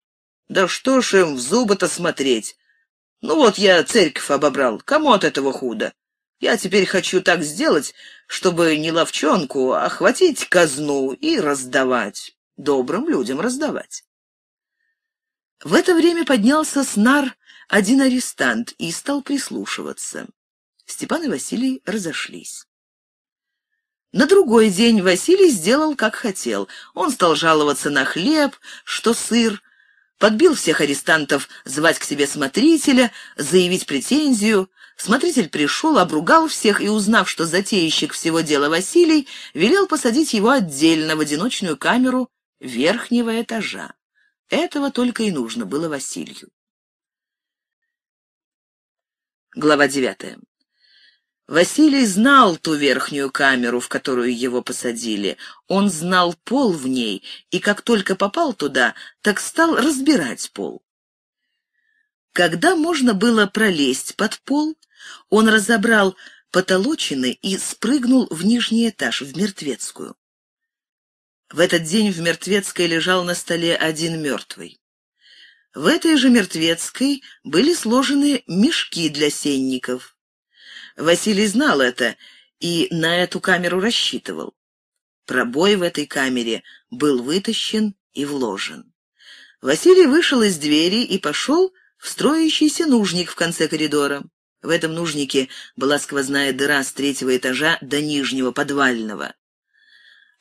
Да что ж им в зубы-то смотреть? Ну вот я церковь обобрал. Кому от этого худо? Я теперь хочу так сделать, чтобы не ловчонку, а хватить казну и раздавать добрым людям раздавать. В это время поднялся с один арестант и стал прислушиваться. Степан и Василий разошлись. На другой день Василий сделал, как хотел. Он стал жаловаться на хлеб, что сыр, подбил всех арестантов звать к себе смотрителя, заявить претензию. Смотритель пришел, обругал всех и, узнав, что затеящик всего дела Василий, велел посадить его отдельно в одиночную камеру верхнего этажа. Этого только и нужно было Василию. Глава девятая. Василий знал ту верхнюю камеру, в которую его посадили. Он знал пол в ней, и как только попал туда, так стал разбирать пол. Когда можно было пролезть под пол, он разобрал потолочины и спрыгнул в нижний этаж, в мертвецкую. В этот день в Мертвецкой лежал на столе один мертвый. В этой же Мертвецкой были сложены мешки для сенников. Василий знал это и на эту камеру рассчитывал. Пробой в этой камере был вытащен и вложен. Василий вышел из двери и пошел в строящийся нужник в конце коридора. В этом нужнике была сквозная дыра с третьего этажа до нижнего подвального.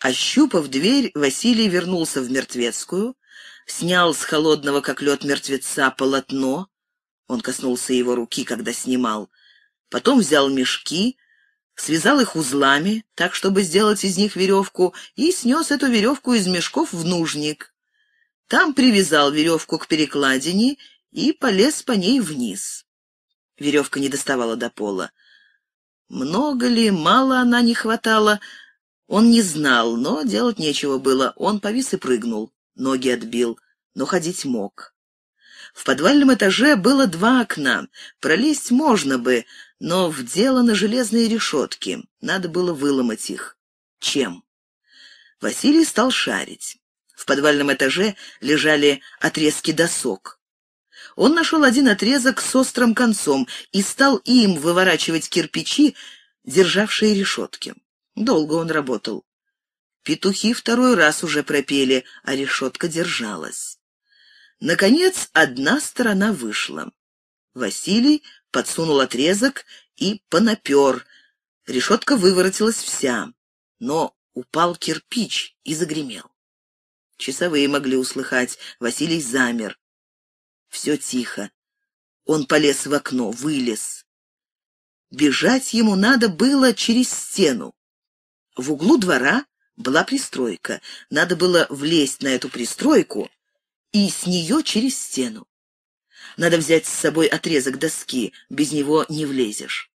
Ощупав дверь, Василий вернулся в мертвецкую, снял с холодного, как лед мертвеца, полотно. Он коснулся его руки, когда снимал. Потом взял мешки, связал их узлами, так, чтобы сделать из них веревку, и снес эту веревку из мешков в нужник. Там привязал веревку к перекладине и полез по ней вниз. Веревка не доставала до пола. Много ли, мало она не хватало — он не знал, но делать нечего было. Он повис и прыгнул, ноги отбил, но ходить мог. В подвальном этаже было два окна. Пролезть можно бы, но вделаны железные решетки. Надо было выломать их. Чем? Василий стал шарить. В подвальном этаже лежали отрезки досок. Он нашел один отрезок с острым концом и стал им выворачивать кирпичи, державшие решетки. Долго он работал. Петухи второй раз уже пропели, а решетка держалась. Наконец, одна сторона вышла. Василий подсунул отрезок и понапер. Решетка выворотилась вся, но упал кирпич и загремел. Часовые могли услыхать. Василий замер. Все тихо. Он полез в окно, вылез. Бежать ему надо было через стену. В углу двора была пристройка. Надо было влезть на эту пристройку и с нее через стену. Надо взять с собой отрезок доски, без него не влезешь.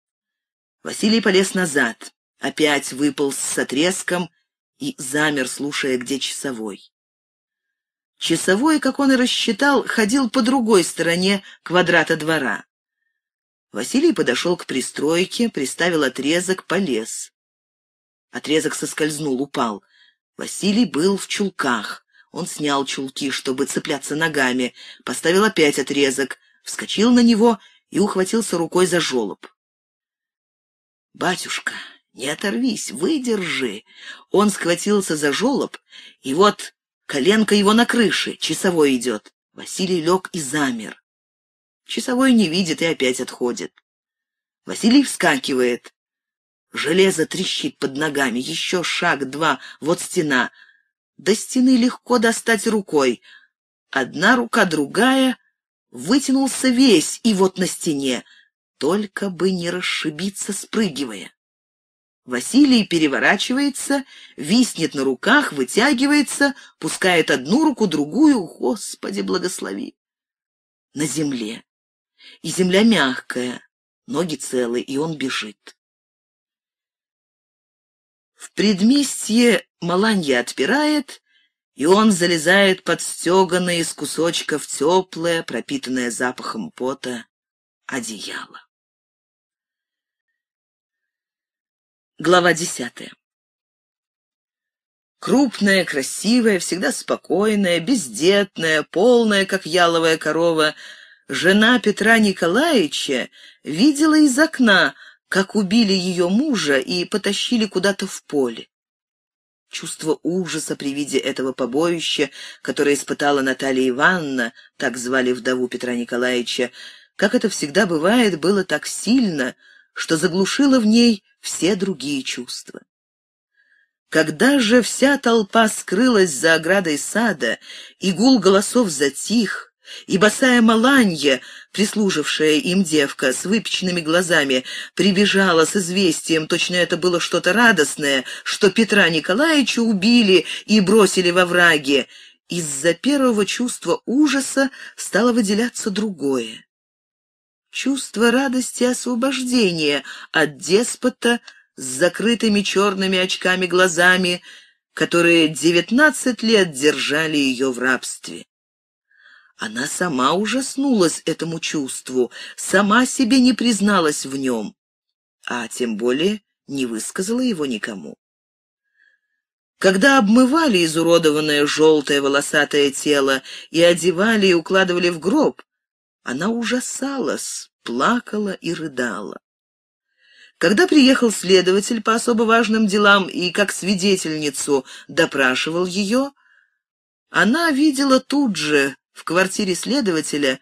Василий полез назад, опять выполз с отрезком и замер, слушая, где часовой. Часовой, как он и рассчитал, ходил по другой стороне квадрата двора. Василий подошел к пристройке, приставил отрезок, полез. Отрезок соскользнул, упал. Василий был в чулках. Он снял чулки, чтобы цепляться ногами, поставил опять отрезок, вскочил на него и ухватился рукой за жолоб. «Батюшка, не оторвись, выдержи!» Он схватился за жолоб, и вот коленка его на крыше, часовой идет. Василий лег и замер. Часовой не видит и опять отходит. Василий вскакивает. Железо трещит под ногами. Еще шаг, два. Вот стена. До стены легко достать рукой. Одна рука, другая. Вытянулся весь, и вот на стене. Только бы не расшибиться, спрыгивая. Василий переворачивается, виснет на руках, вытягивается, пускает одну руку, другую. Господи, благослови! На земле. И земля мягкая, ноги целы, и он бежит. В предместье Маланья отпирает, и он залезает под стеганое из кусочков теплое, пропитанное запахом пота, одеяло. Глава десятая. Крупная, красивая, всегда спокойная, бездетная, полная, как яловая корова, жена Петра Николаевича видела из окна, как убили ее мужа и потащили куда-то в поле. Чувство ужаса при виде этого побоища, которое испытала Наталья Ивановна, так звали вдову Петра Николаевича, как это всегда бывает, было так сильно, что заглушило в ней все другие чувства. Когда же вся толпа скрылась за оградой сада, и гул голосов затих, и босая Маланья, прислужившая им девка, с выпеченными глазами, прибежала с известием, точно это было что-то радостное, что Петра Николаевича убили и бросили во враги. Из-за первого чувства ужаса стало выделяться другое. Чувство радости освобождения от деспота с закрытыми черными очками глазами, которые девятнадцать лет держали ее в рабстве. Она сама ужаснулась этому чувству, сама себе не призналась в нем, а тем более не высказала его никому. Когда обмывали изуродованное желтое волосатое тело и одевали и укладывали в гроб, она ужасалась, плакала и рыдала. Когда приехал следователь по особо важным делам и как свидетельницу допрашивал ее, она видела тут же в квартире следователя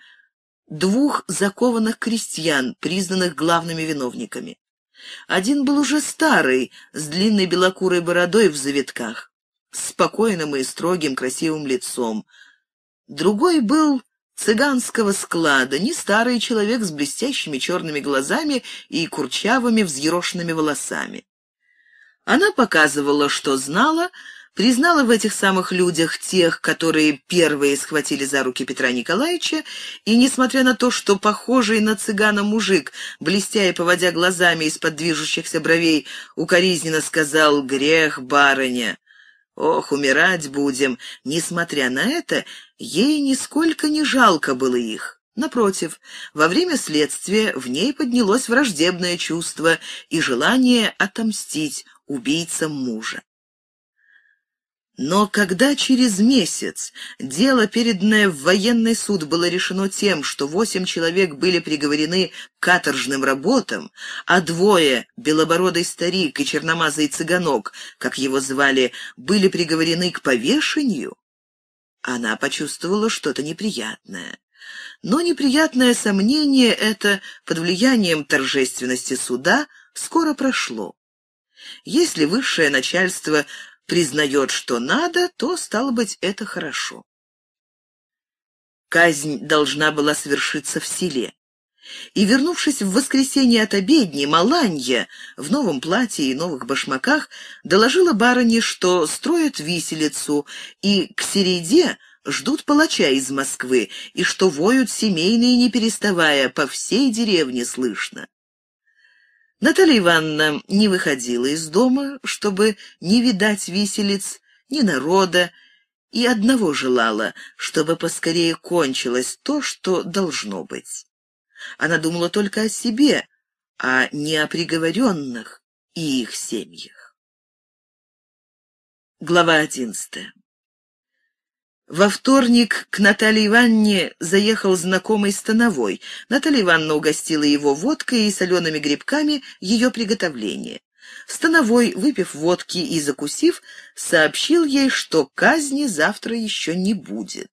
двух закованных крестьян, признанных главными виновниками. Один был уже старый, с длинной белокурой бородой в завитках, спокойным и строгим красивым лицом. Другой был цыганского склада, не старый человек с блестящими черными глазами и курчавыми взъерошенными волосами. Она показывала, что знала, признала в этих самых людях тех, которые первые схватили за руки Петра Николаевича, и, несмотря на то, что похожий на цыгана мужик, блестя и поводя глазами из-под движущихся бровей, укоризненно сказал «Грех, барыня!» «Ох, умирать будем!» Несмотря на это, ей нисколько не жалко было их. Напротив, во время следствия в ней поднялось враждебное чувство и желание отомстить убийцам мужа. Но когда через месяц дело, переданное в военный суд, было решено тем, что восемь человек были приговорены к каторжным работам, а двое, белобородый старик и черномазый цыганок, как его звали, были приговорены к повешению, она почувствовала что-то неприятное. Но неприятное сомнение это под влиянием торжественности суда скоро прошло. Если высшее начальство признает, что надо, то, стало быть, это хорошо. Казнь должна была свершиться в селе. И, вернувшись в воскресенье от обедни, Маланья в новом платье и новых башмаках доложила барыне, что строят виселицу, и к середе ждут палача из Москвы, и что воют семейные, не переставая, по всей деревне слышно. Наталья Ивановна не выходила из дома, чтобы не видать виселиц, ни народа, и одного желала, чтобы поскорее кончилось то, что должно быть. Она думала только о себе, а не о приговоренных и их семьях. Глава одиннадцатая во вторник к Наталье Ивановне заехал знакомый Становой. Наталья Ивановна угостила его водкой и солеными грибками ее приготовление. Становой, выпив водки и закусив, сообщил ей, что казни завтра еще не будет.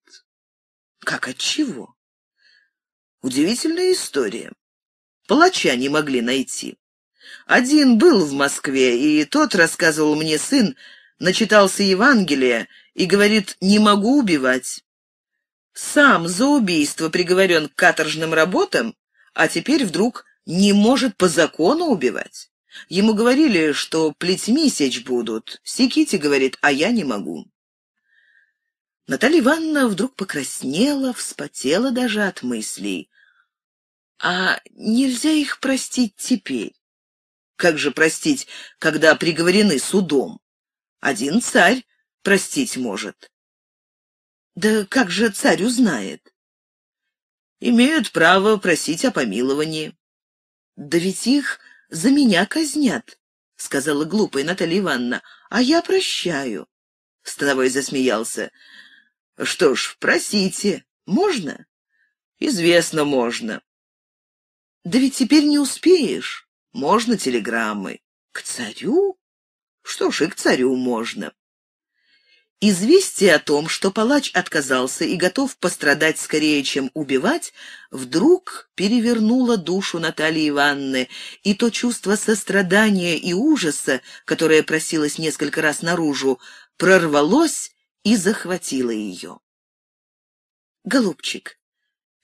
Как от чего? Удивительная история. Палача не могли найти. Один был в Москве, и тот, рассказывал мне сын, начитался Евангелия и говорит «не могу убивать». Сам за убийство приговорен к каторжным работам, а теперь вдруг не может по закону убивать. Ему говорили, что плетьми сечь будут. Секите, говорит, а я не могу. Наталья Ивановна вдруг покраснела, вспотела даже от мыслей. А нельзя их простить теперь? Как же простить, когда приговорены судом? Один царь простить может. Да как же царь узнает? Имеют право просить о помиловании. Да ведь их за меня казнят, сказала глупая Наталья Ивановна, а я прощаю. Становой засмеялся. Что ж, просите, можно? Известно, можно. Да ведь теперь не успеешь. Можно телеграммы. К царю? Что ж, и к царю можно. Известие о том, что палач отказался и готов пострадать скорее, чем убивать, вдруг перевернуло душу Натальи Ивановны, и то чувство сострадания и ужаса, которое просилось несколько раз наружу, прорвалось и захватило ее. «Голубчик,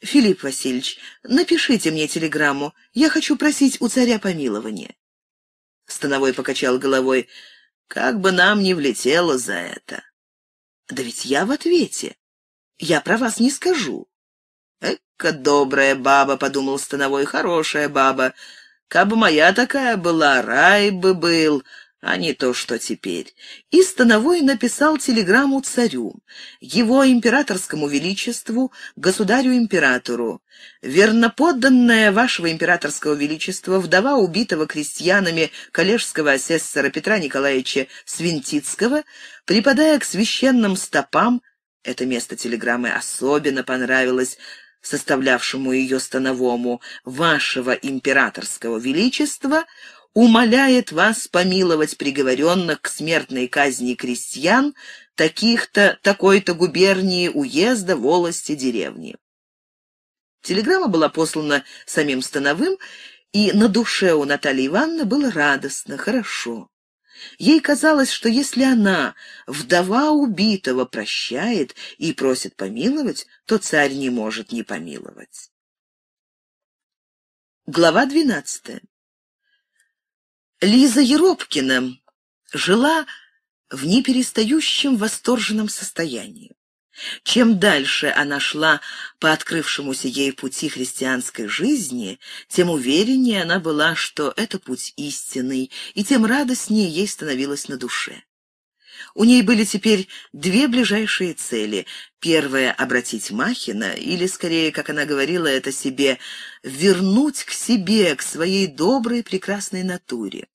Филипп Васильевич, напишите мне телеграмму, я хочу просить у царя помилования». Становой покачал головой. «Как бы нам не влетело за это!» Да ведь я в ответе. Я про вас не скажу. Эка добрая баба, — подумал Становой, — хорошая баба. Кабы моя такая была, рай бы был, а не то, что теперь. И Становой написал телеграмму царю, его императорскому величеству, государю-императору. Верноподданная вашего императорского величества, вдова убитого крестьянами коллежского асессора Петра Николаевича Свинтицкого, Припадая к священным стопам, это место телеграммы особенно понравилось составлявшему ее становому, вашего императорского величества, умоляет вас помиловать приговоренных к смертной казни крестьян таких-то, такой-то губернии, уезда, волости, деревни. Телеграмма была послана самим Становым, и на душе у Натальи Ивановны было радостно, хорошо. Ей казалось, что если она, вдова убитого, прощает и просит помиловать, то царь не может не помиловать. Глава двенадцатая. Лиза Еропкина жила в неперестающем восторженном состоянии. Чем дальше она шла по открывшемуся ей пути христианской жизни, тем увереннее она была, что это путь истинный, и тем радостнее ей становилось на душе. У ней были теперь две ближайшие цели. Первая — обратить Махина, или, скорее, как она говорила это себе, вернуть к себе, к своей доброй, прекрасной натуре.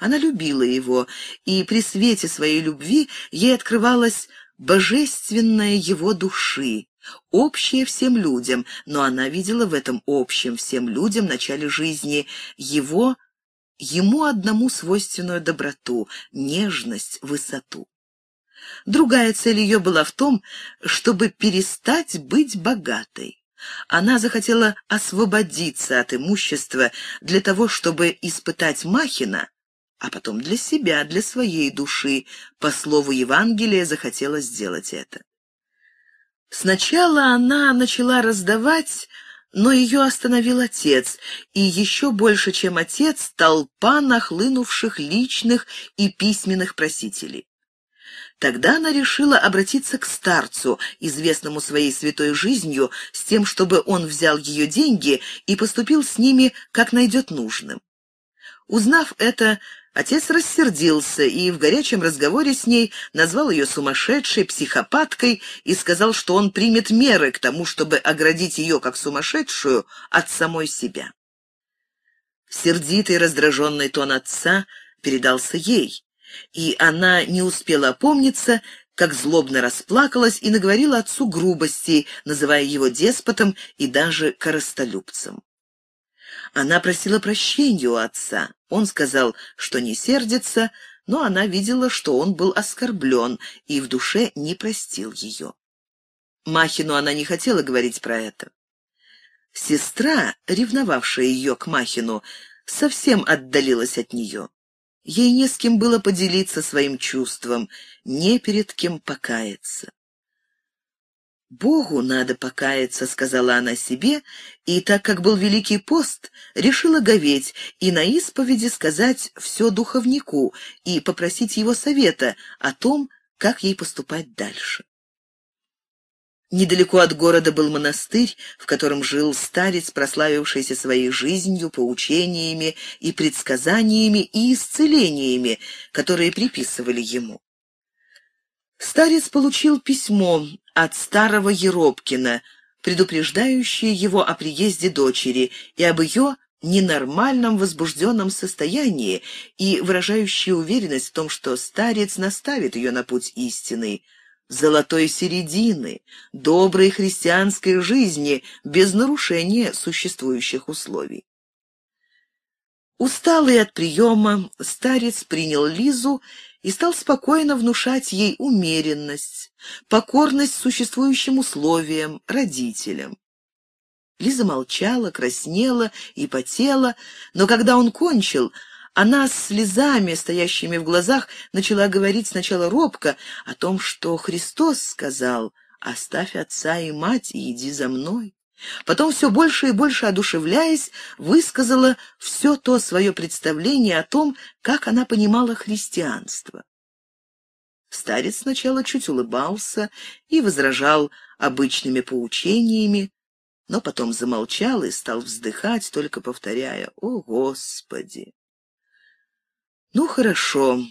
Она любила его, и при свете своей любви ей открывалось... Божественная его души, общая всем людям, но она видела в этом общем всем людям начале жизни его, ему одному свойственную доброту, нежность, высоту. Другая цель ее была в том, чтобы перестать быть богатой. Она захотела освободиться от имущества для того, чтобы испытать Махина, а потом для себя, для своей души. По слову Евангелия захотела сделать это. Сначала она начала раздавать, но ее остановил отец, и еще больше, чем отец, толпа нахлынувших личных и письменных просителей. Тогда она решила обратиться к старцу, известному своей святой жизнью, с тем, чтобы он взял ее деньги и поступил с ними, как найдет нужным. Узнав это, Отец рассердился и в горячем разговоре с ней назвал ее сумасшедшей, психопаткой и сказал, что он примет меры к тому, чтобы оградить ее как сумасшедшую от самой себя. Сердитый раздраженный тон отца передался ей, и она не успела опомниться, как злобно расплакалась и наговорила отцу грубостей, называя его деспотом и даже коростолюбцем. Она просила прощения у отца. Он сказал, что не сердится, но она видела, что он был оскорблен и в душе не простил ее. Махину она не хотела говорить про это. Сестра, ревновавшая ее к Махину, совсем отдалилась от нее. Ей не с кем было поделиться своим чувством, не перед кем покаяться. «Богу надо покаяться», — сказала она себе, и, так как был Великий пост, решила говеть и на исповеди сказать все духовнику и попросить его совета о том, как ей поступать дальше. Недалеко от города был монастырь, в котором жил старец, прославившийся своей жизнью, поучениями и предсказаниями и исцелениями, которые приписывали ему. Старец получил письмо от старого Еропкина, предупреждающее его о приезде дочери и об ее ненормальном возбужденном состоянии и выражающее уверенность в том, что старец наставит ее на путь истины, золотой середины, доброй христианской жизни без нарушения существующих условий. Усталый от приема, старец принял Лизу и стал спокойно внушать ей умеренность, покорность существующим условиям, родителям. Лиза молчала, краснела и потела, но когда он кончил, она с слезами, стоящими в глазах, начала говорить сначала робко о том, что Христос сказал «Оставь отца и мать и иди за мной». Потом все больше и больше одушевляясь, высказала все то свое представление о том, как она понимала христианство. Старец сначала чуть улыбался и возражал обычными поучениями, но потом замолчал и стал вздыхать, только повторяя «О, Господи!» «Ну, хорошо.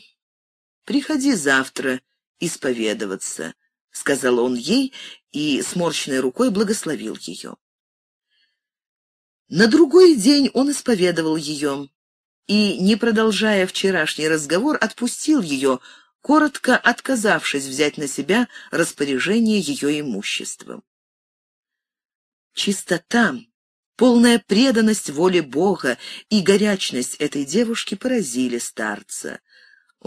Приходи завтра исповедоваться», — сказал он ей и сморщенной рукой благословил ее. На другой день он исповедовал ее и, не продолжая вчерашний разговор, отпустил ее, коротко отказавшись взять на себя распоряжение ее имуществом. Чистота, полная преданность воле Бога и горячность этой девушки поразили старца.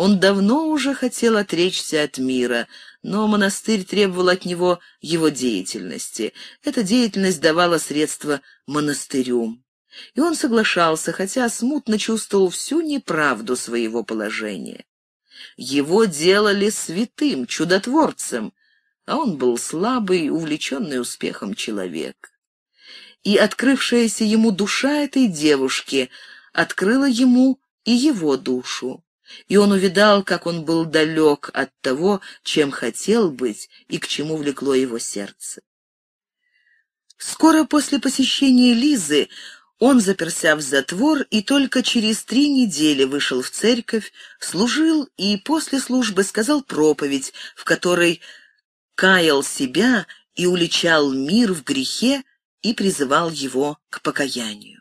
Он давно уже хотел отречься от мира, но монастырь требовал от него его деятельности. Эта деятельность давала средства монастырю. И он соглашался, хотя смутно чувствовал всю неправду своего положения. Его делали святым, чудотворцем, а он был слабый, увлеченный успехом человек. И открывшаяся ему душа этой девушки открыла ему и его душу и он увидал, как он был далек от того, чем хотел быть и к чему влекло его сердце. Скоро после посещения Лизы он, заперся в затвор, и только через три недели вышел в церковь, служил и после службы сказал проповедь, в которой каял себя и уличал мир в грехе и призывал его к покаянию.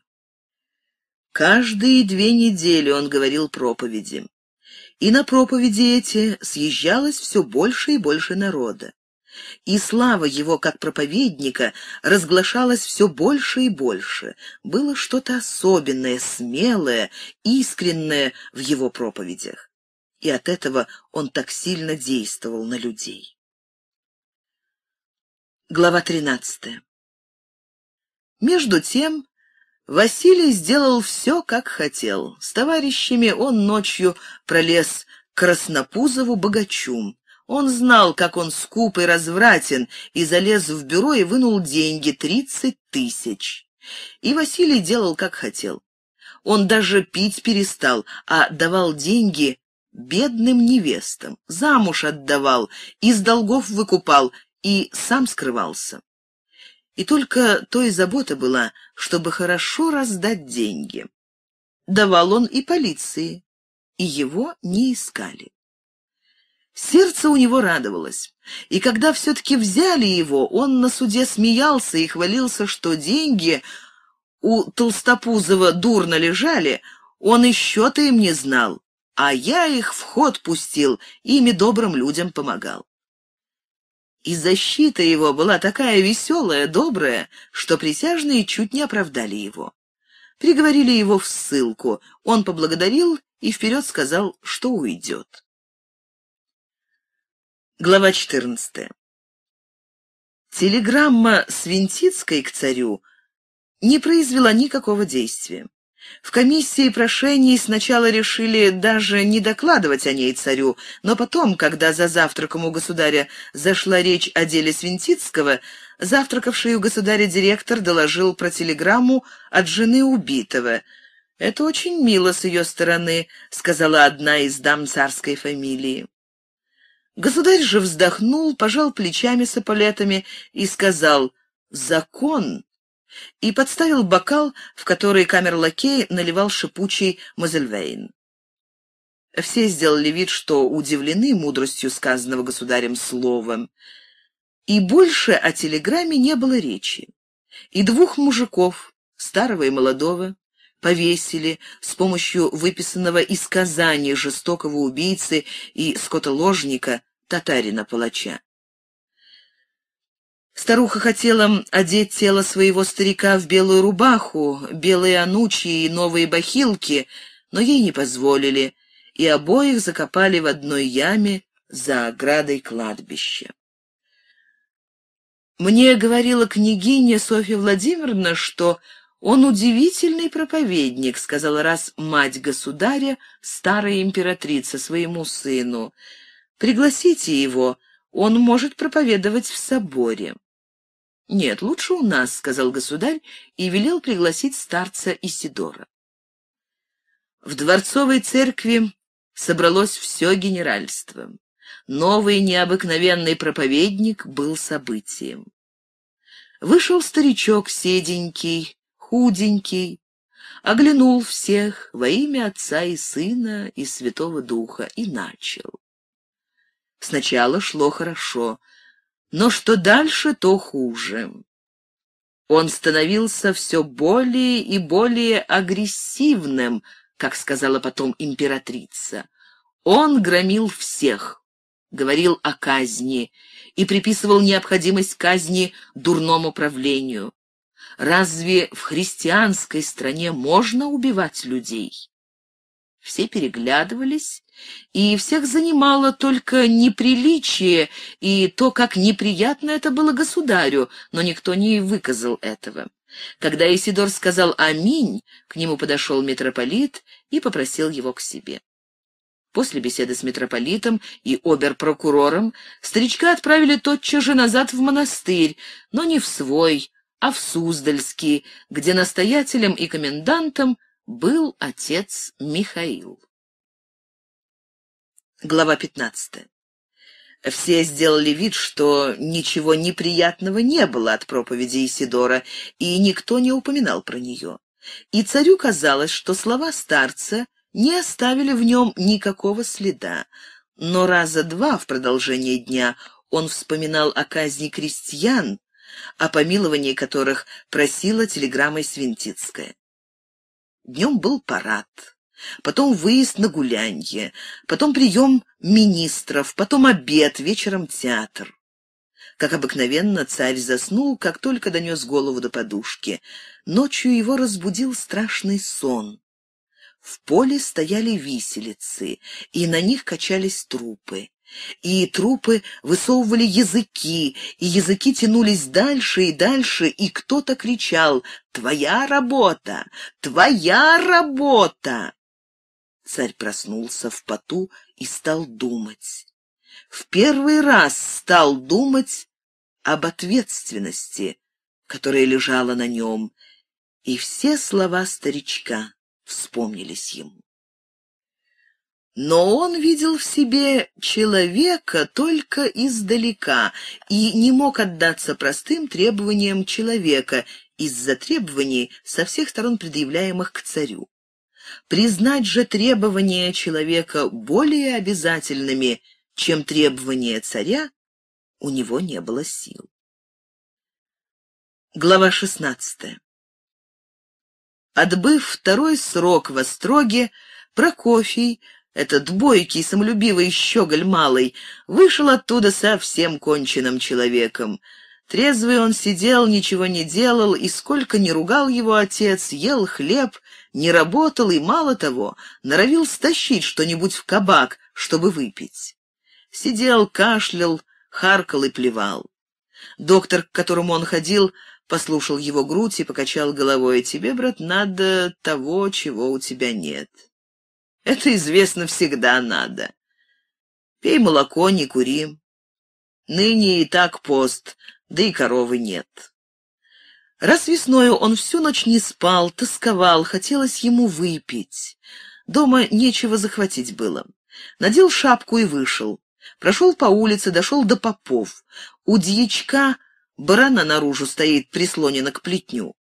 Каждые две недели он говорил проповеди. И на проповеди эти съезжалось все больше и больше народа. И слава его как проповедника разглашалась все больше и больше. Было что-то особенное, смелое, искреннее в его проповедях. И от этого он так сильно действовал на людей. Глава тринадцатая. Между тем, Василий сделал все, как хотел. С товарищами он ночью пролез к Краснопузову богачу. Он знал, как он скуп и развратен, и залез в бюро и вынул деньги — тридцать тысяч. И Василий делал, как хотел. Он даже пить перестал, а давал деньги бедным невестам, замуж отдавал, из долгов выкупал и сам скрывался и только той забота была, чтобы хорошо раздать деньги. Давал он и полиции, и его не искали. Сердце у него радовалось, и когда все-таки взяли его, он на суде смеялся и хвалился, что деньги у Толстопузова дурно лежали, он и счета им не знал, а я их в ход пустил, ими добрым людям помогал и защита его была такая веселая, добрая, что присяжные чуть не оправдали его. Приговорили его в ссылку, он поблагодарил и вперед сказал, что уйдет. Глава 14. Телеграмма Свинтицкой к царю не произвела никакого действия. В комиссии прошений сначала решили даже не докладывать о ней царю, но потом, когда за завтраком у государя зашла речь о деле Свинтицкого, завтракавший у государя директор доложил про телеграмму от жены убитого. «Это очень мило с ее стороны», — сказала одна из дам царской фамилии. Государь же вздохнул, пожал плечами с эполетами и сказал «Закон и подставил бокал, в который камерлакей наливал шипучий мазельвейн. Все сделали вид, что удивлены мудростью сказанного государем словом, И больше о телеграмме не было речи. И двух мужиков, старого и молодого, повесили с помощью выписанного из Казани жестокого убийцы и скотоложника татарина-палача. Старуха хотела одеть тело своего старика в белую рубаху, белые анучи и новые бахилки, но ей не позволили, и обоих закопали в одной яме за оградой кладбища. Мне говорила княгиня Софья Владимировна, что он удивительный проповедник, сказала раз мать государя, старая императрица своему сыну. Пригласите его, он может проповедовать в соборе. «Нет, лучше у нас», — сказал государь и велел пригласить старца Исидора. В дворцовой церкви собралось все генеральство. Новый необыкновенный проповедник был событием. Вышел старичок седенький, худенький, оглянул всех во имя Отца и Сына и Святого Духа и начал. Сначала шло хорошо, но что дальше, то хуже. Он становился все более и более агрессивным, как сказала потом императрица. Он громил всех, говорил о казни и приписывал необходимость казни дурному правлению. Разве в христианской стране можно убивать людей? Все переглядывались, и всех занимало только неприличие и то, как неприятно это было государю, но никто не выказал этого. Когда Исидор сказал «Аминь», к нему подошел митрополит и попросил его к себе. После беседы с митрополитом и обер-прокурором старичка отправили тотчас же назад в монастырь, но не в свой, а в Суздальский, где настоятелем и комендантом был отец Михаил. Глава 15. Все сделали вид, что ничего неприятного не было от проповеди Исидора, и никто не упоминал про нее. И царю казалось, что слова старца не оставили в нем никакого следа, но раза два в продолжение дня он вспоминал о казни крестьян, о помиловании которых просила телеграммой Свинтицкая. Днем был парад, потом выезд на гулянье, потом прием министров, потом обед, вечером театр. Как обыкновенно, царь заснул, как только донес голову до подушки. Ночью его разбудил страшный сон. В поле стояли виселицы, и на них качались трупы и трупы высовывали языки, и языки тянулись дальше и дальше, и кто-то кричал «Твоя работа! Твоя работа!» Царь проснулся в поту и стал думать. В первый раз стал думать об ответственности, которая лежала на нем, и все слова старичка вспомнились ему. Но он видел в себе человека только издалека и не мог отдаться простым требованиям человека из-за требований со всех сторон предъявляемых к царю. Признать же требования человека более обязательными, чем требования царя, у него не было сил. Глава 16. Отбыв второй срок в Остроге, Прокофий этот бойкий, самолюбивый щеголь малый вышел оттуда совсем конченным человеком. Трезвый он сидел, ничего не делал, и сколько не ругал его отец, ел хлеб, не работал и, мало того, норовил стащить что-нибудь в кабак, чтобы выпить. Сидел, кашлял, харкал и плевал. Доктор, к которому он ходил, послушал его грудь и покачал головой. «Тебе, брат, надо того, чего у тебя нет». Это известно всегда надо. Пей молоко, не кури. Ныне и так пост, да и коровы нет. Раз весною он всю ночь не спал, тосковал, хотелось ему выпить. Дома нечего захватить было. Надел шапку и вышел. Прошел по улице, дошел до попов. У дьячка барана наружу стоит, прислонена к плетню.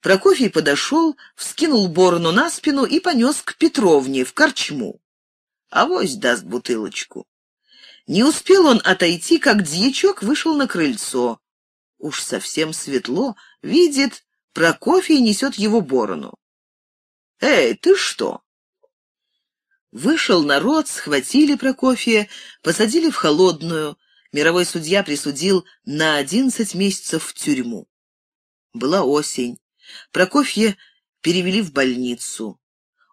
Прокофий подошел, вскинул борону на спину и понес к Петровне в корчму. Авось даст бутылочку. Не успел он отойти, как дьячок вышел на крыльцо. Уж совсем светло, видит, Прокофий несет его борону. «Эй, ты что?» Вышел народ, схватили Прокофия, посадили в холодную. Мировой судья присудил на одиннадцать месяцев в тюрьму. Была осень. Прокофья перевели в больницу.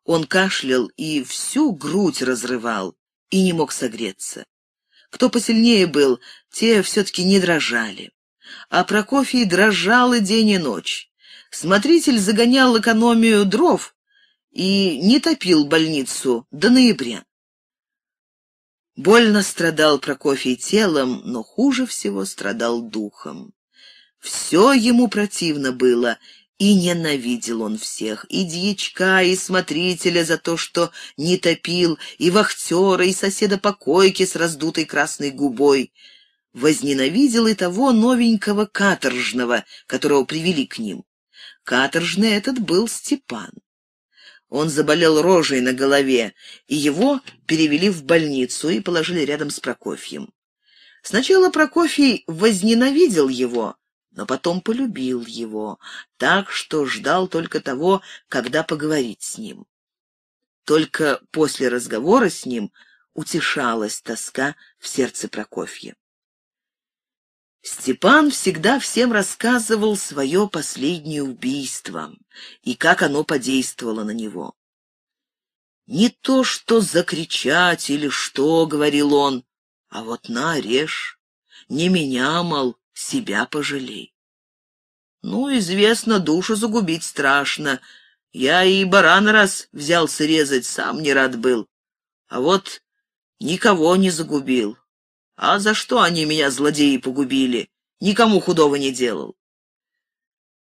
Он кашлял и всю грудь разрывал, и не мог согреться. Кто посильнее был, те все-таки не дрожали. А Прокофий дрожал и день, и ночь. Смотритель загонял экономию дров и не топил больницу до ноября. Больно страдал Прокофий телом, но хуже всего страдал духом. Все ему противно было, и ненавидел он всех, и дьячка, и смотрителя за то, что не топил, и вахтера, и соседа по койке с раздутой красной губой. Возненавидел и того новенького каторжного, которого привели к ним. Каторжный этот был Степан. Он заболел рожей на голове, и его перевели в больницу и положили рядом с Прокофьем. Сначала Прокофий возненавидел его, но потом полюбил его, так что ждал только того, когда поговорить с ним. Только после разговора с ним утешалась тоска в сердце Прокофья. Степан всегда всем рассказывал свое последнее убийство и как оно подействовало на него. «Не то, что закричать или что, — говорил он, — а вот на, режь, не меня, мол, себя пожалей. Ну, известно, душу загубить страшно. Я и барана раз взялся резать, сам не рад был. А вот никого не загубил. А за что они меня, злодеи, погубили? Никому худого не делал.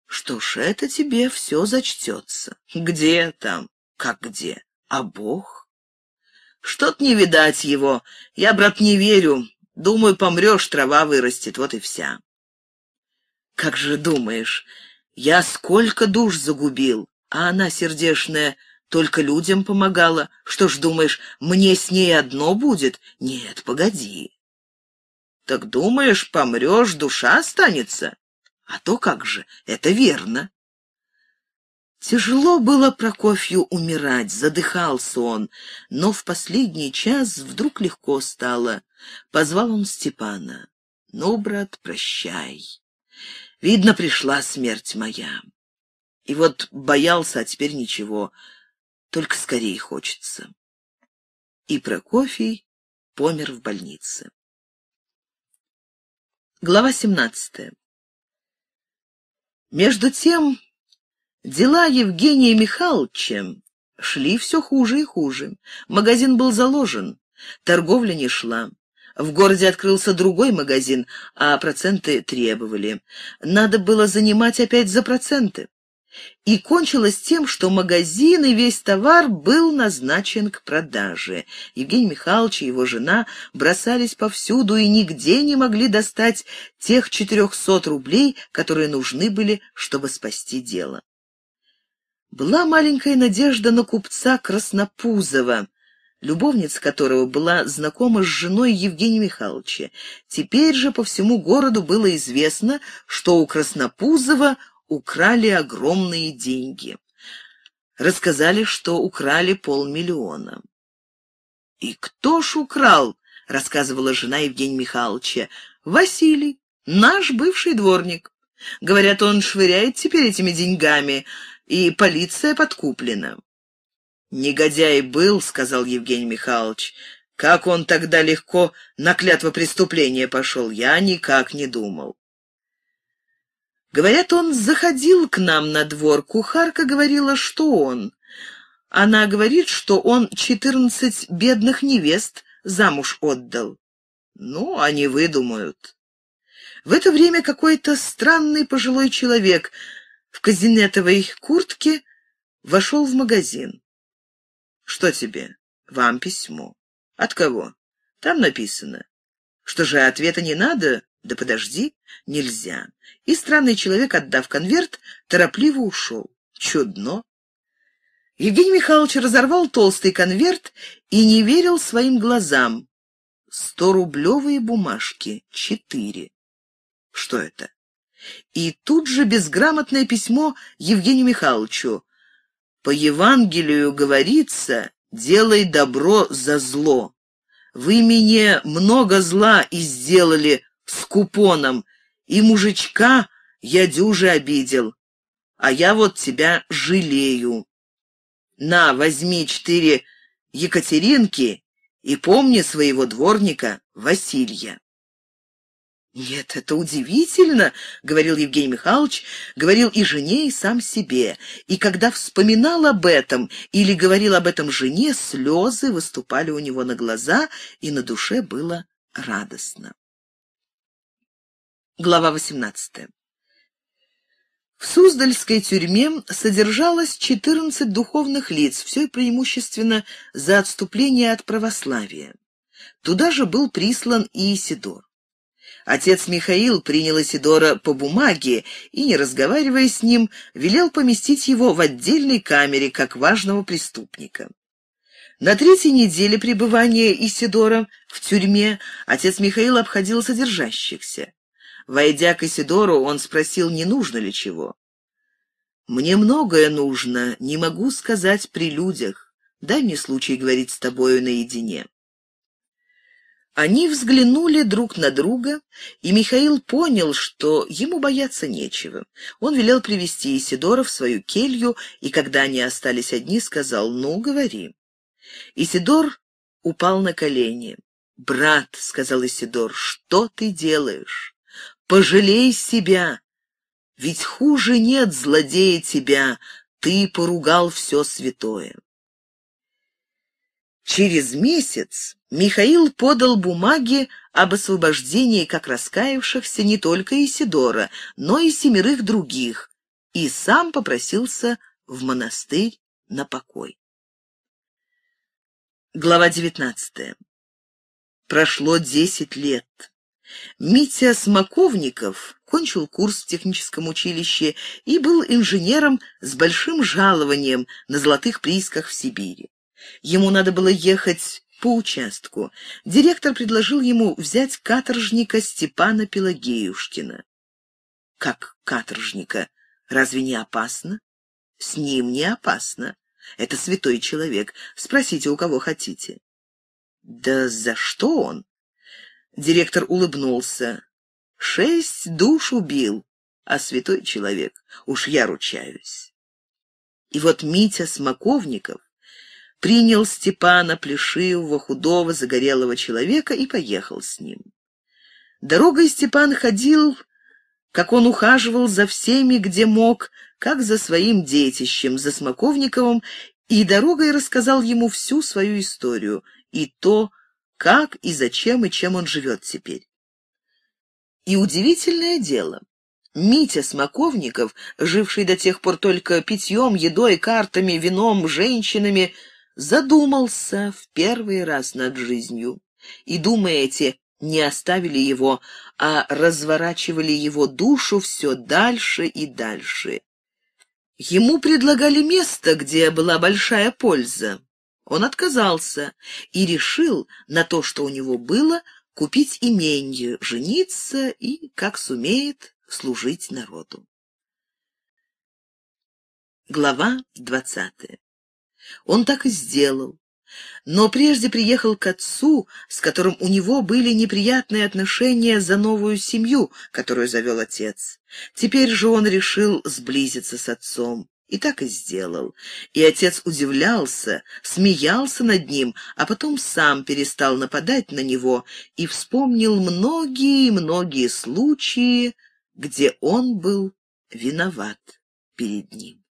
Что ж, это тебе все зачтется. Где там? Как где? А Бог? Что-то не видать его. Я, брат, не верю. Думаю, помрешь, трава вырастет, вот и вся. Как же думаешь, я сколько душ загубил, а она сердешная только людям помогала. Что ж думаешь, мне с ней одно будет? Нет, погоди. Так думаешь, помрешь, душа останется? А то как же, это верно. Тяжело было Прокофью умирать, задыхался он, но в последний час вдруг легко стало. Позвал он Степана. «Ну, брат, прощай». Видно, пришла смерть моя. И вот боялся, а теперь ничего. Только скорее хочется. И Прокофий помер в больнице. Глава семнадцатая. Между тем, дела Евгения Михайловича шли все хуже и хуже. Магазин был заложен, торговля не шла. В городе открылся другой магазин, а проценты требовали. Надо было занимать опять за проценты. И кончилось тем, что магазин и весь товар был назначен к продаже. Евгений Михайлович и его жена бросались повсюду и нигде не могли достать тех четырехсот рублей, которые нужны были, чтобы спасти дело. Была маленькая надежда на купца Краснопузова, любовница которого была знакома с женой Евгения Михайловича. Теперь же по всему городу было известно, что у Краснопузова украли огромные деньги. Рассказали, что украли полмиллиона. «И кто ж украл?» — рассказывала жена Евгения Михайловича. «Василий, наш бывший дворник. Говорят, он швыряет теперь этими деньгами, и полиция подкуплена». «Негодяй был, — сказал Евгений Михайлович, — как он тогда легко на клятво преступления пошел, я никак не думал». Говорят, он заходил к нам на двор. Кухарка говорила, что он. Она говорит, что он четырнадцать бедных невест замуж отдал. Ну, они выдумают. В это время какой-то странный пожилой человек в казинетовой куртке вошел в магазин. Что тебе? Вам письмо. От кого? Там написано. Что же, ответа не надо? Да подожди, нельзя. И странный человек, отдав конверт, торопливо ушел. Чудно. Евгений Михайлович разорвал толстый конверт и не верил своим глазам. Сто рублевые бумажки, четыре. Что это? И тут же безграмотное письмо Евгению Михайловичу. По Евангелию говорится «делай добро за зло». Вы мне много зла и сделали с купоном, и мужичка я дюже обидел, а я вот тебя жалею. На, возьми четыре Екатеринки и помни своего дворника Василия. «Нет, это удивительно», — говорил Евгений Михайлович, говорил и жене, и сам себе. И когда вспоминал об этом или говорил об этом жене, слезы выступали у него на глаза, и на душе было радостно. Глава восемнадцатая. В Суздальской тюрьме содержалось четырнадцать духовных лиц, все преимущественно за отступление от православия. Туда же был прислан и Исидор. Отец Михаил принял Исидора по бумаге и, не разговаривая с ним, велел поместить его в отдельной камере как важного преступника. На третьей неделе пребывания Исидора в тюрьме отец Михаил обходил содержащихся. Войдя к Исидору, он спросил, не нужно ли чего. «Мне многое нужно, не могу сказать при людях. Дай мне случай говорить с тобою наедине». Они взглянули друг на друга, и Михаил понял, что ему бояться нечего. Он велел привести Исидора в свою келью, и когда они остались одни, сказал «Ну, говори». Исидор упал на колени. «Брат», — сказал Исидор, — «что ты делаешь? Пожалей себя! Ведь хуже нет злодея тебя, ты поругал все святое». Через месяц Михаил подал бумаги об освобождении как раскаявшихся не только Исидора, но и семерых других, и сам попросился в монастырь на покой. Глава девятнадцатая. Прошло десять лет. Митя Смоковников кончил курс в техническом училище и был инженером с большим жалованием на золотых приисках в Сибири. Ему надо было ехать по участку. Директор предложил ему взять каторжника Степана Пелагеюшкина. Как каторжника? Разве не опасно? С ним не опасно. Это святой человек. Спросите у кого хотите. Да за что он? Директор улыбнулся. Шесть душ убил, а святой человек, уж я ручаюсь. И вот Митя Смоковников принял Степана, плешивого, худого, загорелого человека и поехал с ним. Дорогой Степан ходил, как он ухаживал за всеми, где мог, как за своим детищем, за Смоковниковым, и дорогой рассказал ему всю свою историю и то, как и зачем и чем он живет теперь. И удивительное дело. Митя Смоковников, живший до тех пор только питьем, едой, картами, вином, женщинами, задумался в первый раз над жизнью. И, думаете, не оставили его, а разворачивали его душу все дальше и дальше. Ему предлагали место, где была большая польза. Он отказался и решил на то, что у него было, купить именье, жениться и, как сумеет, служить народу. Глава двадцатая он так и сделал. Но прежде приехал к отцу, с которым у него были неприятные отношения за новую семью, которую завел отец. Теперь же он решил сблизиться с отцом. И так и сделал. И отец удивлялся, смеялся над ним, а потом сам перестал нападать на него и вспомнил многие и многие случаи, где он был виноват перед ним.